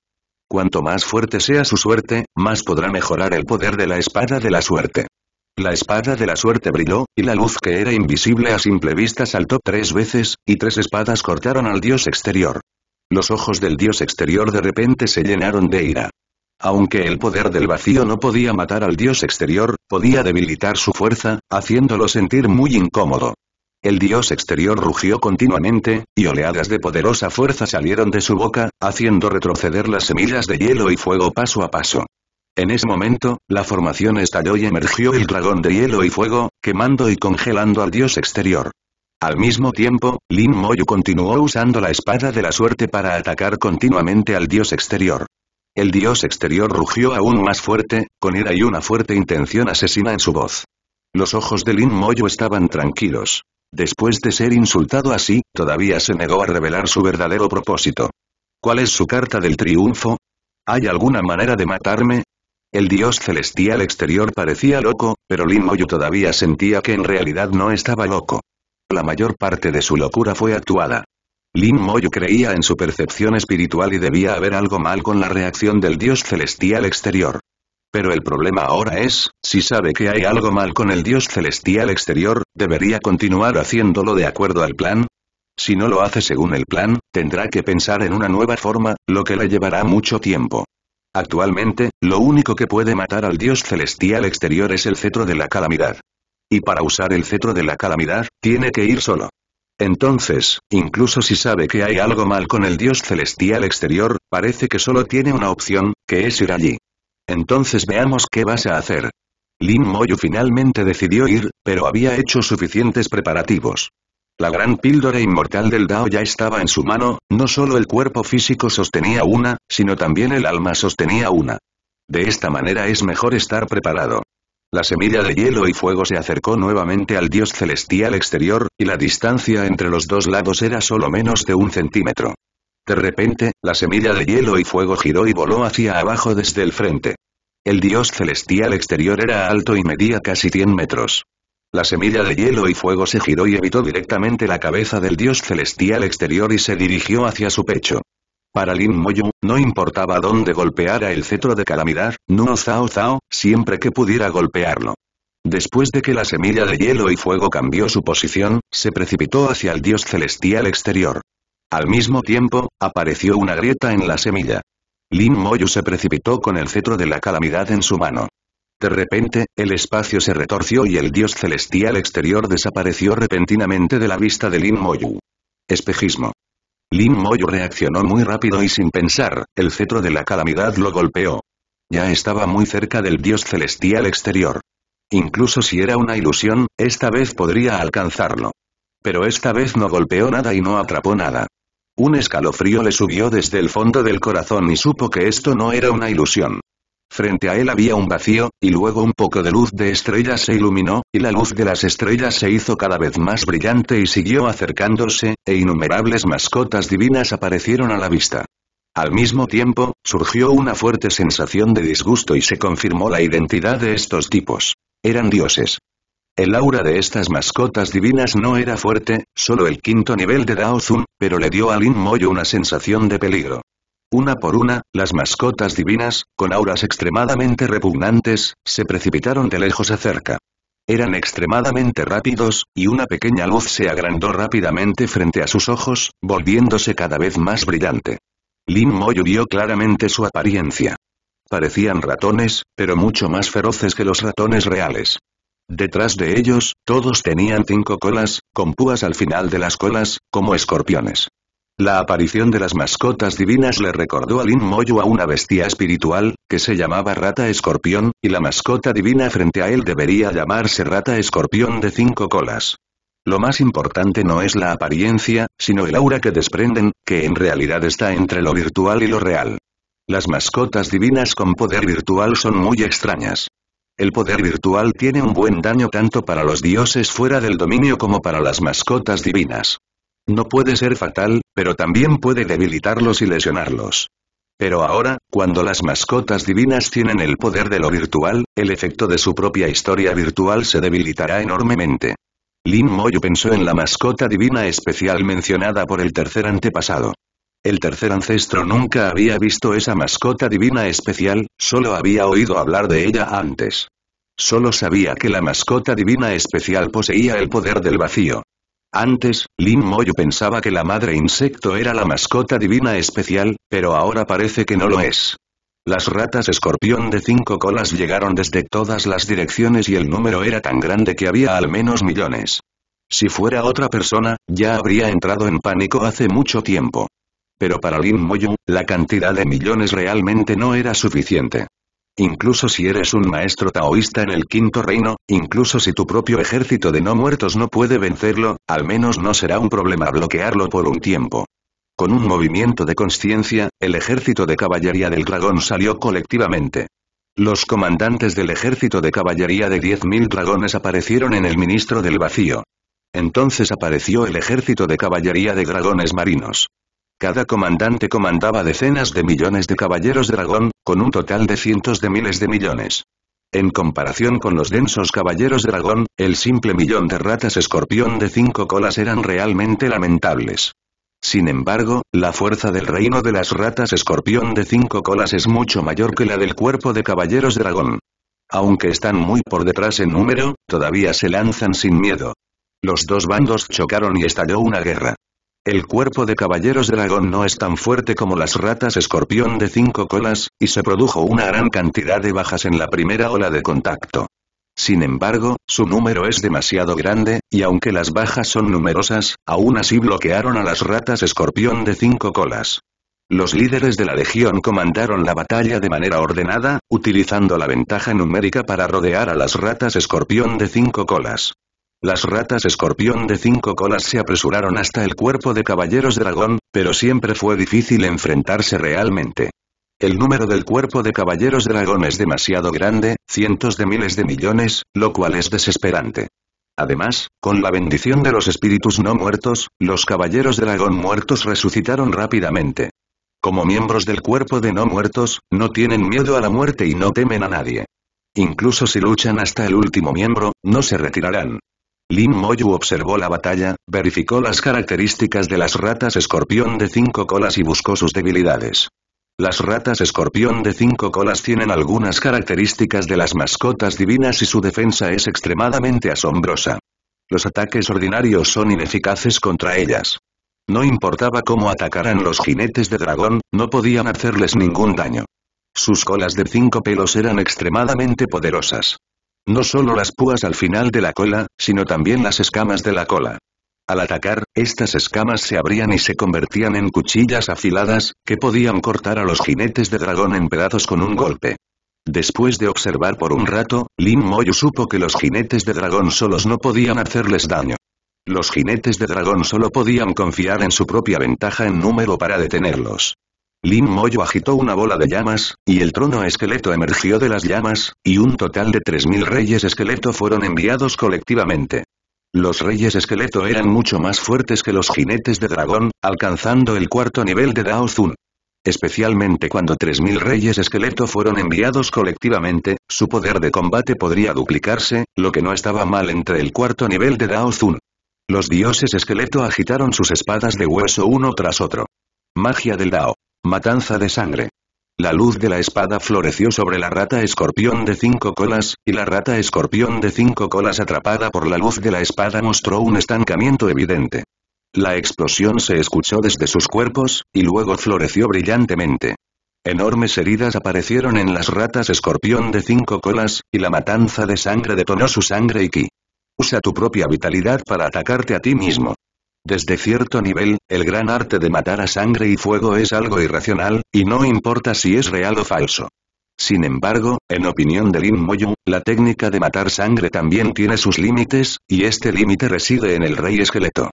Cuanto más fuerte sea su suerte, más podrá mejorar el poder de la espada de la suerte. La espada de la suerte brilló, y la luz que era invisible a simple vista saltó tres veces, y tres espadas cortaron al dios exterior. Los ojos del dios exterior de repente se llenaron de ira. Aunque el poder del vacío no podía matar al dios exterior, podía debilitar su fuerza, haciéndolo sentir muy incómodo. El dios exterior rugió continuamente, y oleadas de poderosa fuerza salieron de su boca, haciendo retroceder las semillas de hielo y fuego paso a paso. En ese momento, la formación estalló y emergió el dragón de hielo y fuego, quemando y congelando al dios exterior. Al mismo tiempo, Lin Moyu continuó usando la espada de la suerte para atacar continuamente al dios exterior. El dios exterior rugió aún más fuerte, con ira y una fuerte intención asesina en su voz. Los ojos de Lin Moyu estaban tranquilos. Después de ser insultado así, todavía se negó a revelar su verdadero propósito. ¿Cuál es su carta del triunfo? ¿Hay alguna manera de matarme? El dios celestial exterior parecía loco, pero Lin Moyo todavía sentía que en realidad no estaba loco. La mayor parte de su locura fue actuada. Lin Moyo creía en su percepción espiritual y debía haber algo mal con la reacción del dios celestial exterior. Pero el problema ahora es, si sabe que hay algo mal con el dios celestial exterior, ¿debería continuar haciéndolo de acuerdo al plan? Si no lo hace según el plan, tendrá que pensar en una nueva forma, lo que le llevará mucho tiempo. Actualmente, lo único que puede matar al dios celestial exterior es el cetro de la calamidad. Y para usar el cetro de la calamidad, tiene que ir solo. Entonces, incluso si sabe que hay algo mal con el dios celestial exterior, parece que solo tiene una opción, que es ir allí. Entonces veamos qué vas a hacer. Lin Moyu finalmente decidió ir, pero había hecho suficientes preparativos. La gran píldora inmortal del Dao ya estaba en su mano, no solo el cuerpo físico sostenía una, sino también el alma sostenía una. De esta manera es mejor estar preparado. La semilla de hielo y fuego se acercó nuevamente al dios celestial exterior, y la distancia entre los dos lados era solo menos de un centímetro. De repente, la semilla de hielo y fuego giró y voló hacia abajo desde el frente. El dios celestial exterior era alto y medía casi 100 metros. La semilla de hielo y fuego se giró y evitó directamente la cabeza del dios celestial exterior y se dirigió hacia su pecho. Para Lin Moyu, no importaba dónde golpeara el cetro de calamidad, no Zao Zao, siempre que pudiera golpearlo. Después de que la semilla de hielo y fuego cambió su posición, se precipitó hacia el dios celestial exterior. Al mismo tiempo, apareció una grieta en la semilla. Lin Moyu se precipitó con el cetro de la calamidad en su mano. De repente, el espacio se retorció y el dios celestial exterior desapareció repentinamente de la vista de Lin Moyu. Espejismo. Lin Moyu reaccionó muy rápido y sin pensar, el cetro de la calamidad lo golpeó. Ya estaba muy cerca del dios celestial exterior. Incluso si era una ilusión, esta vez podría alcanzarlo. Pero esta vez no golpeó nada y no atrapó nada. Un escalofrío le subió desde el fondo del corazón y supo que esto no era una ilusión. Frente a él había un vacío, y luego un poco de luz de estrellas se iluminó, y la luz de las estrellas se hizo cada vez más brillante y siguió acercándose, e innumerables mascotas divinas aparecieron a la vista. Al mismo tiempo, surgió una fuerte sensación de disgusto y se confirmó la identidad de estos tipos. Eran dioses. El aura de estas mascotas divinas no era fuerte, solo el quinto nivel de Daozun, pero le dio a Lin Moyo una sensación de peligro. Una por una, las mascotas divinas, con auras extremadamente repugnantes, se precipitaron de lejos a cerca. Eran extremadamente rápidos, y una pequeña luz se agrandó rápidamente frente a sus ojos, volviéndose cada vez más brillante. Lin Moyu vio claramente su apariencia. Parecían ratones, pero mucho más feroces que los ratones reales. Detrás de ellos, todos tenían cinco colas, con púas al final de las colas, como escorpiones. La aparición de las mascotas divinas le recordó a Lin Moyo a una bestia espiritual, que se llamaba Rata Escorpión, y la mascota divina frente a él debería llamarse Rata Escorpión de cinco colas. Lo más importante no es la apariencia, sino el aura que desprenden, que en realidad está entre lo virtual y lo real. Las mascotas divinas con poder virtual son muy extrañas. El poder virtual tiene un buen daño tanto para los dioses fuera del dominio como para las mascotas divinas. No puede ser fatal, pero también puede debilitarlos y lesionarlos. Pero ahora, cuando las mascotas divinas tienen el poder de lo virtual, el efecto de su propia historia virtual se debilitará enormemente. Lin Moyo pensó en la mascota divina especial mencionada por el tercer antepasado. El tercer ancestro nunca había visto esa mascota divina especial, solo había oído hablar de ella antes. Solo sabía que la mascota divina especial poseía el poder del vacío. Antes, Lin Moyu pensaba que la madre insecto era la mascota divina especial, pero ahora parece que no lo es. Las ratas escorpión de cinco colas llegaron desde todas las direcciones y el número era tan grande que había al menos millones. Si fuera otra persona, ya habría entrado en pánico hace mucho tiempo. Pero para Lin Moyu, la cantidad de millones realmente no era suficiente. Incluso si eres un maestro taoísta en el quinto reino, incluso si tu propio ejército de no muertos no puede vencerlo, al menos no será un problema bloquearlo por un tiempo. Con un movimiento de conciencia, el ejército de caballería del dragón salió colectivamente. Los comandantes del ejército de caballería de 10.000 dragones aparecieron en el ministro del vacío. Entonces apareció el ejército de caballería de dragones marinos. Cada comandante comandaba decenas de millones de caballeros dragón, con un total de cientos de miles de millones. En comparación con los densos caballeros dragón, el simple millón de ratas escorpión de cinco colas eran realmente lamentables. Sin embargo, la fuerza del reino de las ratas escorpión de cinco colas es mucho mayor que la del cuerpo de caballeros dragón. Aunque están muy por detrás en número, todavía se lanzan sin miedo. Los dos bandos chocaron y estalló una guerra. El cuerpo de caballeros dragón no es tan fuerte como las ratas escorpión de cinco colas, y se produjo una gran cantidad de bajas en la primera ola de contacto. Sin embargo, su número es demasiado grande, y aunque las bajas son numerosas, aún así bloquearon a las ratas escorpión de cinco colas. Los líderes de la legión comandaron la batalla de manera ordenada, utilizando la ventaja numérica para rodear a las ratas escorpión de cinco colas. Las ratas escorpión de cinco colas se apresuraron hasta el cuerpo de caballeros dragón, pero siempre fue difícil enfrentarse realmente. El número del cuerpo de caballeros dragón es demasiado grande, cientos de miles de millones, lo cual es desesperante. Además, con la bendición de los espíritus no muertos, los caballeros dragón muertos resucitaron rápidamente. Como miembros del cuerpo de no muertos, no tienen miedo a la muerte y no temen a nadie. Incluso si luchan hasta el último miembro, no se retirarán. Lin Moyu observó la batalla, verificó las características de las ratas escorpión de cinco colas y buscó sus debilidades. Las ratas escorpión de cinco colas tienen algunas características de las mascotas divinas y su defensa es extremadamente asombrosa. Los ataques ordinarios son ineficaces contra ellas. No importaba cómo atacaran los jinetes de dragón, no podían hacerles ningún daño. Sus colas de cinco pelos eran extremadamente poderosas. No solo las púas al final de la cola, sino también las escamas de la cola. Al atacar, estas escamas se abrían y se convertían en cuchillas afiladas, que podían cortar a los jinetes de dragón en pedazos con un golpe. Después de observar por un rato, Lin Moyu supo que los jinetes de dragón solos no podían hacerles daño. Los jinetes de dragón solo podían confiar en su propia ventaja en número para detenerlos. Lin Moyo agitó una bola de llamas, y el trono esqueleto emergió de las llamas, y un total de 3.000 reyes esqueleto fueron enviados colectivamente. Los reyes esqueleto eran mucho más fuertes que los jinetes de dragón, alcanzando el cuarto nivel de Dao Zun. Especialmente cuando 3.000 reyes esqueleto fueron enviados colectivamente, su poder de combate podría duplicarse, lo que no estaba mal entre el cuarto nivel de Dao Zun. Los dioses esqueleto agitaron sus espadas de hueso uno tras otro. Magia del Dao. Matanza de sangre. La luz de la espada floreció sobre la rata escorpión de cinco colas, y la rata escorpión de cinco colas atrapada por la luz de la espada mostró un estancamiento evidente. La explosión se escuchó desde sus cuerpos, y luego floreció brillantemente. Enormes heridas aparecieron en las ratas escorpión de cinco colas, y la matanza de sangre detonó su sangre y ki. Usa tu propia vitalidad para atacarte a ti mismo. Desde cierto nivel, el gran arte de matar a sangre y fuego es algo irracional, y no importa si es real o falso. Sin embargo, en opinión de Lin Moyun, la técnica de matar sangre también tiene sus límites, y este límite reside en el rey esqueleto.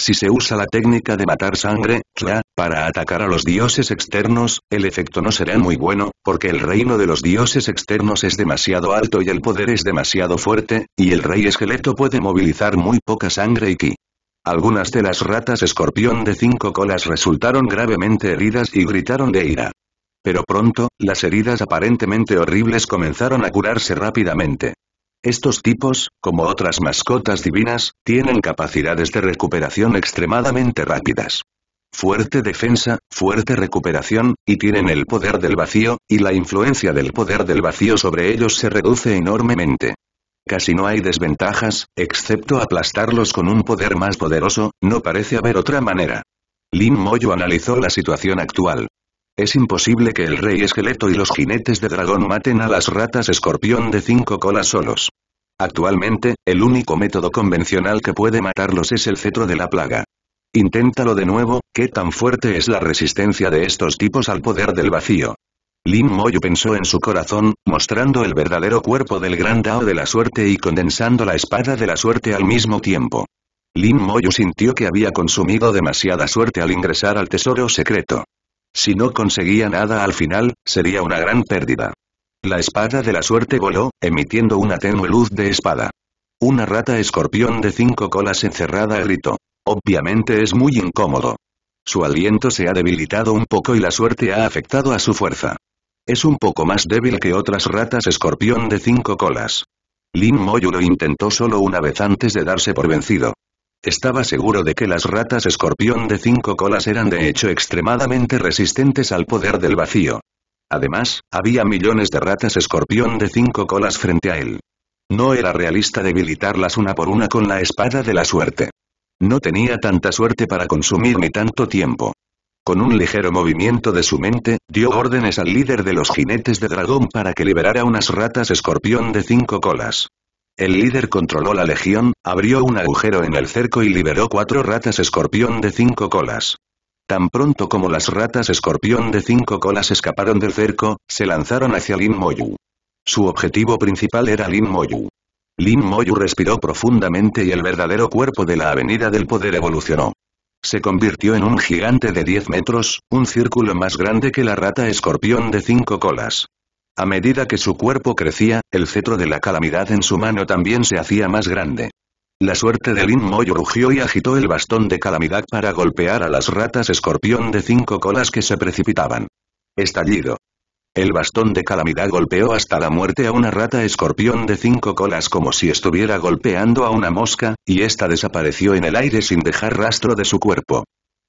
Si se usa la técnica de matar sangre, Chua, para atacar a los dioses externos, el efecto no será muy bueno, porque el reino de los dioses externos es demasiado alto y el poder es demasiado fuerte, y el rey esqueleto puede movilizar muy poca sangre y ki. Algunas de las ratas escorpión de cinco colas resultaron gravemente heridas y gritaron de ira. Pero pronto, las heridas aparentemente horribles comenzaron a curarse rápidamente. Estos tipos, como otras mascotas divinas, tienen capacidades de recuperación extremadamente rápidas. Fuerte defensa, fuerte recuperación, y tienen el poder del vacío, y la influencia del poder del vacío sobre ellos se reduce enormemente. Casi no hay desventajas, excepto aplastarlos con un poder más poderoso, no parece haber otra manera. Lin Moyo analizó la situación actual. Es imposible que el rey esqueleto y los jinetes de dragón maten a las ratas escorpión de cinco colas solos. Actualmente, el único método convencional que puede matarlos es el cetro de la plaga. Inténtalo de nuevo, ¿qué tan fuerte es la resistencia de estos tipos al poder del vacío? Lin Moyo pensó en su corazón, mostrando el verdadero cuerpo del gran Dao de la suerte y condensando la espada de la suerte al mismo tiempo. Lin Moyo sintió que había consumido demasiada suerte al ingresar al tesoro secreto. Si no conseguía nada al final, sería una gran pérdida. La espada de la suerte voló, emitiendo una tenue luz de espada. Una rata escorpión de cinco colas encerrada gritó. Obviamente es muy incómodo. Su aliento se ha debilitado un poco y la suerte ha afectado a su fuerza. Es un poco más débil que otras ratas escorpión de cinco colas. Lin Moyu lo intentó solo una vez antes de darse por vencido. Estaba seguro de que las ratas escorpión de cinco colas eran de hecho extremadamente resistentes al poder del vacío. Además, había millones de ratas escorpión de cinco colas frente a él. No era realista debilitarlas una por una con la espada de la suerte. No tenía tanta suerte para consumir ni tanto tiempo. Con un ligero movimiento de su mente, dio órdenes al líder de los jinetes de dragón para que liberara unas ratas escorpión de cinco colas. El líder controló la legión, abrió un agujero en el cerco y liberó cuatro ratas escorpión de cinco colas. Tan pronto como las ratas escorpión de cinco colas escaparon del cerco, se lanzaron hacia Lin Moyu. Su objetivo principal era Lin Moyu. Lin Moyu respiró profundamente y el verdadero cuerpo de la Avenida del Poder evolucionó. Se convirtió en un gigante de 10 metros, un círculo más grande que la rata escorpión de cinco colas. A medida que su cuerpo crecía, el cetro de la calamidad en su mano también se hacía más grande. La suerte de Lin Moy rugió y agitó el bastón de calamidad para golpear a las ratas escorpión de cinco colas que se precipitaban. Estallido. El bastón de calamidad golpeó hasta la muerte a una rata escorpión de cinco colas como si estuviera golpeando a una mosca, y ésta desapareció en el aire sin dejar rastro de su cuerpo.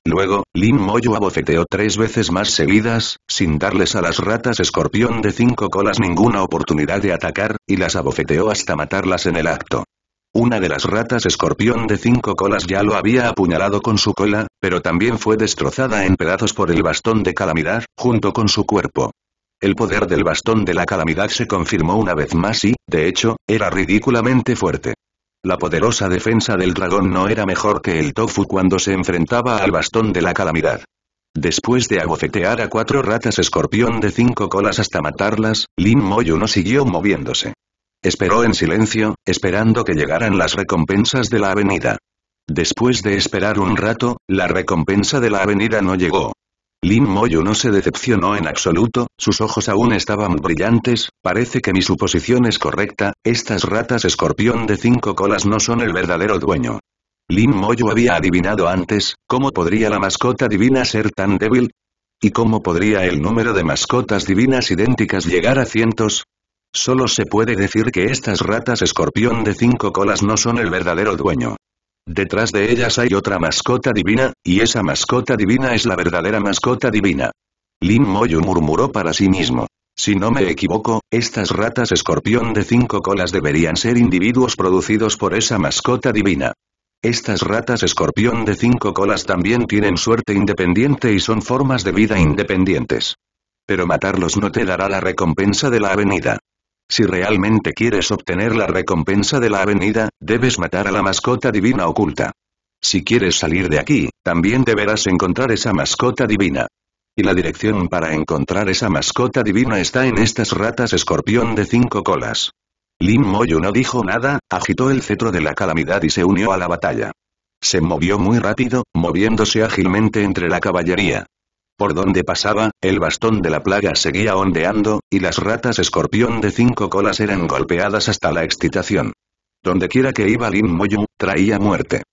Luego, Lin Moyo abofeteó tres veces más seguidas, sin darles a las ratas escorpión de cinco colas ninguna oportunidad de atacar, y las abofeteó hasta matarlas en el acto. Una de las ratas escorpión de cinco colas ya lo había apuñalado con su cola, pero también fue destrozada en pedazos por el bastón de calamidad, junto con su cuerpo. El poder del bastón de la calamidad se confirmó una vez más y, de hecho, era ridículamente fuerte. La poderosa defensa del dragón no era mejor que el tofu cuando se enfrentaba al bastón de la calamidad. Después de abofetear a cuatro ratas escorpión de cinco colas hasta matarlas, Lin Moyu no siguió moviéndose. Esperó en silencio, esperando que llegaran las recompensas de la avenida. Después de esperar un rato, la recompensa de la avenida no llegó. Lin Moyo no se decepcionó en absoluto, sus ojos aún estaban brillantes, parece que mi suposición es correcta, estas ratas escorpión de cinco colas no son el verdadero dueño. Lin Moyo había adivinado antes, ¿cómo podría la mascota divina ser tan débil? ¿Y cómo podría el número de mascotas divinas idénticas llegar a cientos? Solo se puede decir que estas ratas escorpión de cinco colas no son el verdadero dueño. Detrás de ellas hay otra mascota divina, y esa mascota divina es la verdadera mascota divina. Lin Moyu murmuró para sí mismo. Si no me equivoco, estas ratas escorpión de cinco colas deberían ser individuos producidos por esa mascota divina. Estas ratas escorpión de cinco colas también tienen suerte independiente y son formas de vida independientes. Pero matarlos no te dará la recompensa de la avenida. Si realmente quieres obtener la recompensa de la avenida, debes matar a la mascota divina oculta. Si quieres salir de aquí, también deberás encontrar esa mascota divina. Y la dirección para encontrar esa mascota divina está en estas ratas escorpión de cinco colas. Lin Moyo no dijo nada, agitó el cetro de la calamidad y se unió a la batalla. Se movió muy rápido, moviéndose ágilmente entre la caballería. Por donde pasaba, el bastón de la plaga seguía ondeando, y las ratas escorpión de cinco colas eran golpeadas hasta la excitación. Dondequiera que iba Lin Moyu, traía muerte.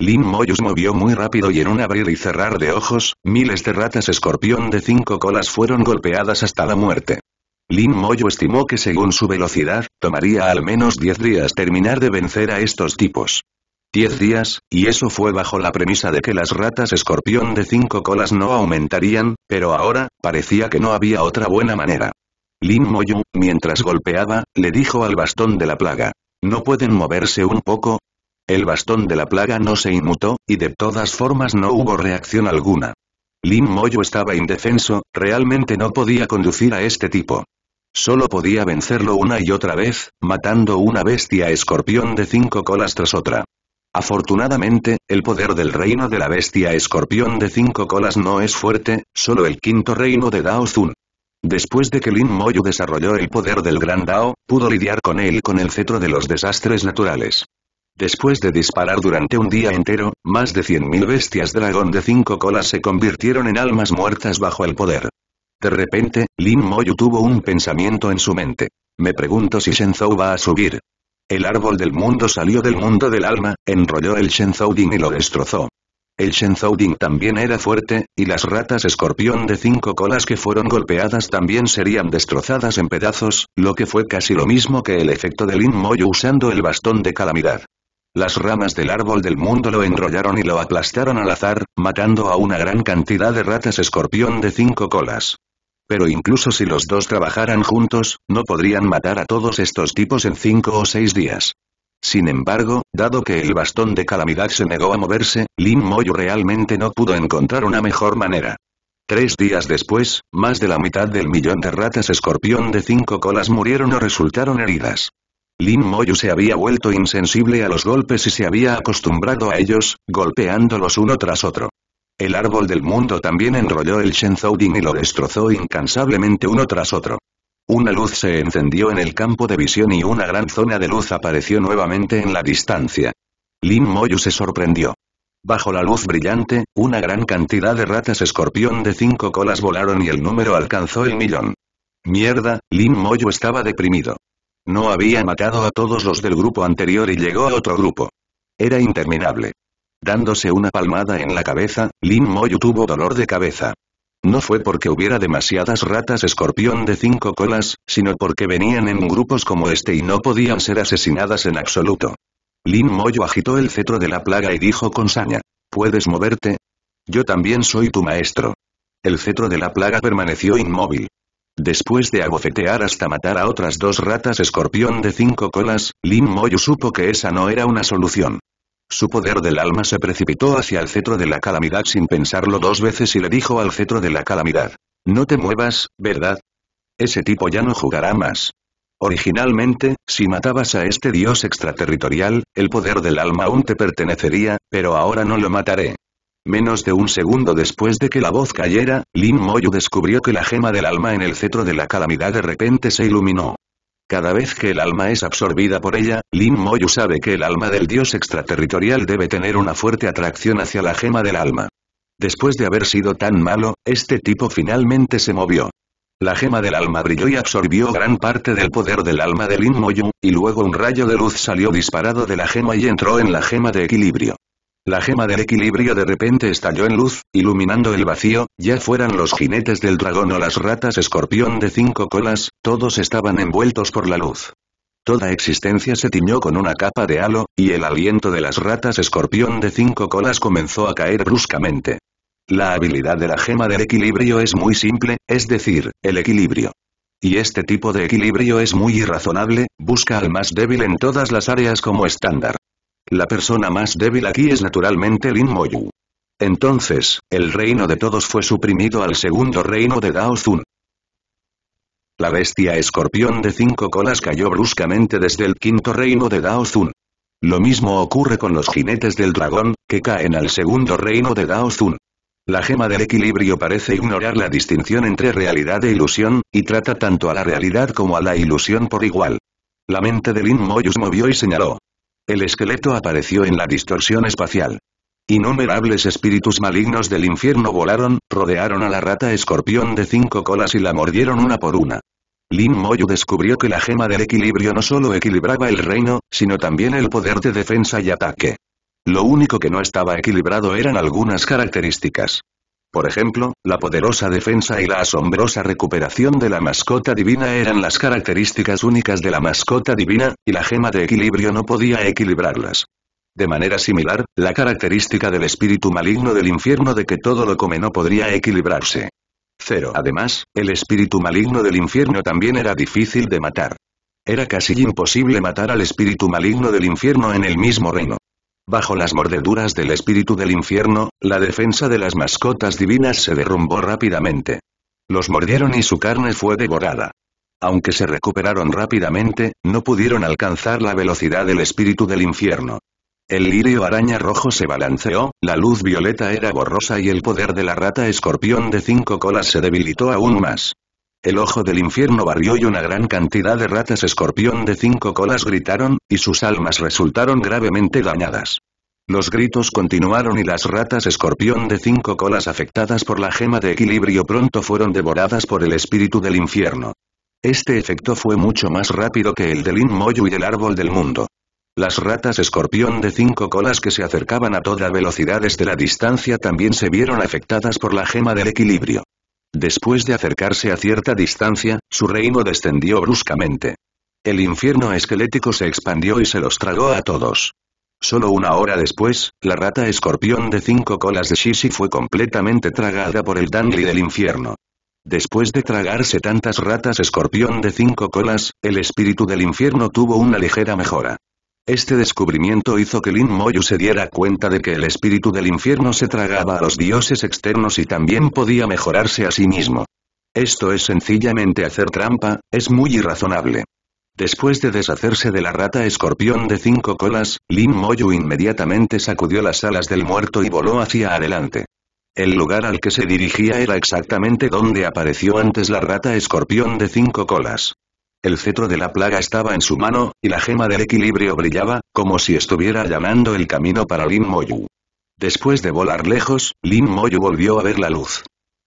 Lin se movió muy rápido y en un abrir y cerrar de ojos, miles de ratas escorpión de cinco colas fueron golpeadas hasta la muerte. Lin Moyo estimó que según su velocidad, tomaría al menos 10 días terminar de vencer a estos tipos. Diez días, y eso fue bajo la premisa de que las ratas escorpión de cinco colas no aumentarían, pero ahora, parecía que no había otra buena manera. Lin Moyu, mientras golpeaba, le dijo al bastón de la plaga. ¿No pueden moverse un poco? El bastón de la plaga no se inmutó, y de todas formas no hubo reacción alguna. Lin Moyo estaba indefenso, realmente no podía conducir a este tipo. Solo podía vencerlo una y otra vez, matando una bestia escorpión de cinco colas tras otra. Afortunadamente, el poder del reino de la bestia escorpión de cinco colas no es fuerte, solo el quinto reino de Dao Zun. Después de que Lin Moyu desarrolló el poder del Gran Dao, pudo lidiar con él con el cetro de los desastres naturales. Después de disparar durante un día entero, más de 100.000 bestias dragón de cinco colas se convirtieron en almas muertas bajo el poder. De repente, Lin Moyu tuvo un pensamiento en su mente. Me pregunto si Shenzhou va a subir. El árbol del mundo salió del mundo del alma, enrolló el Shenzhou-Ding y lo destrozó. El Shenzhouding también era fuerte, y las ratas escorpión de cinco colas que fueron golpeadas también serían destrozadas en pedazos, lo que fue casi lo mismo que el efecto del In-Moyo usando el bastón de calamidad. Las ramas del árbol del mundo lo enrollaron y lo aplastaron al azar, matando a una gran cantidad de ratas escorpión de cinco colas. Pero incluso si los dos trabajaran juntos, no podrían matar a todos estos tipos en cinco o seis días. Sin embargo, dado que el bastón de calamidad se negó a moverse, Lin Moyu realmente no pudo encontrar una mejor manera. Tres días después, más de la mitad del millón de ratas escorpión de cinco colas murieron o resultaron heridas. Lin Moyu se había vuelto insensible a los golpes y se había acostumbrado a ellos, golpeándolos uno tras otro. El árbol del mundo también enrolló el Shenzhou y lo destrozó incansablemente uno tras otro. Una luz se encendió en el campo de visión y una gran zona de luz apareció nuevamente en la distancia. Lin Moyu se sorprendió. Bajo la luz brillante, una gran cantidad de ratas escorpión de cinco colas volaron y el número alcanzó el millón. Mierda, Lin Moyu estaba deprimido. No había matado a todos los del grupo anterior y llegó a otro grupo. Era interminable. Dándose una palmada en la cabeza, Lin Moyu tuvo dolor de cabeza. No fue porque hubiera demasiadas ratas escorpión de cinco colas, sino porque venían en grupos como este y no podían ser asesinadas en absoluto. Lin Moyo agitó el cetro de la plaga y dijo con saña. ¿Puedes moverte? Yo también soy tu maestro. El cetro de la plaga permaneció inmóvil. Después de abofetear hasta matar a otras dos ratas escorpión de cinco colas, Lin Moyu supo que esa no era una solución. Su poder del alma se precipitó hacia el cetro de la calamidad sin pensarlo dos veces y le dijo al cetro de la calamidad. No te muevas, ¿verdad? Ese tipo ya no jugará más. Originalmente, si matabas a este dios extraterritorial, el poder del alma aún te pertenecería, pero ahora no lo mataré. Menos de un segundo después de que la voz cayera, Lin Moyu descubrió que la gema del alma en el cetro de la calamidad de repente se iluminó. Cada vez que el alma es absorbida por ella, Lin Moyu sabe que el alma del dios extraterritorial debe tener una fuerte atracción hacia la gema del alma. Después de haber sido tan malo, este tipo finalmente se movió. La gema del alma brilló y absorbió gran parte del poder del alma de Lin Moyu, y luego un rayo de luz salió disparado de la gema y entró en la gema de equilibrio. La gema del equilibrio de repente estalló en luz, iluminando el vacío, ya fueran los jinetes del dragón o las ratas escorpión de cinco colas, todos estaban envueltos por la luz. Toda existencia se tiñó con una capa de halo, y el aliento de las ratas escorpión de cinco colas comenzó a caer bruscamente. La habilidad de la gema del equilibrio es muy simple, es decir, el equilibrio. Y este tipo de equilibrio es muy irrazonable, busca al más débil en todas las áreas como estándar. La persona más débil aquí es naturalmente Lin Moyu. Entonces, el reino de todos fue suprimido al segundo reino de Dao Zun. La bestia escorpión de cinco colas cayó bruscamente desde el quinto reino de Dao Zun. Lo mismo ocurre con los jinetes del dragón, que caen al segundo reino de Dao Zun. La gema del equilibrio parece ignorar la distinción entre realidad e ilusión, y trata tanto a la realidad como a la ilusión por igual. La mente de Lin se movió y señaló. El esqueleto apareció en la distorsión espacial. Innumerables espíritus malignos del infierno volaron, rodearon a la rata escorpión de cinco colas y la mordieron una por una. Lin Moyu descubrió que la gema del equilibrio no solo equilibraba el reino, sino también el poder de defensa y ataque. Lo único que no estaba equilibrado eran algunas características. Por ejemplo, la poderosa defensa y la asombrosa recuperación de la mascota divina eran las características únicas de la mascota divina, y la gema de equilibrio no podía equilibrarlas. De manera similar, la característica del espíritu maligno del infierno de que todo lo come no podría equilibrarse. Cero. Además, el espíritu maligno del infierno también era difícil de matar. Era casi imposible matar al espíritu maligno del infierno en el mismo reino. Bajo las mordeduras del espíritu del infierno, la defensa de las mascotas divinas se derrumbó rápidamente. Los mordieron y su carne fue devorada. Aunque se recuperaron rápidamente, no pudieron alcanzar la velocidad del espíritu del infierno. El lirio araña rojo se balanceó, la luz violeta era borrosa y el poder de la rata escorpión de cinco colas se debilitó aún más. El ojo del infierno barrió y una gran cantidad de ratas escorpión de cinco colas gritaron, y sus almas resultaron gravemente dañadas. Los gritos continuaron y las ratas escorpión de cinco colas afectadas por la gema de equilibrio pronto fueron devoradas por el espíritu del infierno. Este efecto fue mucho más rápido que el del Inmoyo y el árbol del mundo. Las ratas escorpión de cinco colas que se acercaban a toda velocidad desde la distancia también se vieron afectadas por la gema del equilibrio. Después de acercarse a cierta distancia, su reino descendió bruscamente. El infierno esquelético se expandió y se los tragó a todos. Solo una hora después, la rata escorpión de cinco colas de Shishi fue completamente tragada por el Dangli del infierno. Después de tragarse tantas ratas escorpión de cinco colas, el espíritu del infierno tuvo una ligera mejora. Este descubrimiento hizo que Lin Moyu se diera cuenta de que el espíritu del infierno se tragaba a los dioses externos y también podía mejorarse a sí mismo. Esto es sencillamente hacer trampa, es muy irrazonable. Después de deshacerse de la rata escorpión de cinco colas, Lin Moyu inmediatamente sacudió las alas del muerto y voló hacia adelante. El lugar al que se dirigía era exactamente donde apareció antes la rata escorpión de cinco colas. El cetro de la plaga estaba en su mano, y la gema del equilibrio brillaba, como si estuviera allanando el camino para Lin Moyu. Después de volar lejos, Lin Moyu volvió a ver la luz.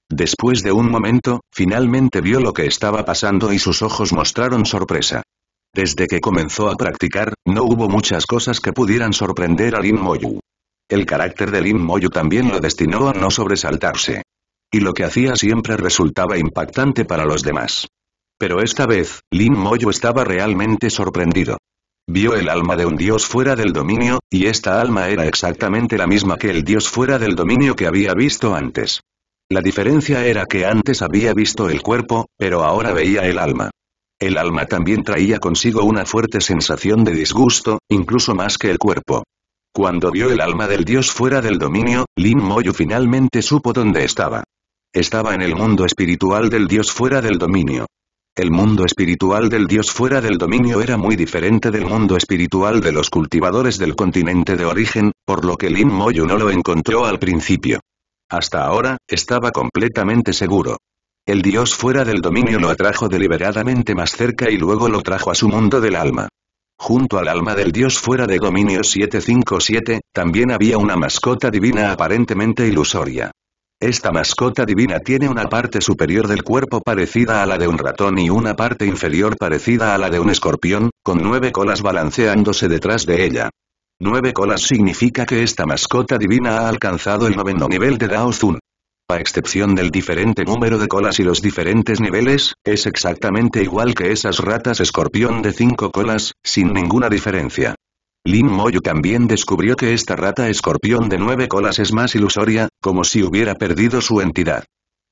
Después de un momento, finalmente vio lo que estaba pasando y sus ojos mostraron sorpresa. Desde que comenzó a practicar, no hubo muchas cosas que pudieran sorprender a Lin Moyu. El carácter de Lin Moyu también lo destinó a no sobresaltarse. Y lo que hacía siempre resultaba impactante para los demás. Pero esta vez, Lin Moyo estaba realmente sorprendido. Vio el alma de un dios fuera del dominio, y esta alma era exactamente la misma que el dios fuera del dominio que había visto antes. La diferencia era que antes había visto el cuerpo, pero ahora veía el alma. El alma también traía consigo una fuerte sensación de disgusto, incluso más que el cuerpo. Cuando vio el alma del dios fuera del dominio, Lin Moyo finalmente supo dónde estaba. Estaba en el mundo espiritual del dios fuera del dominio. El mundo espiritual del dios fuera del dominio era muy diferente del mundo espiritual de los cultivadores del continente de origen, por lo que Lin Moyu no lo encontró al principio. Hasta ahora, estaba completamente seguro. El dios fuera del dominio lo atrajo deliberadamente más cerca y luego lo trajo a su mundo del alma. Junto al alma del dios fuera de dominio 757, también había una mascota divina aparentemente ilusoria. Esta mascota divina tiene una parte superior del cuerpo parecida a la de un ratón y una parte inferior parecida a la de un escorpión, con nueve colas balanceándose detrás de ella. Nueve colas significa que esta mascota divina ha alcanzado el noveno nivel de Dao Zun. A excepción del diferente número de colas y los diferentes niveles, es exactamente igual que esas ratas escorpión de cinco colas, sin ninguna diferencia. Lin Moyu también descubrió que esta rata escorpión de nueve colas es más ilusoria, como si hubiera perdido su entidad.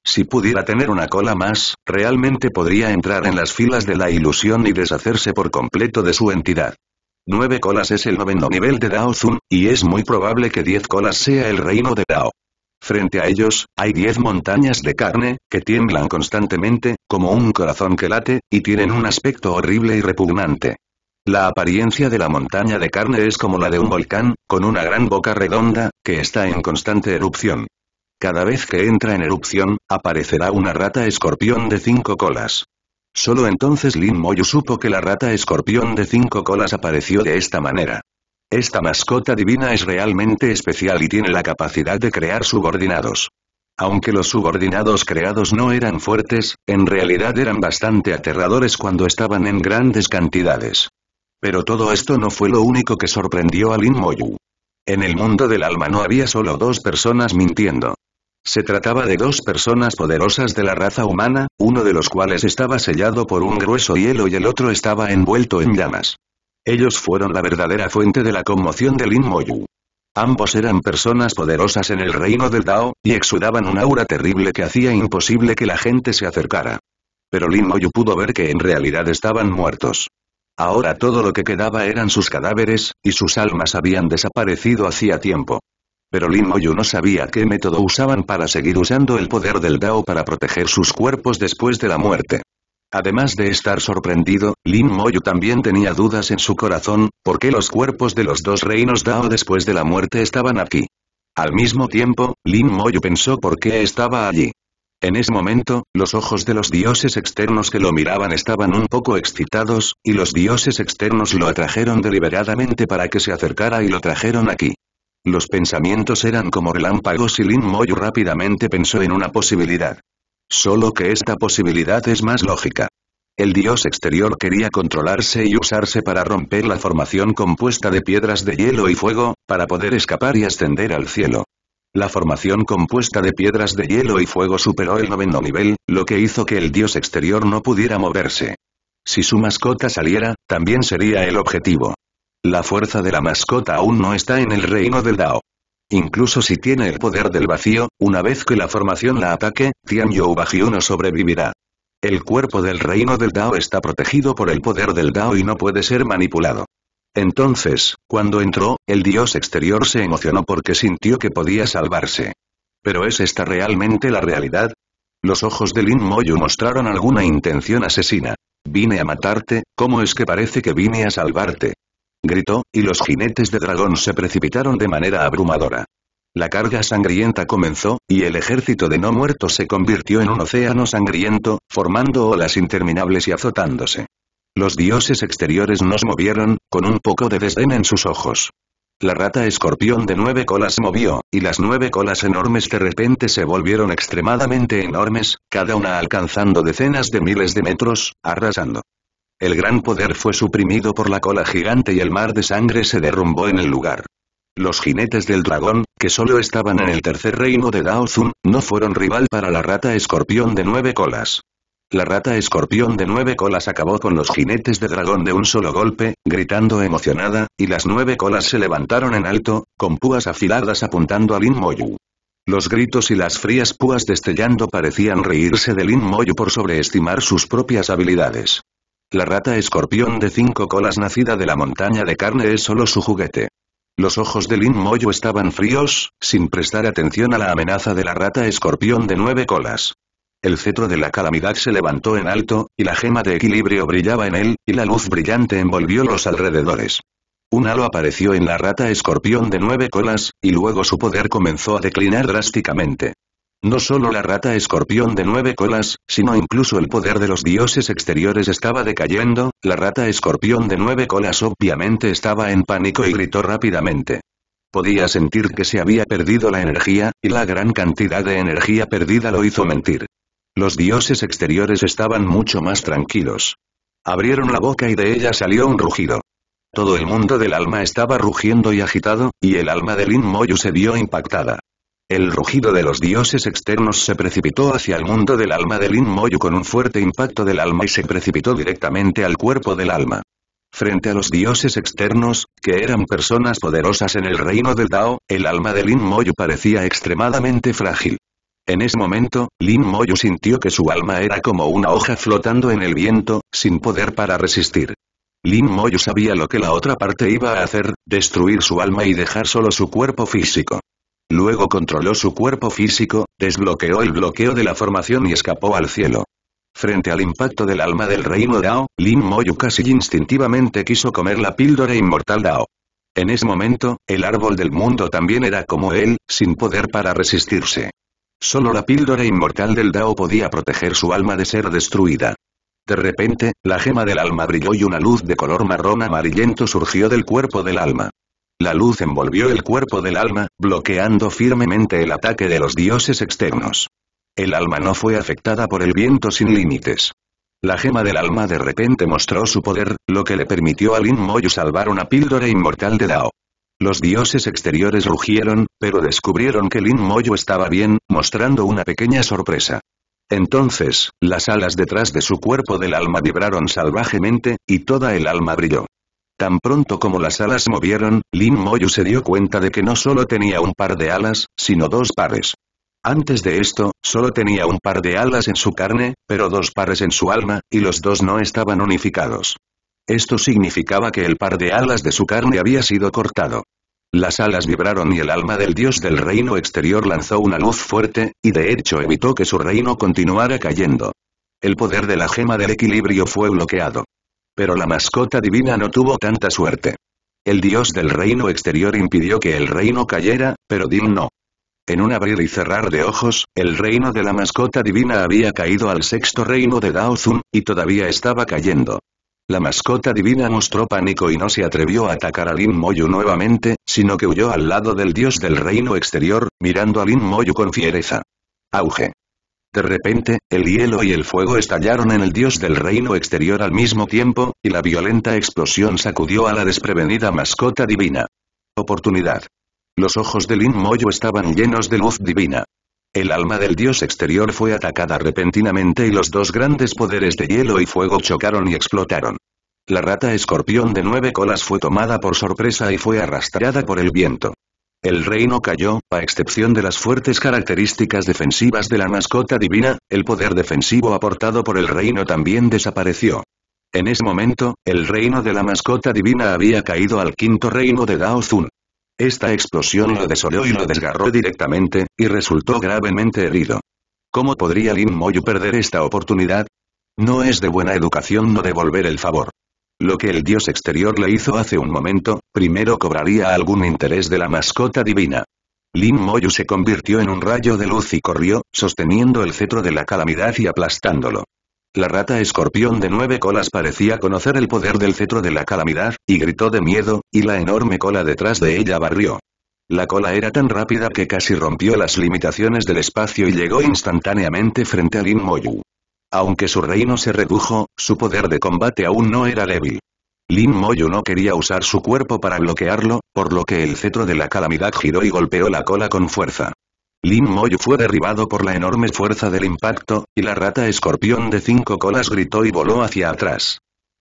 Si pudiera tener una cola más, realmente podría entrar en las filas de la ilusión y deshacerse por completo de su entidad. Nueve colas es el noveno nivel de Dao Zun, y es muy probable que diez colas sea el reino de Dao. Frente a ellos, hay diez montañas de carne, que tiemblan constantemente, como un corazón que late, y tienen un aspecto horrible y repugnante. La apariencia de la montaña de carne es como la de un volcán, con una gran boca redonda, que está en constante erupción. Cada vez que entra en erupción, aparecerá una rata escorpión de cinco colas. Solo entonces Lin Moyu supo que la rata escorpión de cinco colas apareció de esta manera. Esta mascota divina es realmente especial y tiene la capacidad de crear subordinados. Aunque los subordinados creados no eran fuertes, en realidad eran bastante aterradores cuando estaban en grandes cantidades. Pero todo esto no fue lo único que sorprendió a Lin Moyu. En el mundo del alma no había solo dos personas mintiendo. Se trataba de dos personas poderosas de la raza humana, uno de los cuales estaba sellado por un grueso hielo y el otro estaba envuelto en llamas. Ellos fueron la verdadera fuente de la conmoción de Lin Moyu. Ambos eran personas poderosas en el reino del Dao, y exudaban un aura terrible que hacía imposible que la gente se acercara. Pero Lin Moyu pudo ver que en realidad estaban muertos. Ahora todo lo que quedaba eran sus cadáveres, y sus almas habían desaparecido hacía tiempo. Pero Lin Moyu no sabía qué método usaban para seguir usando el poder del Dao para proteger sus cuerpos después de la muerte. Además de estar sorprendido, Lin Moyu también tenía dudas en su corazón, ¿por qué los cuerpos de los dos reinos Dao después de la muerte estaban aquí? Al mismo tiempo, Lin Moyu pensó por qué estaba allí. En ese momento, los ojos de los dioses externos que lo miraban estaban un poco excitados, y los dioses externos lo atrajeron deliberadamente para que se acercara y lo trajeron aquí. Los pensamientos eran como relámpagos y Lin Moyu rápidamente pensó en una posibilidad. Solo que esta posibilidad es más lógica. El dios exterior quería controlarse y usarse para romper la formación compuesta de piedras de hielo y fuego, para poder escapar y ascender al cielo. La formación compuesta de piedras de hielo y fuego superó el noveno nivel, lo que hizo que el dios exterior no pudiera moverse. Si su mascota saliera, también sería el objetivo. La fuerza de la mascota aún no está en el reino del Dao. Incluso si tiene el poder del vacío, una vez que la formación la ataque, Tian Bajiu no sobrevivirá. El cuerpo del reino del Dao está protegido por el poder del Dao y no puede ser manipulado. Entonces, cuando entró, el dios exterior se emocionó porque sintió que podía salvarse. ¿Pero es esta realmente la realidad? Los ojos de Lin Moyu mostraron alguna intención asesina. Vine a matarte, ¿cómo es que parece que vine a salvarte? Gritó, y los jinetes de dragón se precipitaron de manera abrumadora. La carga sangrienta comenzó, y el ejército de no muertos se convirtió en un océano sangriento, formando olas interminables y azotándose. Los dioses exteriores nos movieron, con un poco de desdén en sus ojos. La rata escorpión de nueve colas movió, y las nueve colas enormes de repente se volvieron extremadamente enormes, cada una alcanzando decenas de miles de metros, arrasando. El gran poder fue suprimido por la cola gigante y el mar de sangre se derrumbó en el lugar. Los jinetes del dragón, que solo estaban en el tercer reino de Daozun, no fueron rival para la rata escorpión de nueve colas. La rata escorpión de nueve colas acabó con los jinetes de dragón de un solo golpe, gritando emocionada, y las nueve colas se levantaron en alto, con púas afiladas apuntando a Lin Moyu. Los gritos y las frías púas destellando parecían reírse de Lin Moyu por sobreestimar sus propias habilidades. La rata escorpión de cinco colas nacida de la montaña de carne es solo su juguete. Los ojos de Lin Moyu estaban fríos, sin prestar atención a la amenaza de la rata escorpión de nueve colas el cetro de la calamidad se levantó en alto, y la gema de equilibrio brillaba en él, y la luz brillante envolvió los alrededores. Un halo apareció en la rata escorpión de nueve colas, y luego su poder comenzó a declinar drásticamente. No solo la rata escorpión de nueve colas, sino incluso el poder de los dioses exteriores estaba decayendo, la rata escorpión de nueve colas obviamente estaba en pánico y gritó rápidamente. Podía sentir que se había perdido la energía, y la gran cantidad de energía perdida lo hizo mentir. Los dioses exteriores estaban mucho más tranquilos. Abrieron la boca y de ella salió un rugido. Todo el mundo del alma estaba rugiendo y agitado, y el alma de Lin Moyu se vio impactada. El rugido de los dioses externos se precipitó hacia el mundo del alma de Lin Moyu con un fuerte impacto del alma y se precipitó directamente al cuerpo del alma. Frente a los dioses externos, que eran personas poderosas en el reino del Tao, el alma de Lin Moyu parecía extremadamente frágil. En ese momento, Lin Moyu sintió que su alma era como una hoja flotando en el viento, sin poder para resistir. Lin Moyu sabía lo que la otra parte iba a hacer, destruir su alma y dejar solo su cuerpo físico. Luego controló su cuerpo físico, desbloqueó el bloqueo de la formación y escapó al cielo. Frente al impacto del alma del reino Dao, Lin Moyu casi instintivamente quiso comer la píldora inmortal Dao. En ese momento, el árbol del mundo también era como él, sin poder para resistirse. Solo la píldora inmortal del Dao podía proteger su alma de ser destruida. De repente, la gema del alma brilló y una luz de color marrón amarillento surgió del cuerpo del alma. La luz envolvió el cuerpo del alma, bloqueando firmemente el ataque de los dioses externos. El alma no fue afectada por el viento sin límites. La gema del alma de repente mostró su poder, lo que le permitió a Lin Moyu salvar una píldora inmortal de Dao. Los dioses exteriores rugieron, pero descubrieron que Lin Moyo estaba bien, mostrando una pequeña sorpresa. Entonces, las alas detrás de su cuerpo del alma vibraron salvajemente, y toda el alma brilló. Tan pronto como las alas movieron, Lin Moyu se dio cuenta de que no solo tenía un par de alas, sino dos pares. Antes de esto, solo tenía un par de alas en su carne, pero dos pares en su alma, y los dos no estaban unificados. Esto significaba que el par de alas de su carne había sido cortado. Las alas vibraron y el alma del dios del reino exterior lanzó una luz fuerte, y de hecho evitó que su reino continuara cayendo. El poder de la gema del equilibrio fue bloqueado. Pero la mascota divina no tuvo tanta suerte. El dios del reino exterior impidió que el reino cayera, pero Dim no. En un abrir y cerrar de ojos, el reino de la mascota divina había caído al sexto reino de Dao y todavía estaba cayendo. La mascota divina mostró pánico y no se atrevió a atacar a Lin Moyu nuevamente, sino que huyó al lado del dios del reino exterior, mirando a Lin Moyu con fiereza. Auge. De repente, el hielo y el fuego estallaron en el dios del reino exterior al mismo tiempo, y la violenta explosión sacudió a la desprevenida mascota divina. Oportunidad. Los ojos de Lin Moyo estaban llenos de luz divina. El alma del dios exterior fue atacada repentinamente y los dos grandes poderes de hielo y fuego chocaron y explotaron. La rata escorpión de nueve colas fue tomada por sorpresa y fue arrastrada por el viento. El reino cayó, a excepción de las fuertes características defensivas de la mascota divina, el poder defensivo aportado por el reino también desapareció. En ese momento, el reino de la mascota divina había caído al quinto reino de Daozun. Esta explosión lo desoló y lo desgarró directamente, y resultó gravemente herido. ¿Cómo podría Lin Moyu perder esta oportunidad? No es de buena educación no devolver el favor. Lo que el dios exterior le hizo hace un momento, primero cobraría algún interés de la mascota divina. Lin Moyu se convirtió en un rayo de luz y corrió, sosteniendo el cetro de la calamidad y aplastándolo. La rata escorpión de nueve colas parecía conocer el poder del cetro de la calamidad, y gritó de miedo, y la enorme cola detrás de ella barrió. La cola era tan rápida que casi rompió las limitaciones del espacio y llegó instantáneamente frente a Lin Moyu. Aunque su reino se redujo, su poder de combate aún no era débil. Lin Moyu no quería usar su cuerpo para bloquearlo, por lo que el cetro de la calamidad giró y golpeó la cola con fuerza. Lin Moyu fue derribado por la enorme fuerza del impacto, y la rata escorpión de cinco colas gritó y voló hacia atrás.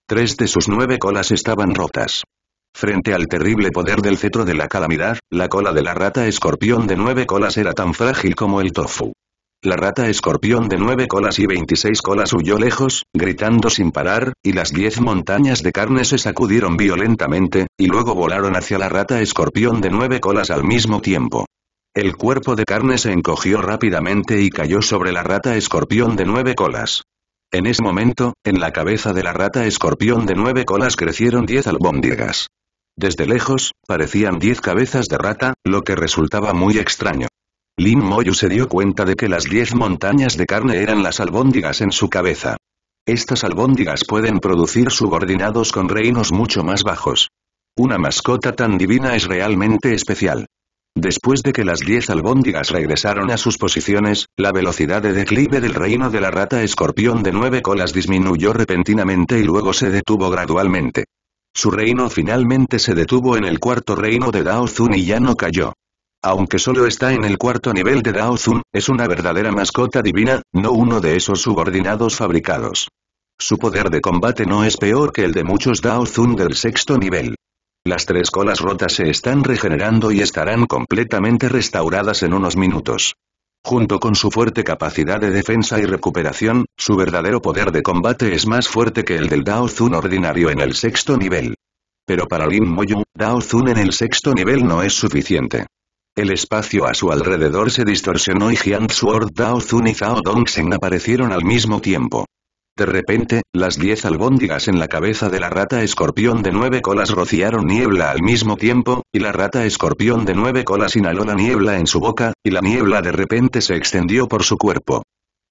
Tres de sus nueve colas estaban rotas. Frente al terrible poder del cetro de la calamidad, la cola de la rata escorpión de nueve colas era tan frágil como el tofu. La rata escorpión de nueve colas y veintiséis colas huyó lejos, gritando sin parar, y las diez montañas de carne se sacudieron violentamente, y luego volaron hacia la rata escorpión de nueve colas al mismo tiempo. El cuerpo de carne se encogió rápidamente y cayó sobre la rata escorpión de nueve colas. En ese momento, en la cabeza de la rata escorpión de nueve colas crecieron diez albóndigas. Desde lejos, parecían diez cabezas de rata, lo que resultaba muy extraño. Lin Moyu se dio cuenta de que las diez montañas de carne eran las albóndigas en su cabeza. Estas albóndigas pueden producir subordinados con reinos mucho más bajos. Una mascota tan divina es realmente especial. Después de que las diez albóndigas regresaron a sus posiciones, la velocidad de declive del reino de la rata escorpión de nueve colas disminuyó repentinamente y luego se detuvo gradualmente. Su reino finalmente se detuvo en el cuarto reino de Daozun y ya no cayó. Aunque solo está en el cuarto nivel de Daozun, es una verdadera mascota divina, no uno de esos subordinados fabricados. Su poder de combate no es peor que el de muchos Daozun del sexto nivel. Las tres colas rotas se están regenerando y estarán completamente restauradas en unos minutos. Junto con su fuerte capacidad de defensa y recuperación, su verdadero poder de combate es más fuerte que el del Dao Zun ordinario en el sexto nivel. Pero para Lin Moyu, Dao Zun en el sexto nivel no es suficiente. El espacio a su alrededor se distorsionó y Jian Sword Dao Zun y Zhao Dongsheng aparecieron al mismo tiempo. De repente, las diez albóndigas en la cabeza de la rata escorpión de nueve colas rociaron niebla al mismo tiempo, y la rata escorpión de nueve colas inhaló la niebla en su boca, y la niebla de repente se extendió por su cuerpo.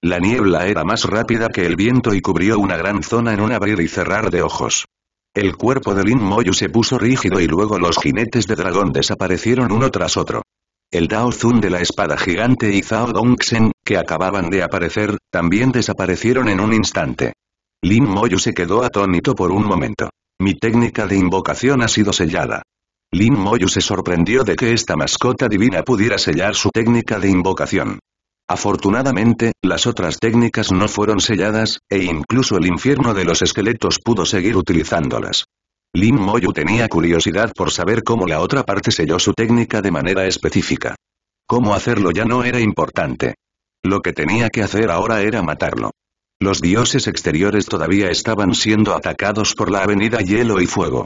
La niebla era más rápida que el viento y cubrió una gran zona en un abrir y cerrar de ojos. El cuerpo de Lin Moyu se puso rígido y luego los jinetes de dragón desaparecieron uno tras otro el Dao Zun de la espada gigante y Zhao Dongxen, que acababan de aparecer, también desaparecieron en un instante. Lin Moyu se quedó atónito por un momento. Mi técnica de invocación ha sido sellada. Lin Moyu se sorprendió de que esta mascota divina pudiera sellar su técnica de invocación. Afortunadamente, las otras técnicas no fueron selladas, e incluso el infierno de los esqueletos pudo seguir utilizándolas. Lin Moyu tenía curiosidad por saber cómo la otra parte selló su técnica de manera específica. Cómo hacerlo ya no era importante. Lo que tenía que hacer ahora era matarlo. Los dioses exteriores todavía estaban siendo atacados por la avenida Hielo y Fuego.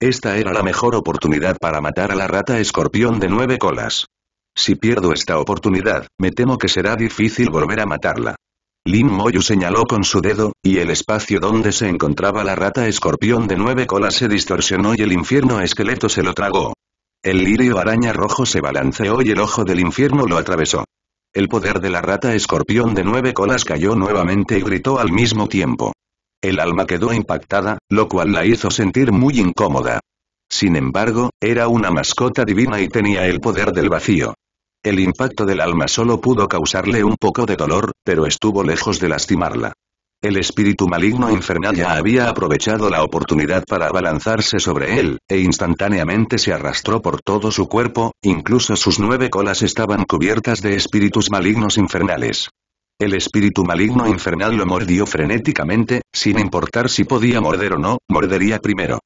Esta era la mejor oportunidad para matar a la rata escorpión de nueve colas. Si pierdo esta oportunidad, me temo que será difícil volver a matarla. Lin Moyu señaló con su dedo, y el espacio donde se encontraba la rata escorpión de nueve colas se distorsionó y el infierno esqueleto se lo tragó. El lirio araña rojo se balanceó y el ojo del infierno lo atravesó. El poder de la rata escorpión de nueve colas cayó nuevamente y gritó al mismo tiempo. El alma quedó impactada, lo cual la hizo sentir muy incómoda. Sin embargo, era una mascota divina y tenía el poder del vacío. El impacto del alma solo pudo causarle un poco de dolor, pero estuvo lejos de lastimarla. El espíritu maligno infernal ya había aprovechado la oportunidad para abalanzarse sobre él, e instantáneamente se arrastró por todo su cuerpo, incluso sus nueve colas estaban cubiertas de espíritus malignos infernales. El espíritu maligno infernal lo mordió frenéticamente, sin importar si podía morder o no, mordería primero.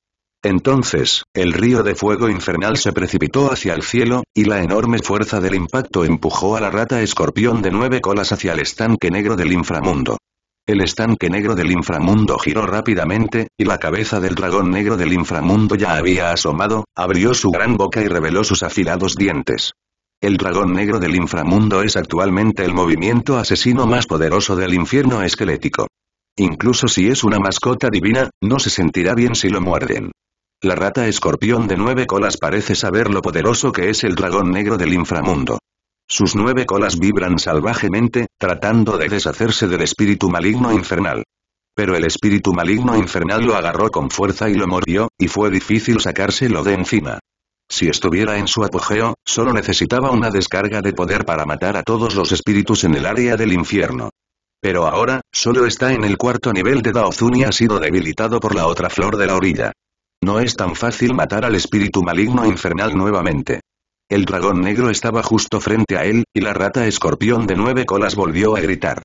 Entonces, el río de fuego infernal se precipitó hacia el cielo, y la enorme fuerza del impacto empujó a la rata escorpión de nueve colas hacia el estanque negro del inframundo. El estanque negro del inframundo giró rápidamente, y la cabeza del dragón negro del inframundo ya había asomado, abrió su gran boca y reveló sus afilados dientes. El dragón negro del inframundo es actualmente el movimiento asesino más poderoso del infierno esquelético. Incluso si es una mascota divina, no se sentirá bien si lo muerden. La rata escorpión de nueve colas parece saber lo poderoso que es el dragón negro del inframundo. Sus nueve colas vibran salvajemente, tratando de deshacerse del espíritu maligno infernal. Pero el espíritu maligno infernal lo agarró con fuerza y lo mordió, y fue difícil sacárselo de encima. Si estuviera en su apogeo, solo necesitaba una descarga de poder para matar a todos los espíritus en el área del infierno. Pero ahora, solo está en el cuarto nivel de Daozun y ha sido debilitado por la otra flor de la orilla. No es tan fácil matar al espíritu maligno infernal nuevamente. El dragón negro estaba justo frente a él, y la rata escorpión de nueve colas volvió a gritar.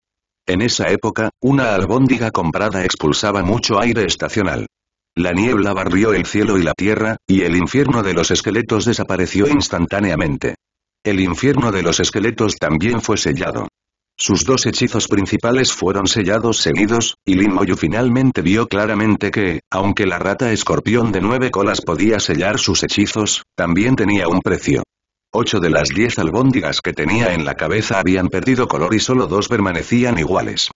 En esa época, una albóndiga comprada expulsaba mucho aire estacional. La niebla barrió el cielo y la tierra, y el infierno de los esqueletos desapareció instantáneamente. El infierno de los esqueletos también fue sellado. Sus dos hechizos principales fueron sellados seguidos, y Lin Moyu finalmente vio claramente que, aunque la rata escorpión de nueve colas podía sellar sus hechizos, también tenía un precio. Ocho de las diez albóndigas que tenía en la cabeza habían perdido color y solo dos permanecían iguales.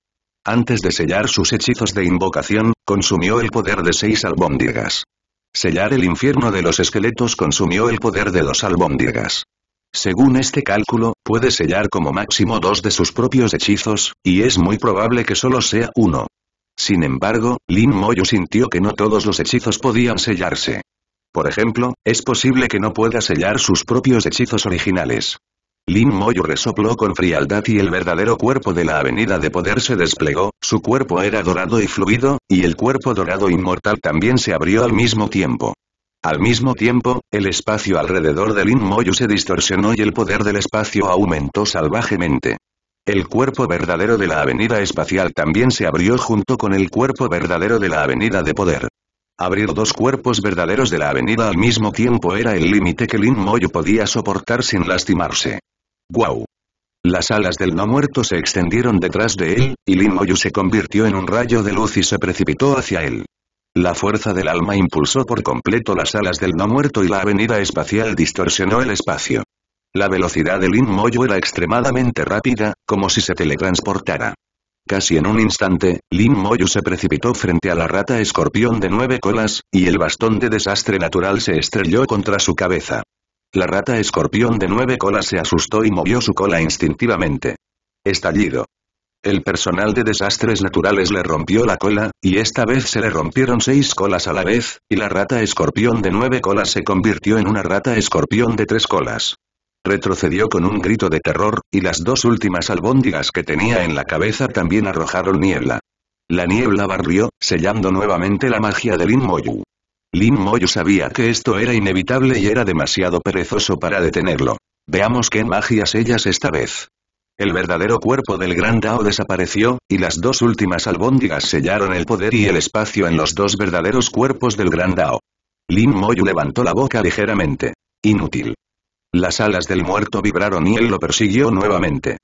Antes de sellar sus hechizos de invocación, consumió el poder de seis albóndigas. Sellar el infierno de los esqueletos consumió el poder de dos albóndigas. Según este cálculo, puede sellar como máximo dos de sus propios hechizos, y es muy probable que solo sea uno. Sin embargo, Lin Moyu sintió que no todos los hechizos podían sellarse. Por ejemplo, es posible que no pueda sellar sus propios hechizos originales. Lin Moyu resopló con frialdad y el verdadero cuerpo de la avenida de poder se desplegó, su cuerpo era dorado y fluido, y el cuerpo dorado inmortal también se abrió al mismo tiempo. Al mismo tiempo, el espacio alrededor de Lin Moyu se distorsionó y el poder del espacio aumentó salvajemente. El cuerpo verdadero de la avenida espacial también se abrió junto con el cuerpo verdadero de la avenida de poder. Abrir dos cuerpos verdaderos de la avenida al mismo tiempo era el límite que Lin Moyu podía soportar sin lastimarse. ¡Guau! Las alas del no muerto se extendieron detrás de él, y Lin Moyu se convirtió en un rayo de luz y se precipitó hacia él. La fuerza del alma impulsó por completo las alas del no muerto y la avenida espacial distorsionó el espacio. La velocidad de Lin Moyu era extremadamente rápida, como si se teletransportara. Casi en un instante, Lin Moyu se precipitó frente a la rata escorpión de nueve colas, y el bastón de desastre natural se estrelló contra su cabeza. La rata escorpión de nueve colas se asustó y movió su cola instintivamente. Estallido. El personal de desastres naturales le rompió la cola, y esta vez se le rompieron seis colas a la vez, y la rata escorpión de nueve colas se convirtió en una rata escorpión de tres colas. Retrocedió con un grito de terror, y las dos últimas albóndigas que tenía en la cabeza también arrojaron niebla. La niebla barrió, sellando nuevamente la magia de Lin Moyu. Lin Moyu sabía que esto era inevitable y era demasiado perezoso para detenerlo. Veamos qué magia sellas esta vez. El verdadero cuerpo del gran Dao desapareció, y las dos últimas albóndigas sellaron el poder y el espacio en los dos verdaderos cuerpos del gran Dao. Lin Moyu levantó la boca ligeramente. Inútil. Las alas del muerto vibraron y él lo persiguió nuevamente.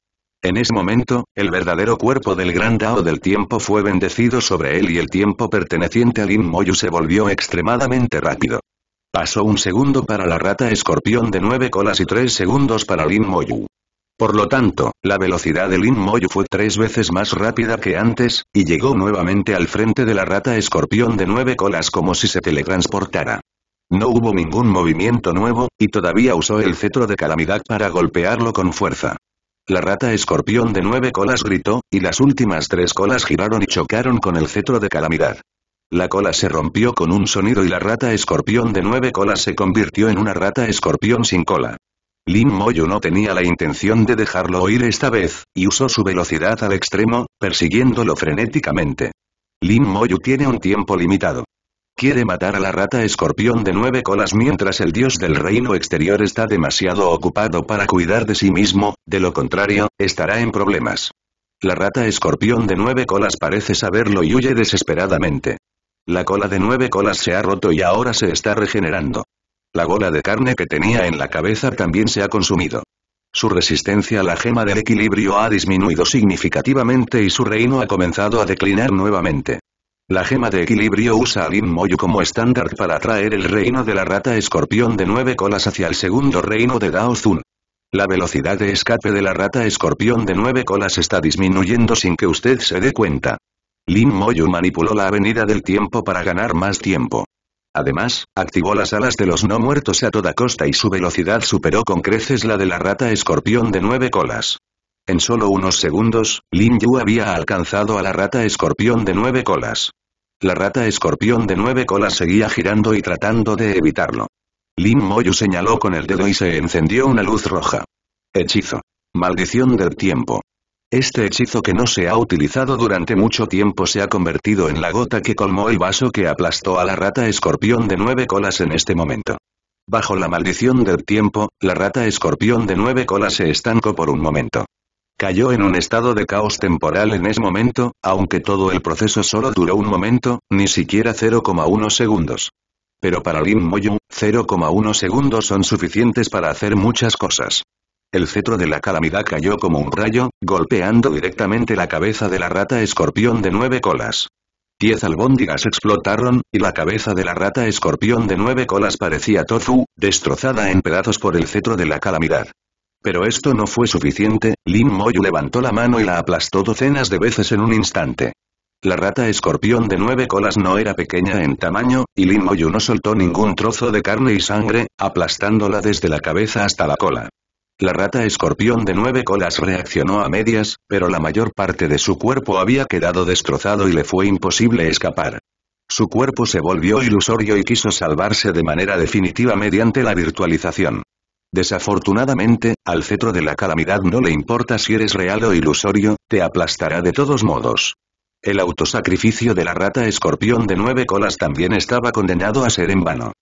En ese momento, el verdadero cuerpo del gran Dao del tiempo fue bendecido sobre él y el tiempo perteneciente a Lin Moyu se volvió extremadamente rápido. Pasó un segundo para la rata escorpión de nueve colas y tres segundos para Lin Moyu. Por lo tanto, la velocidad del Lin fue tres veces más rápida que antes, y llegó nuevamente al frente de la rata escorpión de nueve colas como si se teletransportara. No hubo ningún movimiento nuevo, y todavía usó el cetro de calamidad para golpearlo con fuerza. La rata escorpión de nueve colas gritó, y las últimas tres colas giraron y chocaron con el cetro de calamidad. La cola se rompió con un sonido y la rata escorpión de nueve colas se convirtió en una rata escorpión sin cola. Lin moyu no tenía la intención de dejarlo oír esta vez, y usó su velocidad al extremo, persiguiéndolo frenéticamente. Lin moyu tiene un tiempo limitado. Quiere matar a la rata escorpión de nueve colas mientras el dios del reino exterior está demasiado ocupado para cuidar de sí mismo, de lo contrario, estará en problemas. La rata escorpión de nueve colas parece saberlo y huye desesperadamente. La cola de nueve colas se ha roto y ahora se está regenerando. La bola de carne que tenía en la cabeza también se ha consumido. Su resistencia a la gema del equilibrio ha disminuido significativamente y su reino ha comenzado a declinar nuevamente. La gema de equilibrio usa a Lin Moyu como estándar para atraer el reino de la rata escorpión de nueve colas hacia el segundo reino de Dao Zun. La velocidad de escape de la rata escorpión de nueve colas está disminuyendo sin que usted se dé cuenta. Lin Moyu manipuló la avenida del tiempo para ganar más tiempo. Además, activó las alas de los no muertos a toda costa y su velocidad superó con creces la de la rata escorpión de nueve colas. En solo unos segundos, Lin Yu había alcanzado a la rata escorpión de nueve colas. La rata escorpión de nueve colas seguía girando y tratando de evitarlo. Lin Moyu señaló con el dedo y se encendió una luz roja. Hechizo. Maldición del tiempo. Este hechizo que no se ha utilizado durante mucho tiempo se ha convertido en la gota que colmó el vaso que aplastó a la rata escorpión de nueve colas en este momento. Bajo la maldición del tiempo, la rata escorpión de nueve colas se estancó por un momento. Cayó en un estado de caos temporal en ese momento, aunque todo el proceso solo duró un momento, ni siquiera 0,1 segundos. Pero para Lin Moyu, 0,1 segundos son suficientes para hacer muchas cosas. El cetro de la calamidad cayó como un rayo, golpeando directamente la cabeza de la rata escorpión de nueve colas. Diez albóndigas explotaron, y la cabeza de la rata escorpión de nueve colas parecía tofu, destrozada en pedazos por el cetro de la calamidad. Pero esto no fue suficiente, Lin Moyu levantó la mano y la aplastó docenas de veces en un instante. La rata escorpión de nueve colas no era pequeña en tamaño, y Lin Moyu no soltó ningún trozo de carne y sangre, aplastándola desde la cabeza hasta la cola. La rata escorpión de nueve colas reaccionó a medias, pero la mayor parte de su cuerpo había quedado destrozado y le fue imposible escapar. Su cuerpo se volvió ilusorio y quiso salvarse de manera definitiva mediante la virtualización. Desafortunadamente, al cetro de la calamidad no le importa si eres real o ilusorio, te aplastará de todos modos. El autosacrificio de la rata escorpión de nueve colas también estaba condenado a ser en vano.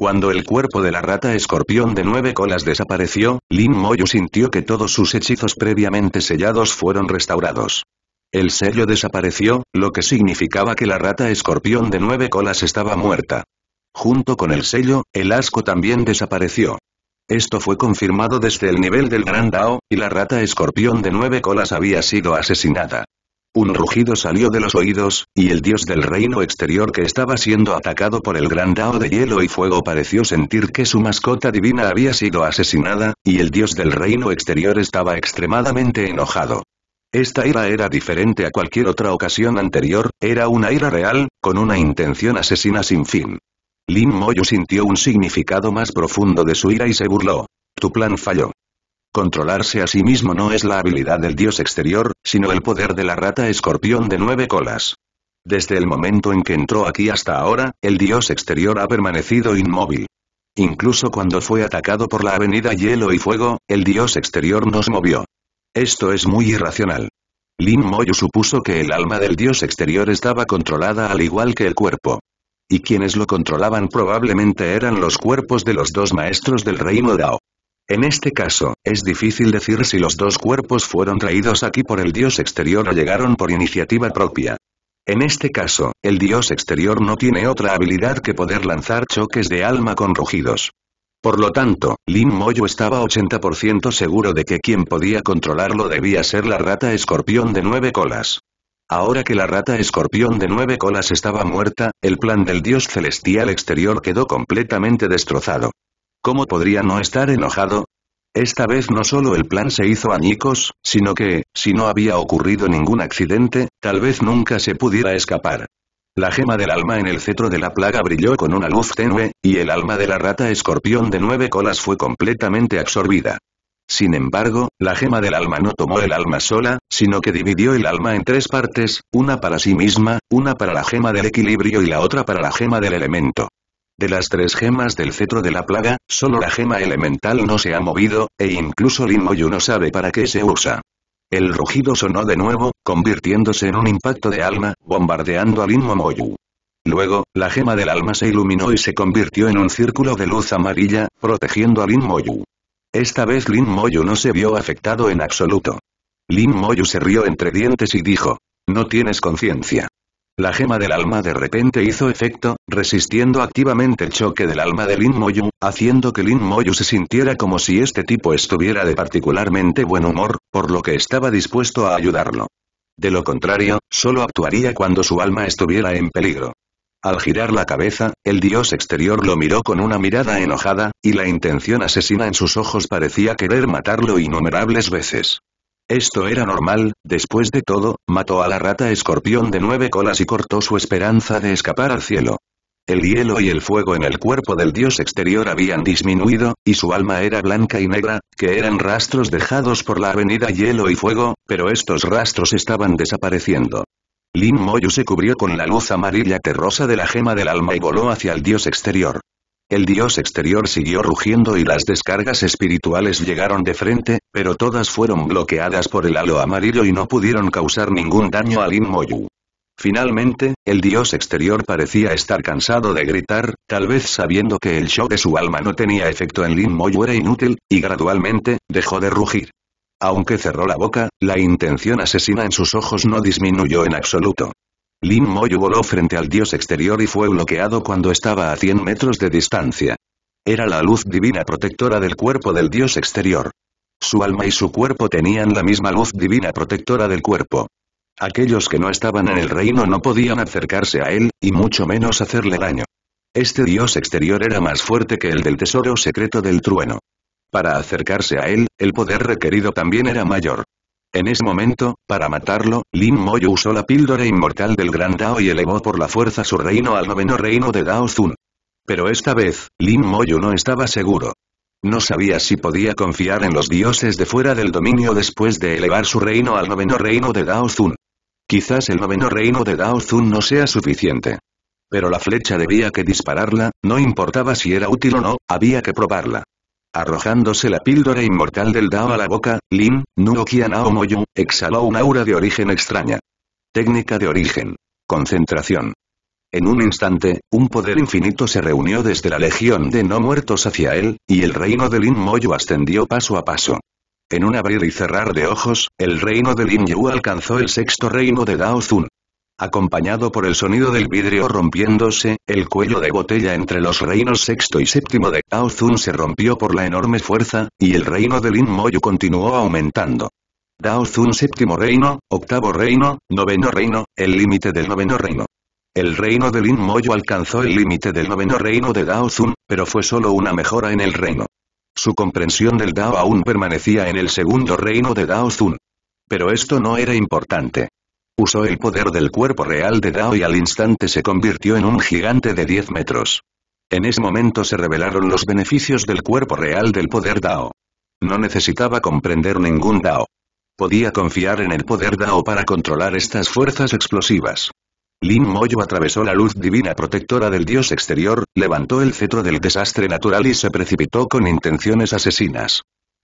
Cuando el cuerpo de la rata escorpión de nueve colas desapareció, Lin Moyu sintió que todos sus hechizos previamente sellados fueron restaurados. El sello desapareció, lo que significaba que la rata escorpión de nueve colas estaba muerta. Junto con el sello, el asco también desapareció. Esto fue confirmado desde el nivel del Gran Dao, y la rata escorpión de nueve colas había sido asesinada. Un rugido salió de los oídos, y el dios del reino exterior que estaba siendo atacado por el gran Dao de hielo y fuego pareció sentir que su mascota divina había sido asesinada, y el dios del reino exterior estaba extremadamente enojado. Esta ira era diferente a cualquier otra ocasión anterior, era una ira real, con una intención asesina sin fin. Lin Moyu sintió un significado más profundo de su ira y se burló. Tu plan falló. Controlarse a sí mismo no es la habilidad del dios exterior, sino el poder de la rata escorpión de nueve colas. Desde el momento en que entró aquí hasta ahora, el dios exterior ha permanecido inmóvil. Incluso cuando fue atacado por la avenida Hielo y Fuego, el dios exterior nos movió. Esto es muy irracional. Lin Moyu supuso que el alma del dios exterior estaba controlada al igual que el cuerpo. Y quienes lo controlaban probablemente eran los cuerpos de los dos maestros del reino Dao. En este caso, es difícil decir si los dos cuerpos fueron traídos aquí por el dios exterior o llegaron por iniciativa propia. En este caso, el dios exterior no tiene otra habilidad que poder lanzar choques de alma con rugidos. Por lo tanto, Lin Moyo estaba 80% seguro de que quien podía controlarlo debía ser la rata escorpión de nueve colas. Ahora que la rata escorpión de nueve colas estaba muerta, el plan del dios celestial exterior quedó completamente destrozado. ¿Cómo podría no estar enojado? Esta vez no solo el plan se hizo añicos, sino que, si no había ocurrido ningún accidente, tal vez nunca se pudiera escapar. La gema del alma en el cetro de la plaga brilló con una luz tenue, y el alma de la rata escorpión de nueve colas fue completamente absorbida. Sin embargo, la gema del alma no tomó el alma sola, sino que dividió el alma en tres partes, una para sí misma, una para la gema del equilibrio y la otra para la gema del elemento. De las tres gemas del cetro de la plaga, solo la gema elemental no se ha movido, e incluso Lin Moyu no sabe para qué se usa. El rugido sonó de nuevo, convirtiéndose en un impacto de alma, bombardeando a Lin Moyu. Luego, la gema del alma se iluminó y se convirtió en un círculo de luz amarilla, protegiendo a Lin Moyu. Esta vez Lin Moyu no se vio afectado en absoluto. Lin Moyu se rió entre dientes y dijo, no tienes conciencia. La gema del alma de repente hizo efecto, resistiendo activamente el choque del alma de Lin Moyu, haciendo que Lin Moyu se sintiera como si este tipo estuviera de particularmente buen humor, por lo que estaba dispuesto a ayudarlo. De lo contrario, solo actuaría cuando su alma estuviera en peligro. Al girar la cabeza, el dios exterior lo miró con una mirada enojada, y la intención asesina en sus ojos parecía querer matarlo innumerables veces. Esto era normal, después de todo, mató a la rata escorpión de nueve colas y cortó su esperanza de escapar al cielo. El hielo y el fuego en el cuerpo del dios exterior habían disminuido, y su alma era blanca y negra, que eran rastros dejados por la avenida hielo y fuego, pero estos rastros estaban desapareciendo. Lin Moyu se cubrió con la luz amarilla terrosa de la gema del alma y voló hacia el dios exterior. El dios exterior siguió rugiendo y las descargas espirituales llegaron de frente, pero todas fueron bloqueadas por el halo amarillo y no pudieron causar ningún daño a Lin Moyu. Finalmente, el dios exterior parecía estar cansado de gritar, tal vez sabiendo que el show de su alma no tenía efecto en Lin Moyu era inútil, y gradualmente, dejó de rugir. Aunque cerró la boca, la intención asesina en sus ojos no disminuyó en absoluto. Lin Moyu voló frente al dios exterior y fue bloqueado cuando estaba a 100 metros de distancia. Era la luz divina protectora del cuerpo del dios exterior. Su alma y su cuerpo tenían la misma luz divina protectora del cuerpo. Aquellos que no estaban en el reino no podían acercarse a él, y mucho menos hacerle daño. Este dios exterior era más fuerte que el del tesoro secreto del trueno. Para acercarse a él, el poder requerido también era mayor. En ese momento, para matarlo, Lin Moyu usó la píldora inmortal del Gran Dao y elevó por la fuerza su reino al noveno reino de Dao Zun. Pero esta vez, Lin Moyu no estaba seguro. No sabía si podía confiar en los dioses de fuera del dominio después de elevar su reino al noveno reino de Dao Zun. Quizás el noveno reino de Dao Zun no sea suficiente. Pero la flecha debía que dispararla, no importaba si era útil o no, había que probarla. Arrojándose la píldora inmortal del Dao a la boca, Lin, Nuo Nao Moyu, exhaló un aura de origen extraña. Técnica de origen. Concentración. En un instante, un poder infinito se reunió desde la legión de no muertos hacia él, y el reino de Lin Moyu ascendió paso a paso. En un abrir y cerrar de ojos, el reino de Lin Yu alcanzó el sexto reino de Dao Zun acompañado por el sonido del vidrio rompiéndose, el cuello de botella entre los reinos sexto y séptimo de Dao Zun se rompió por la enorme fuerza, y el reino de Lin Moyu continuó aumentando. Dao Zun séptimo reino, octavo reino, noveno reino, el límite del noveno reino. El reino de Lin Moyu alcanzó el límite del noveno reino de Dao Zun, pero fue solo una mejora en el reino. Su comprensión del Dao aún permanecía en el segundo reino de Dao Zun. Pero esto no era importante. Usó el poder del cuerpo real de Dao y al instante se convirtió en un gigante de 10 metros. En ese momento se revelaron los beneficios del cuerpo real del poder Dao. No necesitaba comprender ningún Dao. Podía confiar en el poder Dao para controlar estas fuerzas explosivas. Lin Moyo atravesó la luz divina protectora del dios exterior, levantó el cetro del desastre natural y se precipitó con intenciones asesinas.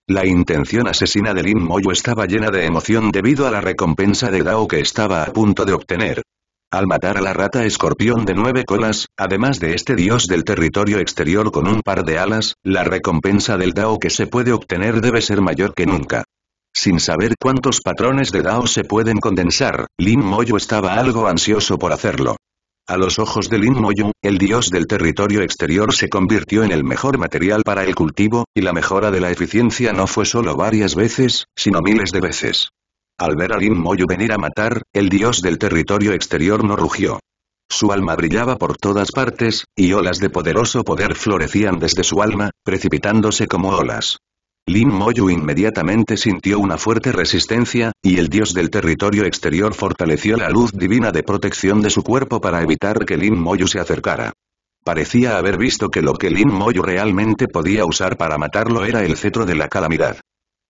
La intención asesina de Lin Moyo estaba llena de emoción debido a la recompensa de Dao que estaba a punto de obtener. Al matar a la rata escorpión de nueve colas, además de este dios del territorio exterior con un par de alas, la recompensa del Dao que se puede obtener debe ser mayor que nunca. Sin saber cuántos patrones de Dao se pueden condensar, Lin Moyo estaba algo ansioso por hacerlo. A los ojos de Lin Moyu, el dios del territorio exterior se convirtió en el mejor material para el cultivo, y la mejora de la eficiencia no fue solo varias veces, sino miles de veces. Al ver a Lin Moyu venir a matar, el dios del territorio exterior no rugió. Su alma brillaba por todas partes, y olas de poderoso poder florecían desde su alma, precipitándose como olas. Lin Moyu inmediatamente sintió una fuerte resistencia, y el dios del territorio exterior fortaleció la luz divina de protección de su cuerpo para evitar que Lin Moyu se acercara. Parecía haber visto que lo que Lin Moyu realmente podía usar para matarlo era el cetro de la calamidad.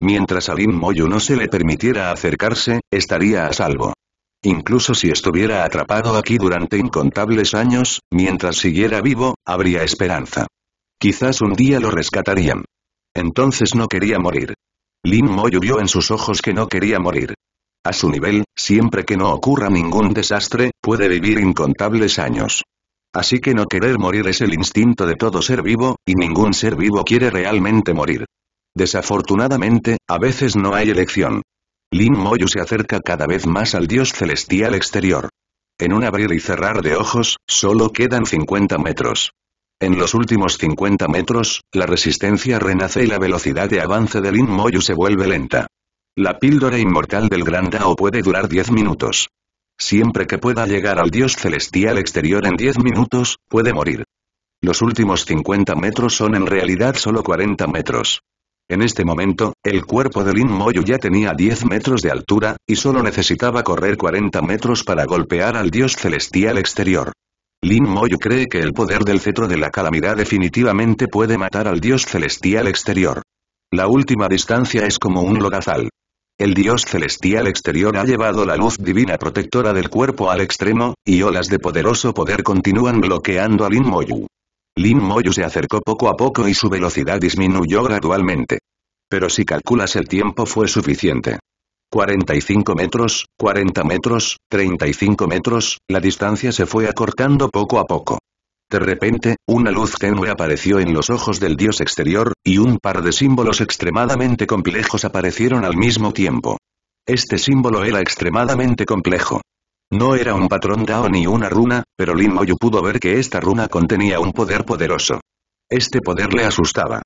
Mientras a Lin Moyu no se le permitiera acercarse, estaría a salvo. Incluso si estuviera atrapado aquí durante incontables años, mientras siguiera vivo, habría esperanza. Quizás un día lo rescatarían. Entonces no quería morir. Lin Moyu vio en sus ojos que no quería morir. A su nivel, siempre que no ocurra ningún desastre, puede vivir incontables años. Así que no querer morir es el instinto de todo ser vivo, y ningún ser vivo quiere realmente morir. Desafortunadamente, a veces no hay elección. Lin Moyu se acerca cada vez más al dios celestial exterior. En un abrir y cerrar de ojos, solo quedan 50 metros. En los últimos 50 metros, la resistencia renace y la velocidad de avance del Moyu se vuelve lenta. La píldora inmortal del Gran Dao puede durar 10 minutos. Siempre que pueda llegar al dios celestial exterior en 10 minutos, puede morir. Los últimos 50 metros son en realidad solo 40 metros. En este momento, el cuerpo de Lin Moyu ya tenía 10 metros de altura, y solo necesitaba correr 40 metros para golpear al dios celestial exterior. Lin Moyu cree que el poder del cetro de la calamidad definitivamente puede matar al dios celestial exterior. La última distancia es como un logazal. El dios celestial exterior ha llevado la luz divina protectora del cuerpo al extremo, y olas de poderoso poder continúan bloqueando a Lin Moyu. Lin Moyu se acercó poco a poco y su velocidad disminuyó gradualmente. Pero si calculas el tiempo fue suficiente. 45 metros, 40 metros, 35 metros, la distancia se fue acortando poco a poco. De repente, una luz tenue apareció en los ojos del dios exterior, y un par de símbolos extremadamente complejos aparecieron al mismo tiempo. Este símbolo era extremadamente complejo. No era un patrón Dao ni una runa, pero Lin Moyu pudo ver que esta runa contenía un poder poderoso. Este poder le asustaba.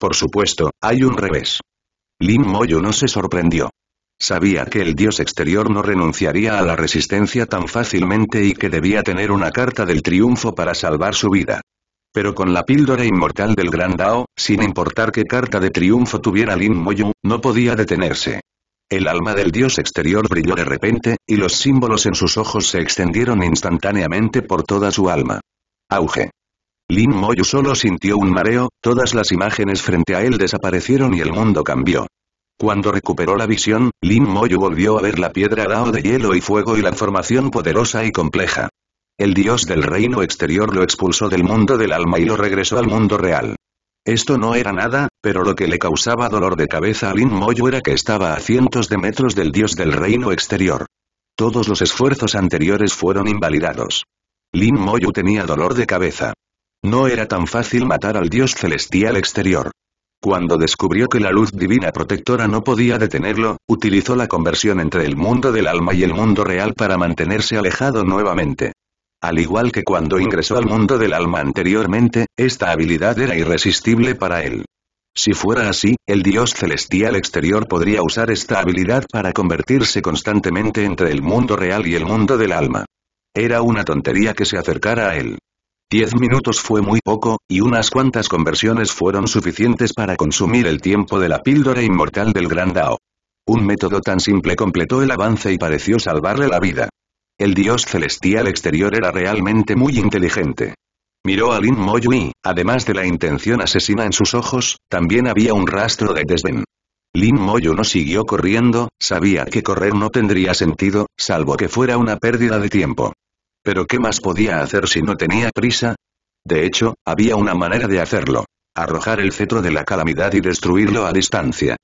Por supuesto, hay un revés. Lin Moyu no se sorprendió. Sabía que el dios exterior no renunciaría a la resistencia tan fácilmente y que debía tener una carta del triunfo para salvar su vida. Pero con la píldora inmortal del Gran Dao, sin importar qué carta de triunfo tuviera Lin Moyu, no podía detenerse. El alma del dios exterior brilló de repente, y los símbolos en sus ojos se extendieron instantáneamente por toda su alma. Auge. Lin Moyu solo sintió un mareo, todas las imágenes frente a él desaparecieron y el mundo cambió. Cuando recuperó la visión, Lin Moyu volvió a ver la piedra Dao de hielo y fuego y la formación poderosa y compleja. El dios del reino exterior lo expulsó del mundo del alma y lo regresó al mundo real. Esto no era nada, pero lo que le causaba dolor de cabeza a Lin Moyu era que estaba a cientos de metros del dios del reino exterior. Todos los esfuerzos anteriores fueron invalidados. Lin Moyu tenía dolor de cabeza. No era tan fácil matar al dios celestial exterior. Cuando descubrió que la luz divina protectora no podía detenerlo, utilizó la conversión entre el mundo del alma y el mundo real para mantenerse alejado nuevamente. Al igual que cuando ingresó al mundo del alma anteriormente, esta habilidad era irresistible para él. Si fuera así, el dios celestial exterior podría usar esta habilidad para convertirse constantemente entre el mundo real y el mundo del alma. Era una tontería que se acercara a él. Diez minutos fue muy poco, y unas cuantas conversiones fueron suficientes para consumir el tiempo de la píldora inmortal del gran Dao. Un método tan simple completó el avance y pareció salvarle la vida. El dios celestial exterior era realmente muy inteligente. Miró a Lin y, además de la intención asesina en sus ojos, también había un rastro de desdén. Lin Moyo no siguió corriendo, sabía que correr no tendría sentido, salvo que fuera una pérdida de tiempo. Pero ¿qué más podía hacer si no tenía prisa? De hecho, había una manera de hacerlo. Arrojar el cetro de la calamidad y destruirlo a distancia.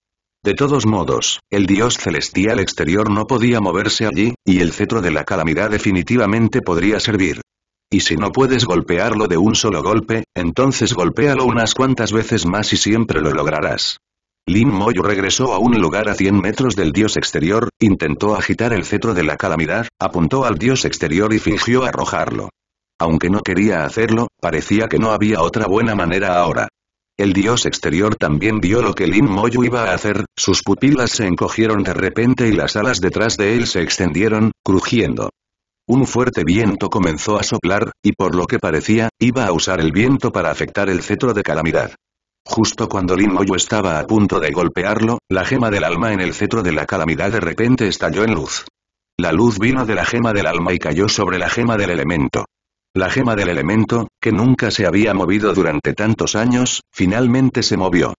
De todos modos, el dios celestial exterior no podía moverse allí, y el cetro de la calamidad definitivamente podría servir. Y si no puedes golpearlo de un solo golpe, entonces golpéalo unas cuantas veces más y siempre lo lograrás. Lin Moyu regresó a un lugar a 100 metros del dios exterior, intentó agitar el cetro de la calamidad, apuntó al dios exterior y fingió arrojarlo. Aunque no quería hacerlo, parecía que no había otra buena manera ahora. El dios exterior también vio lo que Lin Moyu iba a hacer, sus pupilas se encogieron de repente y las alas detrás de él se extendieron, crujiendo. Un fuerte viento comenzó a soplar, y por lo que parecía, iba a usar el viento para afectar el cetro de calamidad. Justo cuando Lin Moyu estaba a punto de golpearlo, la gema del alma en el cetro de la calamidad de repente estalló en luz. La luz vino de la gema del alma y cayó sobre la gema del elemento. La gema del elemento, que nunca se había movido durante tantos años, finalmente se movió.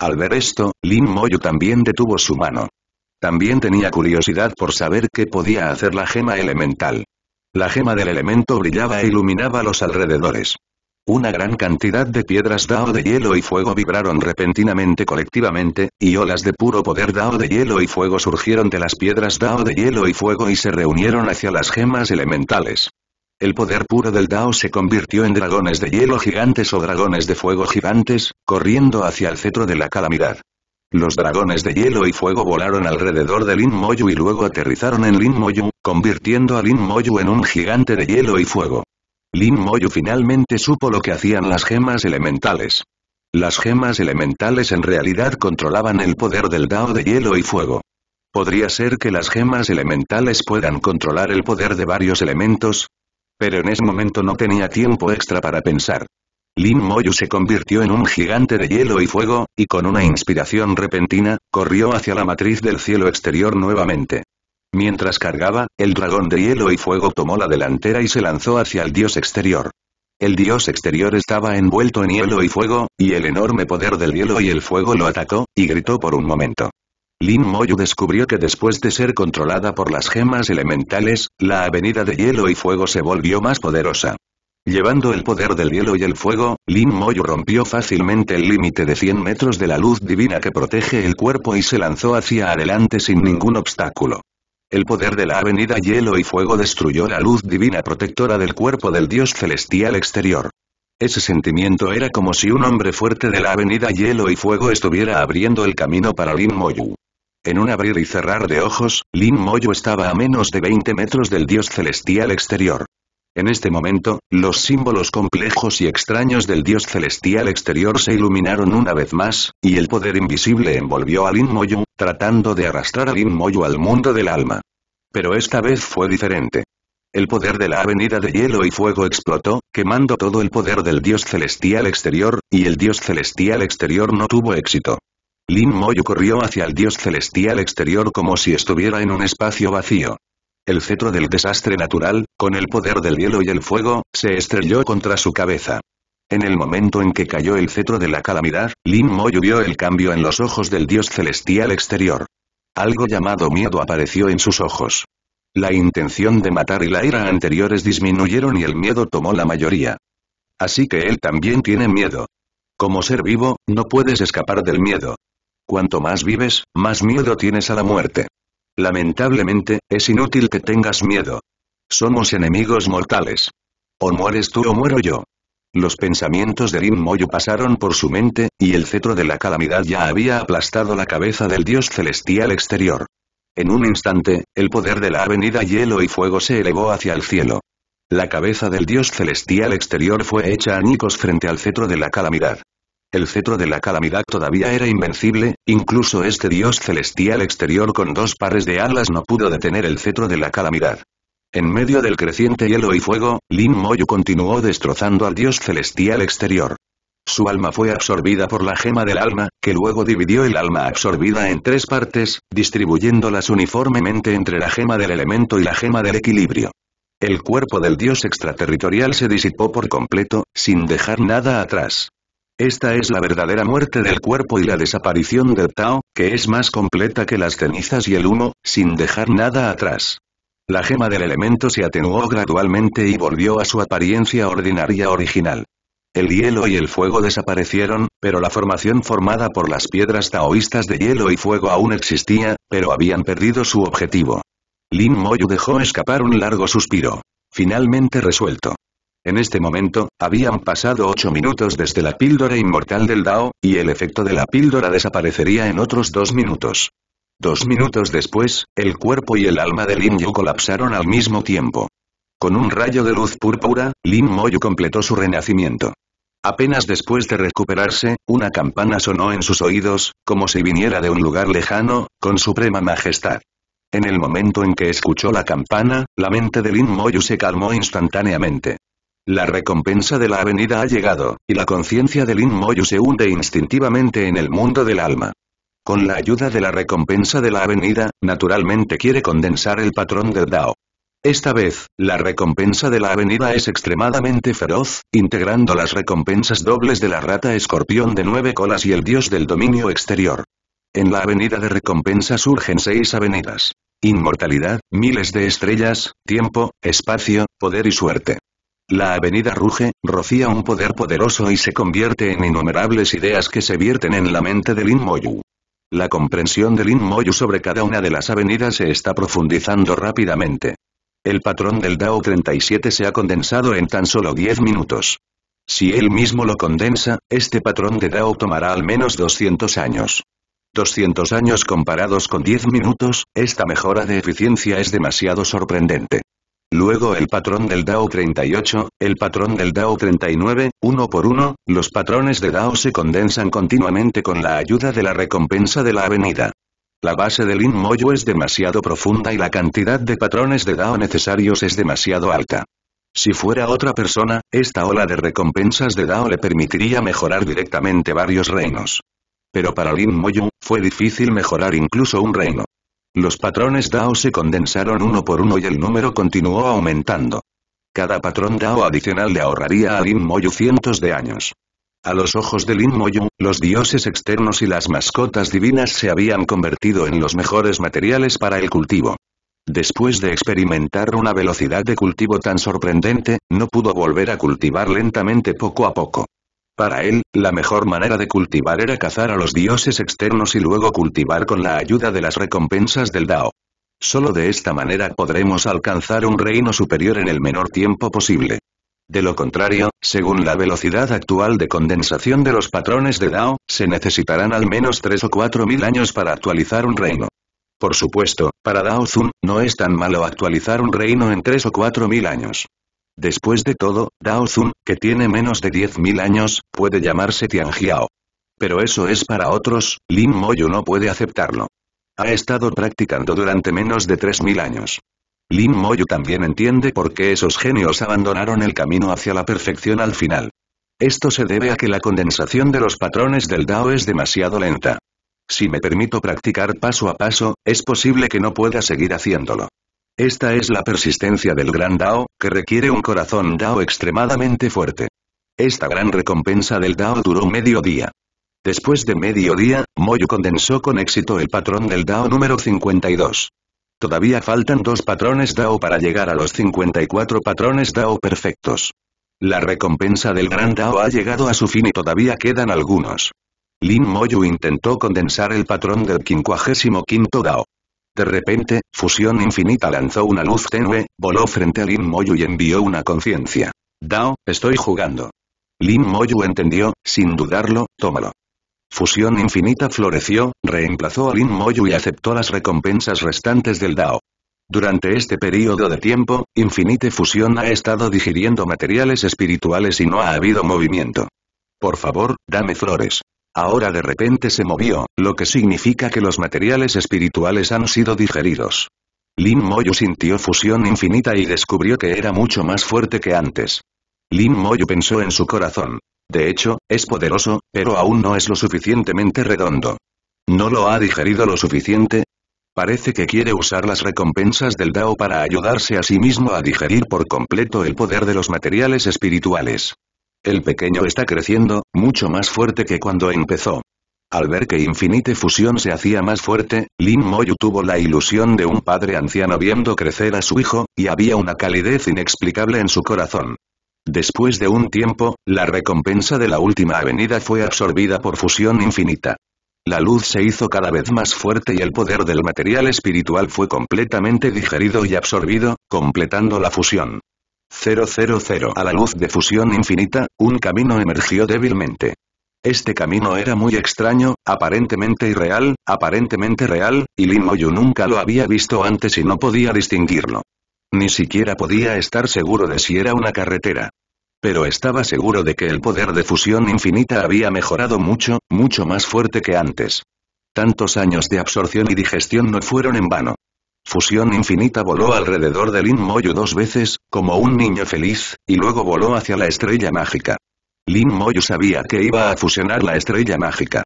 Al ver esto, Lin Moyu también detuvo su mano. También tenía curiosidad por saber qué podía hacer la gema elemental. La gema del elemento brillaba e iluminaba los alrededores. Una gran cantidad de piedras Dao de hielo y fuego vibraron repentinamente colectivamente, y olas de puro poder Dao de hielo y fuego surgieron de las piedras Dao de hielo y fuego y se reunieron hacia las gemas elementales. El poder puro del Dao se convirtió en dragones de hielo gigantes o dragones de fuego gigantes, corriendo hacia el cetro de la calamidad. Los dragones de hielo y fuego volaron alrededor de Lin Moyu y luego aterrizaron en Lin Moyu, convirtiendo a Lin Moyu en un gigante de hielo y fuego. Lin Moyu finalmente supo lo que hacían las gemas elementales. Las gemas elementales en realidad controlaban el poder del Dao de hielo y fuego. Podría ser que las gemas elementales puedan controlar el poder de varios elementos. Pero en ese momento no tenía tiempo extra para pensar. Lin Moyu se convirtió en un gigante de hielo y fuego, y con una inspiración repentina, corrió hacia la matriz del cielo exterior nuevamente. Mientras cargaba, el dragón de hielo y fuego tomó la delantera y se lanzó hacia el dios exterior. El dios exterior estaba envuelto en hielo y fuego, y el enorme poder del hielo y el fuego lo atacó, y gritó por un momento. Lin Moyu descubrió que después de ser controlada por las gemas elementales, la avenida de hielo y fuego se volvió más poderosa. Llevando el poder del hielo y el fuego, Lin Moyu rompió fácilmente el límite de 100 metros de la luz divina que protege el cuerpo y se lanzó hacia adelante sin ningún obstáculo. El poder de la avenida Hielo y Fuego destruyó la luz divina protectora del cuerpo del dios celestial exterior. Ese sentimiento era como si un hombre fuerte de la avenida Hielo y Fuego estuviera abriendo el camino para Lin Moyu. En un abrir y cerrar de ojos, Lin Moyu estaba a menos de 20 metros del dios celestial exterior. En este momento, los símbolos complejos y extraños del dios celestial exterior se iluminaron una vez más, y el poder invisible envolvió a Lin Moyu, tratando de arrastrar a Lin Moyu al mundo del alma. Pero esta vez fue diferente. El poder de la avenida de hielo y fuego explotó, quemando todo el poder del dios celestial exterior, y el dios celestial exterior no tuvo éxito. Lin Moyu corrió hacia el dios celestial exterior como si estuviera en un espacio vacío el cetro del desastre natural, con el poder del hielo y el fuego, se estrelló contra su cabeza. En el momento en que cayó el cetro de la calamidad, Lin Moyu vio el cambio en los ojos del dios celestial exterior. Algo llamado miedo apareció en sus ojos. La intención de matar y la ira anteriores disminuyeron y el miedo tomó la mayoría. Así que él también tiene miedo. Como ser vivo, no puedes escapar del miedo. Cuanto más vives, más miedo tienes a la muerte. Lamentablemente, es inútil que tengas miedo. Somos enemigos mortales. O mueres tú o muero yo. Los pensamientos de Rin Moyo pasaron por su mente, y el cetro de la calamidad ya había aplastado la cabeza del dios celestial exterior. En un instante, el poder de la avenida Hielo y Fuego se elevó hacia el cielo. La cabeza del dios celestial exterior fue hecha a Nicos frente al cetro de la calamidad. El cetro de la calamidad todavía era invencible, incluso este dios celestial exterior con dos pares de alas no pudo detener el cetro de la calamidad. En medio del creciente hielo y fuego, Lin Moyu continuó destrozando al dios celestial exterior. Su alma fue absorbida por la gema del alma, que luego dividió el alma absorbida en tres partes, distribuyéndolas uniformemente entre la gema del elemento y la gema del equilibrio. El cuerpo del dios extraterritorial se disipó por completo, sin dejar nada atrás. Esta es la verdadera muerte del cuerpo y la desaparición del Tao, que es más completa que las cenizas y el humo, sin dejar nada atrás. La gema del elemento se atenuó gradualmente y volvió a su apariencia ordinaria original. El hielo y el fuego desaparecieron, pero la formación formada por las piedras taoístas de hielo y fuego aún existía, pero habían perdido su objetivo. Lin Moyu dejó escapar un largo suspiro. Finalmente resuelto. En este momento, habían pasado ocho minutos desde la píldora inmortal del Dao, y el efecto de la píldora desaparecería en otros dos minutos. Dos minutos después, el cuerpo y el alma de Lin Yu colapsaron al mismo tiempo. Con un rayo de luz púrpura, Lin Moyu completó su renacimiento. Apenas después de recuperarse, una campana sonó en sus oídos, como si viniera de un lugar lejano, con suprema majestad. En el momento en que escuchó la campana, la mente de Lin Moyu se calmó instantáneamente. La recompensa de la avenida ha llegado, y la conciencia de Lin Moyu se hunde instintivamente en el mundo del alma. Con la ayuda de la recompensa de la avenida, naturalmente quiere condensar el patrón del Dao. Esta vez, la recompensa de la avenida es extremadamente feroz, integrando las recompensas dobles de la rata escorpión de nueve colas y el dios del dominio exterior. En la avenida de recompensa surgen seis avenidas. Inmortalidad, miles de estrellas, tiempo, espacio, poder y suerte. La avenida ruge, rocía un poder poderoso y se convierte en innumerables ideas que se vierten en la mente de Lin Moyu. La comprensión de Lin Moyu sobre cada una de las avenidas se está profundizando rápidamente. El patrón del Dao 37 se ha condensado en tan solo 10 minutos. Si él mismo lo condensa, este patrón de Dao tomará al menos 200 años. 200 años comparados con 10 minutos, esta mejora de eficiencia es demasiado sorprendente. Luego el patrón del DAO 38, el patrón del DAO 39, uno por uno, los patrones de DAO se condensan continuamente con la ayuda de la recompensa de la avenida. La base del Lin Moyu es demasiado profunda y la cantidad de patrones de DAO necesarios es demasiado alta. Si fuera otra persona, esta ola de recompensas de DAO le permitiría mejorar directamente varios reinos. Pero para Lin Moyu, fue difícil mejorar incluso un reino. Los patrones DAO se condensaron uno por uno y el número continuó aumentando. Cada patrón DAO adicional le ahorraría a Lin Moyu cientos de años. A los ojos de Lin Moyu, los dioses externos y las mascotas divinas se habían convertido en los mejores materiales para el cultivo. Después de experimentar una velocidad de cultivo tan sorprendente, no pudo volver a cultivar lentamente poco a poco. Para él, la mejor manera de cultivar era cazar a los dioses externos y luego cultivar con la ayuda de las recompensas del Dao. Solo de esta manera podremos alcanzar un reino superior en el menor tiempo posible. De lo contrario, según la velocidad actual de condensación de los patrones de Dao, se necesitarán al menos 3 o 4 mil años para actualizar un reino. Por supuesto, para Dao Zun, no es tan malo actualizar un reino en 3 o 4 mil años. Después de todo, Dao Zun, que tiene menos de 10.000 años, puede llamarse Tianjiao. Pero eso es para otros, Lin Moyu no puede aceptarlo. Ha estado practicando durante menos de 3.000 años. Lin Moyu también entiende por qué esos genios abandonaron el camino hacia la perfección al final. Esto se debe a que la condensación de los patrones del Dao es demasiado lenta. Si me permito practicar paso a paso, es posible que no pueda seguir haciéndolo. Esta es la persistencia del gran Dao, que requiere un corazón Dao extremadamente fuerte. Esta gran recompensa del Dao duró medio día. Después de medio día, Moyu condensó con éxito el patrón del Dao número 52. Todavía faltan dos patrones Dao para llegar a los 54 patrones Dao perfectos. La recompensa del gran Dao ha llegado a su fin y todavía quedan algunos. Lin Moyu intentó condensar el patrón del 55 Dao. De repente, Fusión Infinita lanzó una luz tenue, voló frente a Lin Moyu y envió una conciencia. Dao, estoy jugando. Lin Moyu entendió, sin dudarlo, tómalo. Fusión Infinita floreció, reemplazó a Lin Moyu y aceptó las recompensas restantes del Dao. Durante este periodo de tiempo, Infinite Fusión ha estado digiriendo materiales espirituales y no ha habido movimiento. Por favor, dame flores. Ahora de repente se movió, lo que significa que los materiales espirituales han sido digeridos. Lin Moyu sintió fusión infinita y descubrió que era mucho más fuerte que antes. Lin Moyu pensó en su corazón. De hecho, es poderoso, pero aún no es lo suficientemente redondo. ¿No lo ha digerido lo suficiente? Parece que quiere usar las recompensas del Dao para ayudarse a sí mismo a digerir por completo el poder de los materiales espirituales. El pequeño está creciendo, mucho más fuerte que cuando empezó. Al ver que Infinite Fusión se hacía más fuerte, Lin Moyu tuvo la ilusión de un padre anciano viendo crecer a su hijo, y había una calidez inexplicable en su corazón. Después de un tiempo, la recompensa de la última avenida fue absorbida por fusión infinita. La luz se hizo cada vez más fuerte y el poder del material espiritual fue completamente digerido y absorbido, completando la fusión. 000 a la luz de fusión infinita, un camino emergió débilmente. Este camino era muy extraño, aparentemente irreal, aparentemente real, y Lin Moyu nunca lo había visto antes y no podía distinguirlo. Ni siquiera podía estar seguro de si era una carretera. Pero estaba seguro de que el poder de fusión infinita había mejorado mucho, mucho más fuerte que antes. Tantos años de absorción y digestión no fueron en vano. Fusión Infinita voló alrededor de Lin Moyu dos veces, como un niño feliz, y luego voló hacia la estrella mágica. Lin Moyu sabía que iba a fusionar la estrella mágica.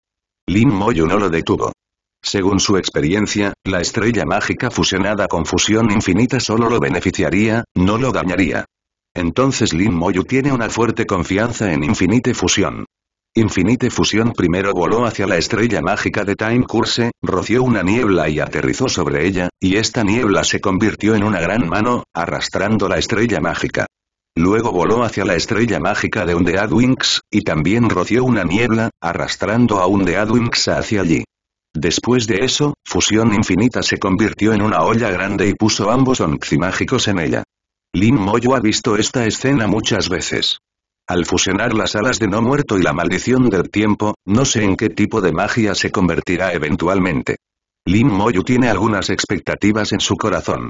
Lin Moyu no lo detuvo. Según su experiencia, la estrella mágica fusionada con fusión infinita solo lo beneficiaría, no lo dañaría. Entonces Lin Moyu tiene una fuerte confianza en Infinite Fusión. Infinite Fusión primero voló hacia la estrella mágica de Time Curse, roció una niebla y aterrizó sobre ella, y esta niebla se convirtió en una gran mano, arrastrando la estrella mágica. Luego voló hacia la estrella mágica de un y también roció una niebla, arrastrando a un hacia allí. Después de eso, Fusión Infinita se convirtió en una olla grande y puso ambos mágicos en ella. Lin Moyo ha visto esta escena muchas veces. Al fusionar las alas de no muerto y la maldición del tiempo, no sé en qué tipo de magia se convertirá eventualmente. Lin Moyu tiene algunas expectativas en su corazón.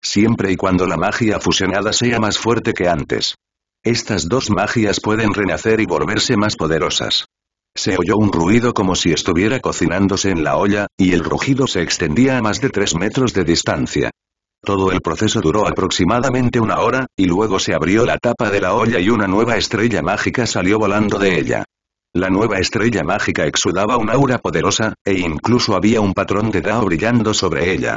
Siempre y cuando la magia fusionada sea más fuerte que antes. Estas dos magias pueden renacer y volverse más poderosas. Se oyó un ruido como si estuviera cocinándose en la olla, y el rugido se extendía a más de tres metros de distancia. Todo el proceso duró aproximadamente una hora, y luego se abrió la tapa de la olla y una nueva estrella mágica salió volando de ella. La nueva estrella mágica exudaba un aura poderosa, e incluso había un patrón de Dao brillando sobre ella.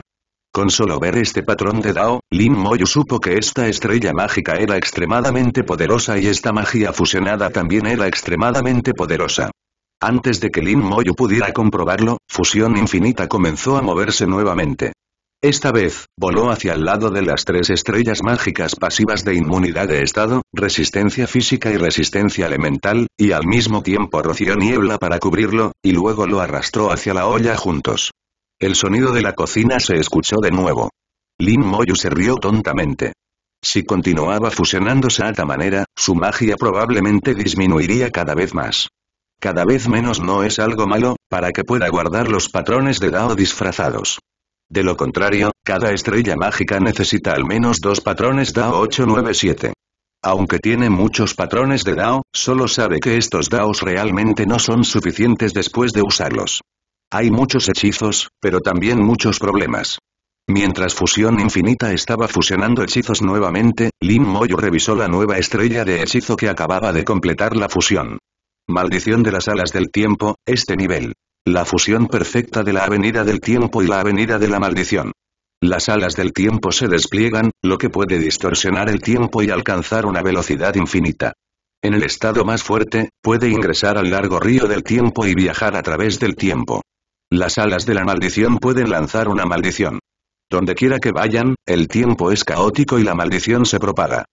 Con solo ver este patrón de Dao, Lin Moyu supo que esta estrella mágica era extremadamente poderosa y esta magia fusionada también era extremadamente poderosa. Antes de que Lin Moyu pudiera comprobarlo, Fusión Infinita comenzó a moverse nuevamente. Esta vez, voló hacia el lado de las tres estrellas mágicas pasivas de inmunidad de estado, resistencia física y resistencia elemental, y al mismo tiempo roció niebla para cubrirlo, y luego lo arrastró hacia la olla juntos. El sonido de la cocina se escuchó de nuevo. Lin Moyu se rió tontamente. Si continuaba fusionándose a esta manera, su magia probablemente disminuiría cada vez más. Cada vez menos no es algo malo, para que pueda guardar los patrones de Dao disfrazados. De lo contrario, cada estrella mágica necesita al menos dos patrones DAO 897. Aunque tiene muchos patrones de DAO, solo sabe que estos DAOs realmente no son suficientes después de usarlos. Hay muchos hechizos, pero también muchos problemas. Mientras Fusión Infinita estaba fusionando hechizos nuevamente, Lin Moyo revisó la nueva estrella de hechizo que acababa de completar la fusión. Maldición de las alas del tiempo, este nivel. La fusión perfecta de la avenida del tiempo y la avenida de la maldición. Las alas del tiempo se despliegan, lo que puede distorsionar el tiempo y alcanzar una velocidad infinita. En el estado más fuerte, puede ingresar al largo río del tiempo y viajar a través del tiempo. Las alas de la maldición pueden lanzar una maldición. Donde quiera que vayan, el tiempo es caótico y la maldición se propaga.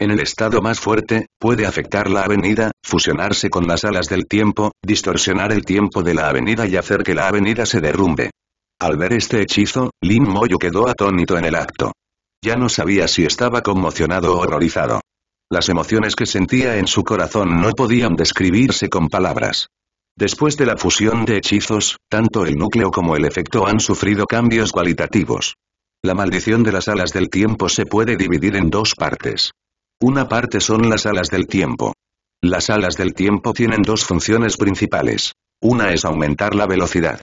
En el estado más fuerte, puede afectar la avenida, fusionarse con las alas del tiempo, distorsionar el tiempo de la avenida y hacer que la avenida se derrumbe. Al ver este hechizo, Lin Moyo quedó atónito en el acto. Ya no sabía si estaba conmocionado o horrorizado. Las emociones que sentía en su corazón no podían describirse con palabras. Después de la fusión de hechizos, tanto el núcleo como el efecto han sufrido cambios cualitativos. La maldición de las alas del tiempo se puede dividir en dos partes. Una parte son las alas del tiempo. Las alas del tiempo tienen dos funciones principales. Una es aumentar la velocidad.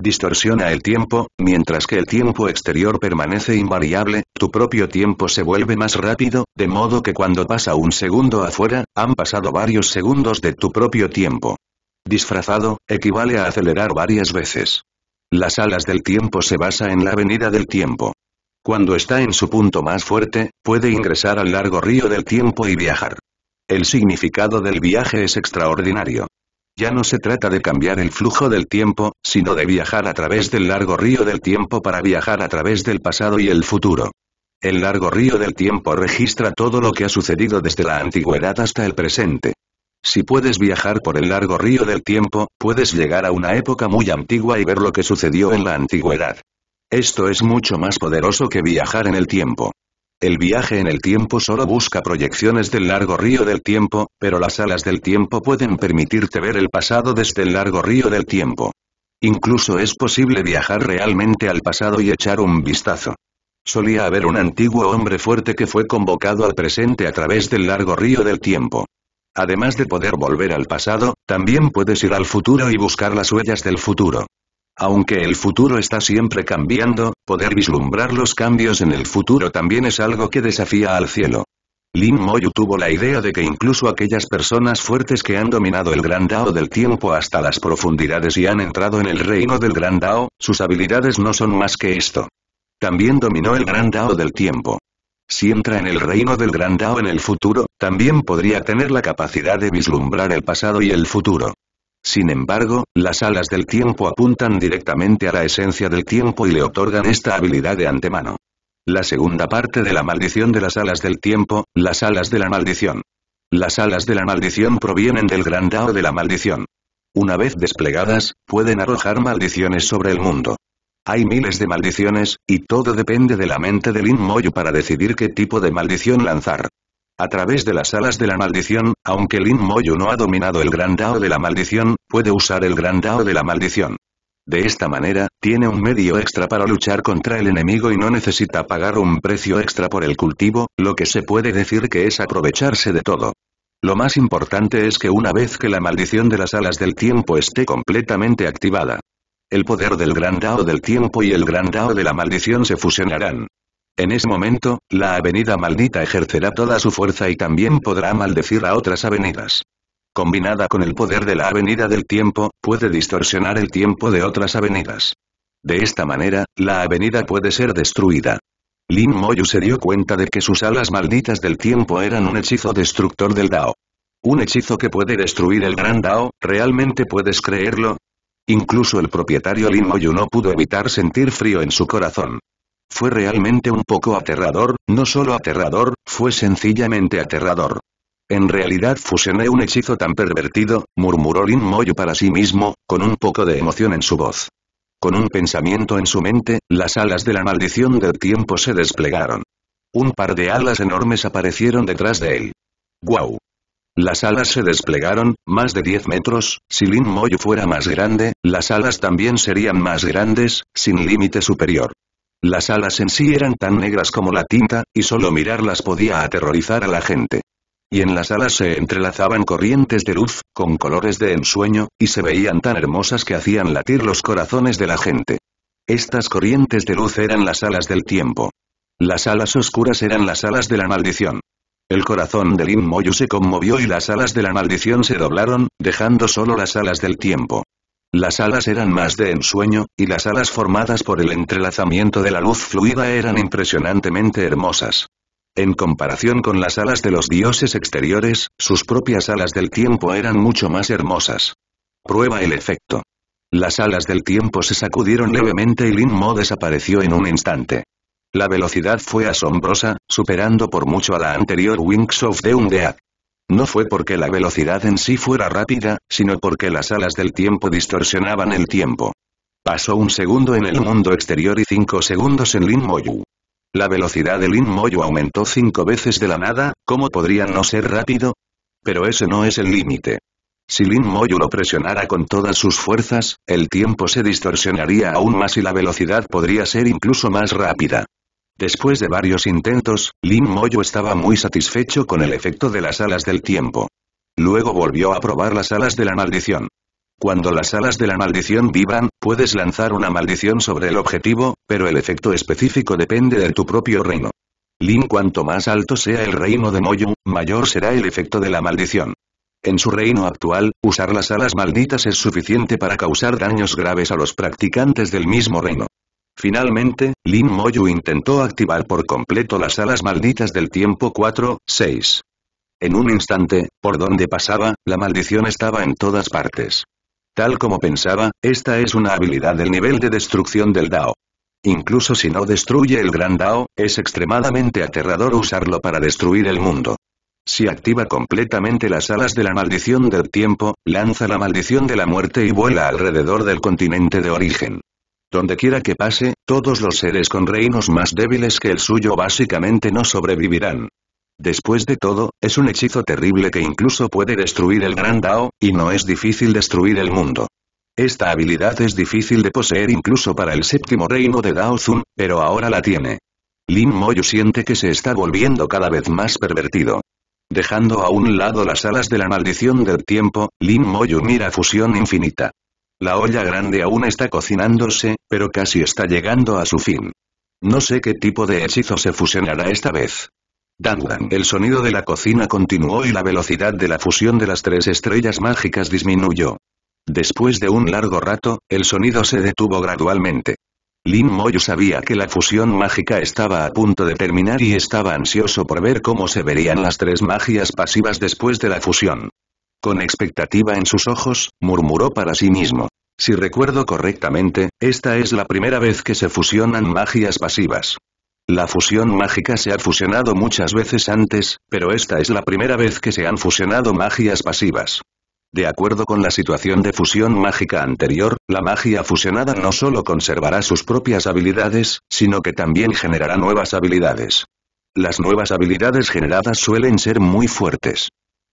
Distorsiona el tiempo, mientras que el tiempo exterior permanece invariable, tu propio tiempo se vuelve más rápido, de modo que cuando pasa un segundo afuera, han pasado varios segundos de tu propio tiempo. Disfrazado, equivale a acelerar varias veces. Las alas del tiempo se basa en la venida del tiempo. Cuando está en su punto más fuerte, puede ingresar al largo río del tiempo y viajar. El significado del viaje es extraordinario. Ya no se trata de cambiar el flujo del tiempo, sino de viajar a través del largo río del tiempo para viajar a través del pasado y el futuro. El largo río del tiempo registra todo lo que ha sucedido desde la antigüedad hasta el presente. Si puedes viajar por el largo río del tiempo, puedes llegar a una época muy antigua y ver lo que sucedió en la antigüedad. Esto es mucho más poderoso que viajar en el tiempo. El viaje en el tiempo solo busca proyecciones del largo río del tiempo, pero las alas del tiempo pueden permitirte ver el pasado desde el largo río del tiempo. Incluso es posible viajar realmente al pasado y echar un vistazo. Solía haber un antiguo hombre fuerte que fue convocado al presente a través del largo río del tiempo. Además de poder volver al pasado, también puedes ir al futuro y buscar las huellas del futuro. Aunque el futuro está siempre cambiando, poder vislumbrar los cambios en el futuro también es algo que desafía al cielo. Lin Moyu tuvo la idea de que incluso aquellas personas fuertes que han dominado el Gran Dao del tiempo hasta las profundidades y han entrado en el reino del Gran Dao, sus habilidades no son más que esto. También dominó el Gran Dao del tiempo. Si entra en el reino del Gran Dao en el futuro, también podría tener la capacidad de vislumbrar el pasado y el futuro. Sin embargo, las alas del tiempo apuntan directamente a la esencia del tiempo y le otorgan esta habilidad de antemano. La segunda parte de la maldición de las alas del tiempo, las alas de la maldición. Las alas de la maldición provienen del gran Dao de la maldición. Una vez desplegadas, pueden arrojar maldiciones sobre el mundo. Hay miles de maldiciones, y todo depende de la mente del Inmoyo para decidir qué tipo de maldición lanzar. A través de las alas de la maldición, aunque Lin Moyu no ha dominado el gran Dao de la maldición, puede usar el gran Dao de la maldición. De esta manera, tiene un medio extra para luchar contra el enemigo y no necesita pagar un precio extra por el cultivo, lo que se puede decir que es aprovecharse de todo. Lo más importante es que una vez que la maldición de las alas del tiempo esté completamente activada, el poder del gran Dao del tiempo y el gran Dao de la maldición se fusionarán. En ese momento, la avenida maldita ejercerá toda su fuerza y también podrá maldecir a otras avenidas. Combinada con el poder de la avenida del tiempo, puede distorsionar el tiempo de otras avenidas. De esta manera, la avenida puede ser destruida. Lin Moyu se dio cuenta de que sus alas malditas del tiempo eran un hechizo destructor del Dao. Un hechizo que puede destruir el gran Dao, ¿realmente puedes creerlo? Incluso el propietario Lin Moyu no pudo evitar sentir frío en su corazón. Fue realmente un poco aterrador, no solo aterrador, fue sencillamente aterrador. En realidad fusioné un hechizo tan pervertido, murmuró Lin Moyo para sí mismo, con un poco de emoción en su voz. Con un pensamiento en su mente, las alas de la maldición del tiempo se desplegaron. Un par de alas enormes aparecieron detrás de él. ¡Guau! Las alas se desplegaron, más de 10 metros, si Lin Moyo fuera más grande, las alas también serían más grandes, sin límite superior. Las alas en sí eran tan negras como la tinta, y solo mirarlas podía aterrorizar a la gente. Y en las alas se entrelazaban corrientes de luz, con colores de ensueño, y se veían tan hermosas que hacían latir los corazones de la gente. Estas corrientes de luz eran las alas del tiempo. Las alas oscuras eran las alas de la maldición. El corazón de Lin Moyu se conmovió y las alas de la maldición se doblaron, dejando solo las alas del tiempo. Las alas eran más de ensueño, y las alas formadas por el entrelazamiento de la luz fluida eran impresionantemente hermosas. En comparación con las alas de los dioses exteriores, sus propias alas del tiempo eran mucho más hermosas. Prueba el efecto. Las alas del tiempo se sacudieron levemente y Lin Mo desapareció en un instante. La velocidad fue asombrosa, superando por mucho a la anterior Wings of the Undead. No fue porque la velocidad en sí fuera rápida, sino porque las alas del tiempo distorsionaban el tiempo. Pasó un segundo en el mundo exterior y cinco segundos en Lin Moyu. La velocidad de Lin Moyu aumentó cinco veces de la nada, ¿cómo podría no ser rápido? Pero ese no es el límite. Si Lin Moyu lo presionara con todas sus fuerzas, el tiempo se distorsionaría aún más y la velocidad podría ser incluso más rápida. Después de varios intentos, Lin Moyo estaba muy satisfecho con el efecto de las alas del tiempo. Luego volvió a probar las alas de la maldición. Cuando las alas de la maldición vibran, puedes lanzar una maldición sobre el objetivo, pero el efecto específico depende de tu propio reino. Lin cuanto más alto sea el reino de Moyo, mayor será el efecto de la maldición. En su reino actual, usar las alas malditas es suficiente para causar daños graves a los practicantes del mismo reino. Finalmente, Lin Moyu intentó activar por completo las alas malditas del tiempo 4, 6. En un instante, por donde pasaba, la maldición estaba en todas partes. Tal como pensaba, esta es una habilidad del nivel de destrucción del Dao. Incluso si no destruye el gran Dao, es extremadamente aterrador usarlo para destruir el mundo. Si activa completamente las alas de la maldición del tiempo, lanza la maldición de la muerte y vuela alrededor del continente de origen. Donde quiera que pase, todos los seres con reinos más débiles que el suyo básicamente no sobrevivirán. Después de todo, es un hechizo terrible que incluso puede destruir el gran Dao, y no es difícil destruir el mundo. Esta habilidad es difícil de poseer incluso para el séptimo reino de Dao Zun, pero ahora la tiene. Lin Moyu siente que se está volviendo cada vez más pervertido. Dejando a un lado las alas de la maldición del tiempo, Lin Moyu mira fusión infinita. La olla grande aún está cocinándose, pero casi está llegando a su fin. No sé qué tipo de hechizo se fusionará esta vez. Dan, El sonido de la cocina continuó y la velocidad de la fusión de las tres estrellas mágicas disminuyó. Después de un largo rato, el sonido se detuvo gradualmente. Lin Moyu sabía que la fusión mágica estaba a punto de terminar y estaba ansioso por ver cómo se verían las tres magias pasivas después de la fusión con expectativa en sus ojos, murmuró para sí mismo. Si recuerdo correctamente, esta es la primera vez que se fusionan magias pasivas. La fusión mágica se ha fusionado muchas veces antes, pero esta es la primera vez que se han fusionado magias pasivas. De acuerdo con la situación de fusión mágica anterior, la magia fusionada no solo conservará sus propias habilidades, sino que también generará nuevas habilidades. Las nuevas habilidades generadas suelen ser muy fuertes.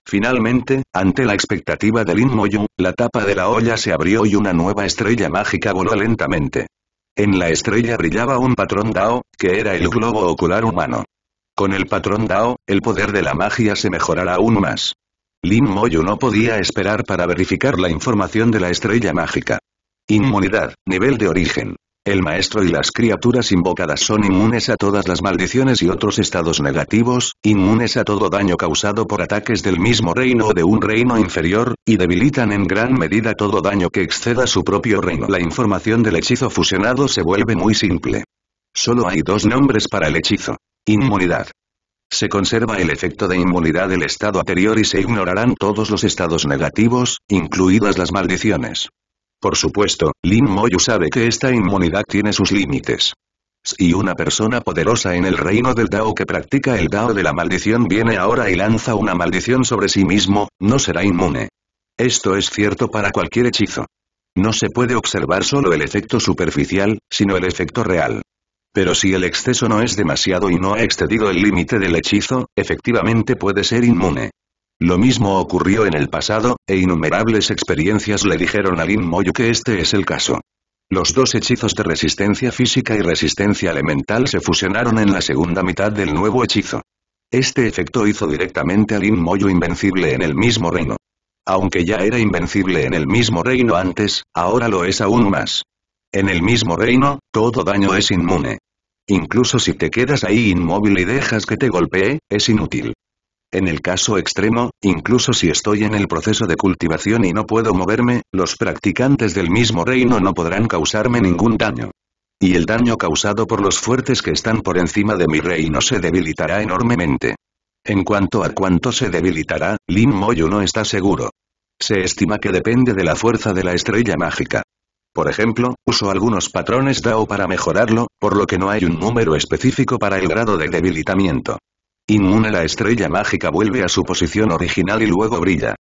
Finalmente, ante la expectativa de Lin Moyu, la tapa de la olla se abrió y una nueva estrella mágica voló lentamente. En la estrella brillaba un patrón Dao, que era el globo ocular humano. Con el patrón Dao, el poder de la magia se mejorará aún más. Lin Moyu no podía esperar para verificar la información de la estrella mágica. Inmunidad, nivel de origen. El maestro y las criaturas invocadas son inmunes a todas las maldiciones y otros estados negativos, inmunes a todo daño causado por ataques del mismo reino o de un reino inferior, y debilitan en gran medida todo daño que exceda su propio reino. La información del hechizo fusionado se vuelve muy simple. Solo hay dos nombres para el hechizo. Inmunidad. Se conserva el efecto de inmunidad del estado anterior y se ignorarán todos los estados negativos, incluidas las maldiciones. Por supuesto, Lin Moyu sabe que esta inmunidad tiene sus límites. Si una persona poderosa en el reino del Dao que practica el Dao de la maldición viene ahora y lanza una maldición sobre sí mismo, no será inmune. Esto es cierto para cualquier hechizo. No se puede observar solo el efecto superficial, sino el efecto real. Pero si el exceso no es demasiado y no ha excedido el límite del hechizo, efectivamente puede ser inmune. Lo mismo ocurrió en el pasado, e innumerables experiencias le dijeron a Lin Moyo que este es el caso. Los dos hechizos de resistencia física y resistencia elemental se fusionaron en la segunda mitad del nuevo hechizo. Este efecto hizo directamente a Lin Moyo invencible en el mismo reino. Aunque ya era invencible en el mismo reino antes, ahora lo es aún más. En el mismo reino, todo daño es inmune. Incluso si te quedas ahí inmóvil y dejas que te golpee, es inútil. En el caso extremo, incluso si estoy en el proceso de cultivación y no puedo moverme, los practicantes del mismo reino no podrán causarme ningún daño. Y el daño causado por los fuertes que están por encima de mi reino se debilitará enormemente. En cuanto a cuánto se debilitará, Lin Moyu no está seguro. Se estima que depende de la fuerza de la estrella mágica. Por ejemplo, uso algunos patrones DAO para mejorarlo, por lo que no hay un número específico para el grado de debilitamiento. Inmune la estrella mágica vuelve a su posición original y luego brilla.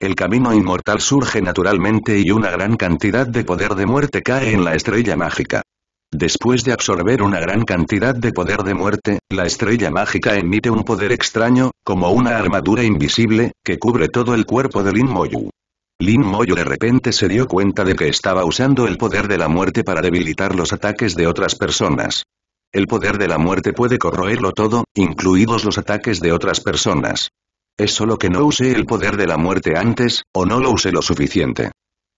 El camino inmortal surge naturalmente y una gran cantidad de poder de muerte cae en la estrella mágica. Después de absorber una gran cantidad de poder de muerte, la estrella mágica emite un poder extraño, como una armadura invisible, que cubre todo el cuerpo de Lin Moyu. Lin moyu de repente se dio cuenta de que estaba usando el poder de la muerte para debilitar los ataques de otras personas. El poder de la muerte puede corroerlo todo, incluidos los ataques de otras personas. Es solo que no usé el poder de la muerte antes, o no lo usé lo suficiente.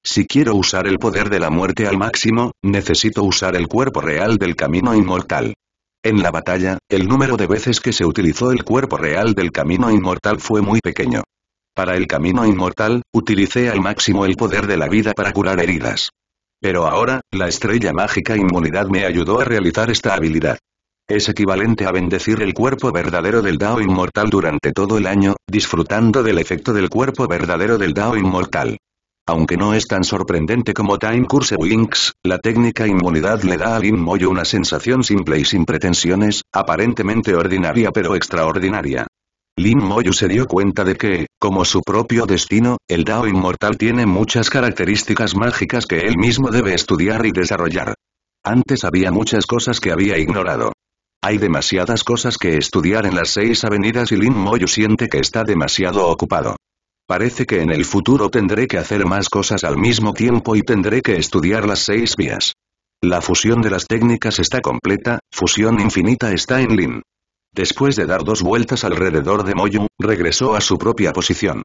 Si quiero usar el poder de la muerte al máximo, necesito usar el cuerpo real del camino inmortal. En la batalla, el número de veces que se utilizó el cuerpo real del camino inmortal fue muy pequeño. Para el camino inmortal, utilicé al máximo el poder de la vida para curar heridas. Pero ahora, la estrella mágica inmunidad me ayudó a realizar esta habilidad. Es equivalente a bendecir el cuerpo verdadero del Dao inmortal durante todo el año, disfrutando del efecto del cuerpo verdadero del Dao inmortal. Aunque no es tan sorprendente como Time Curse Wings, la técnica inmunidad le da a Lin Moyo una sensación simple y sin pretensiones, aparentemente ordinaria pero extraordinaria. Lin Moyu se dio cuenta de que, como su propio destino, el Dao inmortal tiene muchas características mágicas que él mismo debe estudiar y desarrollar. Antes había muchas cosas que había ignorado. Hay demasiadas cosas que estudiar en las seis avenidas y Lin Moyu siente que está demasiado ocupado. Parece que en el futuro tendré que hacer más cosas al mismo tiempo y tendré que estudiar las seis vías. La fusión de las técnicas está completa, fusión infinita está en Lin. Después de dar dos vueltas alrededor de Moyu, regresó a su propia posición.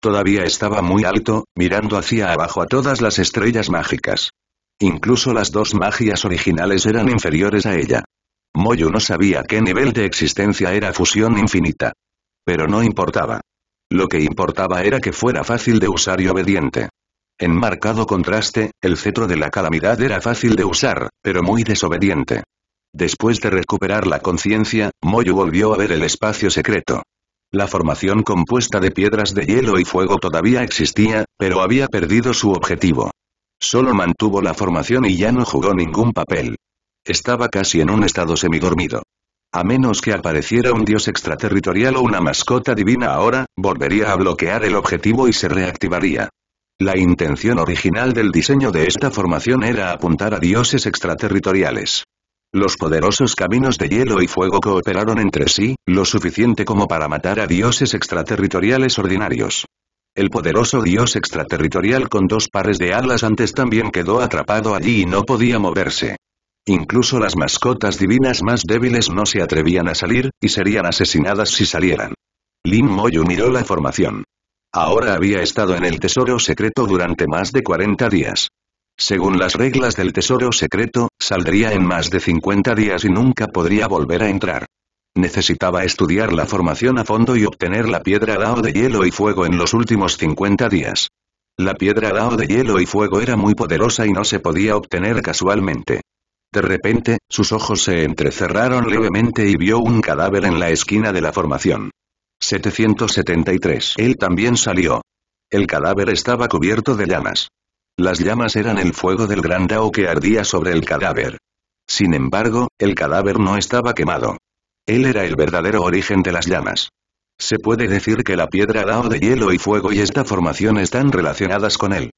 Todavía estaba muy alto, mirando hacia abajo a todas las estrellas mágicas. Incluso las dos magias originales eran inferiores a ella. Moyu no sabía qué nivel de existencia era fusión infinita. Pero no importaba. Lo que importaba era que fuera fácil de usar y obediente. En marcado contraste, el cetro de la calamidad era fácil de usar, pero muy desobediente. Después de recuperar la conciencia, Moyu volvió a ver el espacio secreto. La formación compuesta de piedras de hielo y fuego todavía existía, pero había perdido su objetivo. Solo mantuvo la formación y ya no jugó ningún papel. Estaba casi en un estado semidormido. A menos que apareciera un dios extraterritorial o una mascota divina ahora, volvería a bloquear el objetivo y se reactivaría. La intención original del diseño de esta formación era apuntar a dioses extraterritoriales. Los poderosos caminos de hielo y fuego cooperaron entre sí, lo suficiente como para matar a dioses extraterritoriales ordinarios. El poderoso dios extraterritorial con dos pares de alas antes también quedó atrapado allí y no podía moverse. Incluso las mascotas divinas más débiles no se atrevían a salir, y serían asesinadas si salieran. Lin Moyu miró la formación. Ahora había estado en el tesoro secreto durante más de 40 días. Según las reglas del tesoro secreto, saldría en más de 50 días y nunca podría volver a entrar. Necesitaba estudiar la formación a fondo y obtener la piedra Dao de hielo y fuego en los últimos 50 días. La piedra Dao de hielo y fuego era muy poderosa y no se podía obtener casualmente. De repente, sus ojos se entrecerraron levemente y vio un cadáver en la esquina de la formación. 773. Él también salió. El cadáver estaba cubierto de llamas. Las llamas eran el fuego del gran Dao que ardía sobre el cadáver. Sin embargo, el cadáver no estaba quemado. Él era el verdadero origen de las llamas. Se puede decir que la piedra Dao de hielo y fuego y esta formación están relacionadas con él.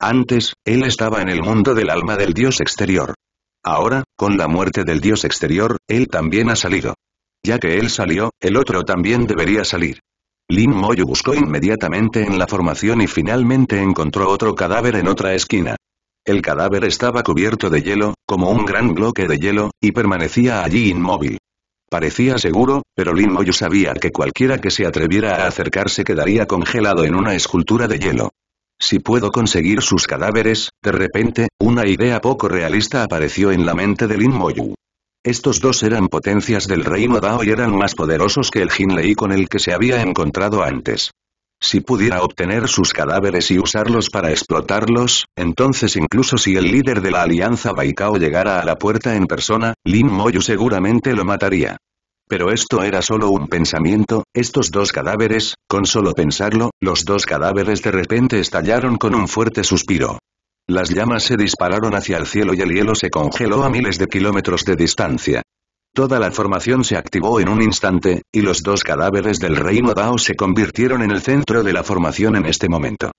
Antes, él estaba en el mundo del alma del dios exterior. Ahora, con la muerte del dios exterior, él también ha salido. Ya que él salió, el otro también debería salir. Lin Moyu buscó inmediatamente en la formación y finalmente encontró otro cadáver en otra esquina. El cadáver estaba cubierto de hielo, como un gran bloque de hielo, y permanecía allí inmóvil. Parecía seguro, pero Lin Moyu sabía que cualquiera que se atreviera a acercarse quedaría congelado en una escultura de hielo. Si puedo conseguir sus cadáveres, de repente, una idea poco realista apareció en la mente de Lin Moyu. Estos dos eran potencias del reino Dao y eran más poderosos que el Jinlei con el que se había encontrado antes. Si pudiera obtener sus cadáveres y usarlos para explotarlos, entonces incluso si el líder de la alianza Baikao llegara a la puerta en persona, Lin Moyu seguramente lo mataría. Pero esto era solo un pensamiento, estos dos cadáveres, con solo pensarlo, los dos cadáveres de repente estallaron con un fuerte suspiro. Las llamas se dispararon hacia el cielo y el hielo se congeló a miles de kilómetros de distancia. Toda la formación se activó en un instante, y los dos cadáveres del reino Dao se convirtieron en el centro de la formación en este momento.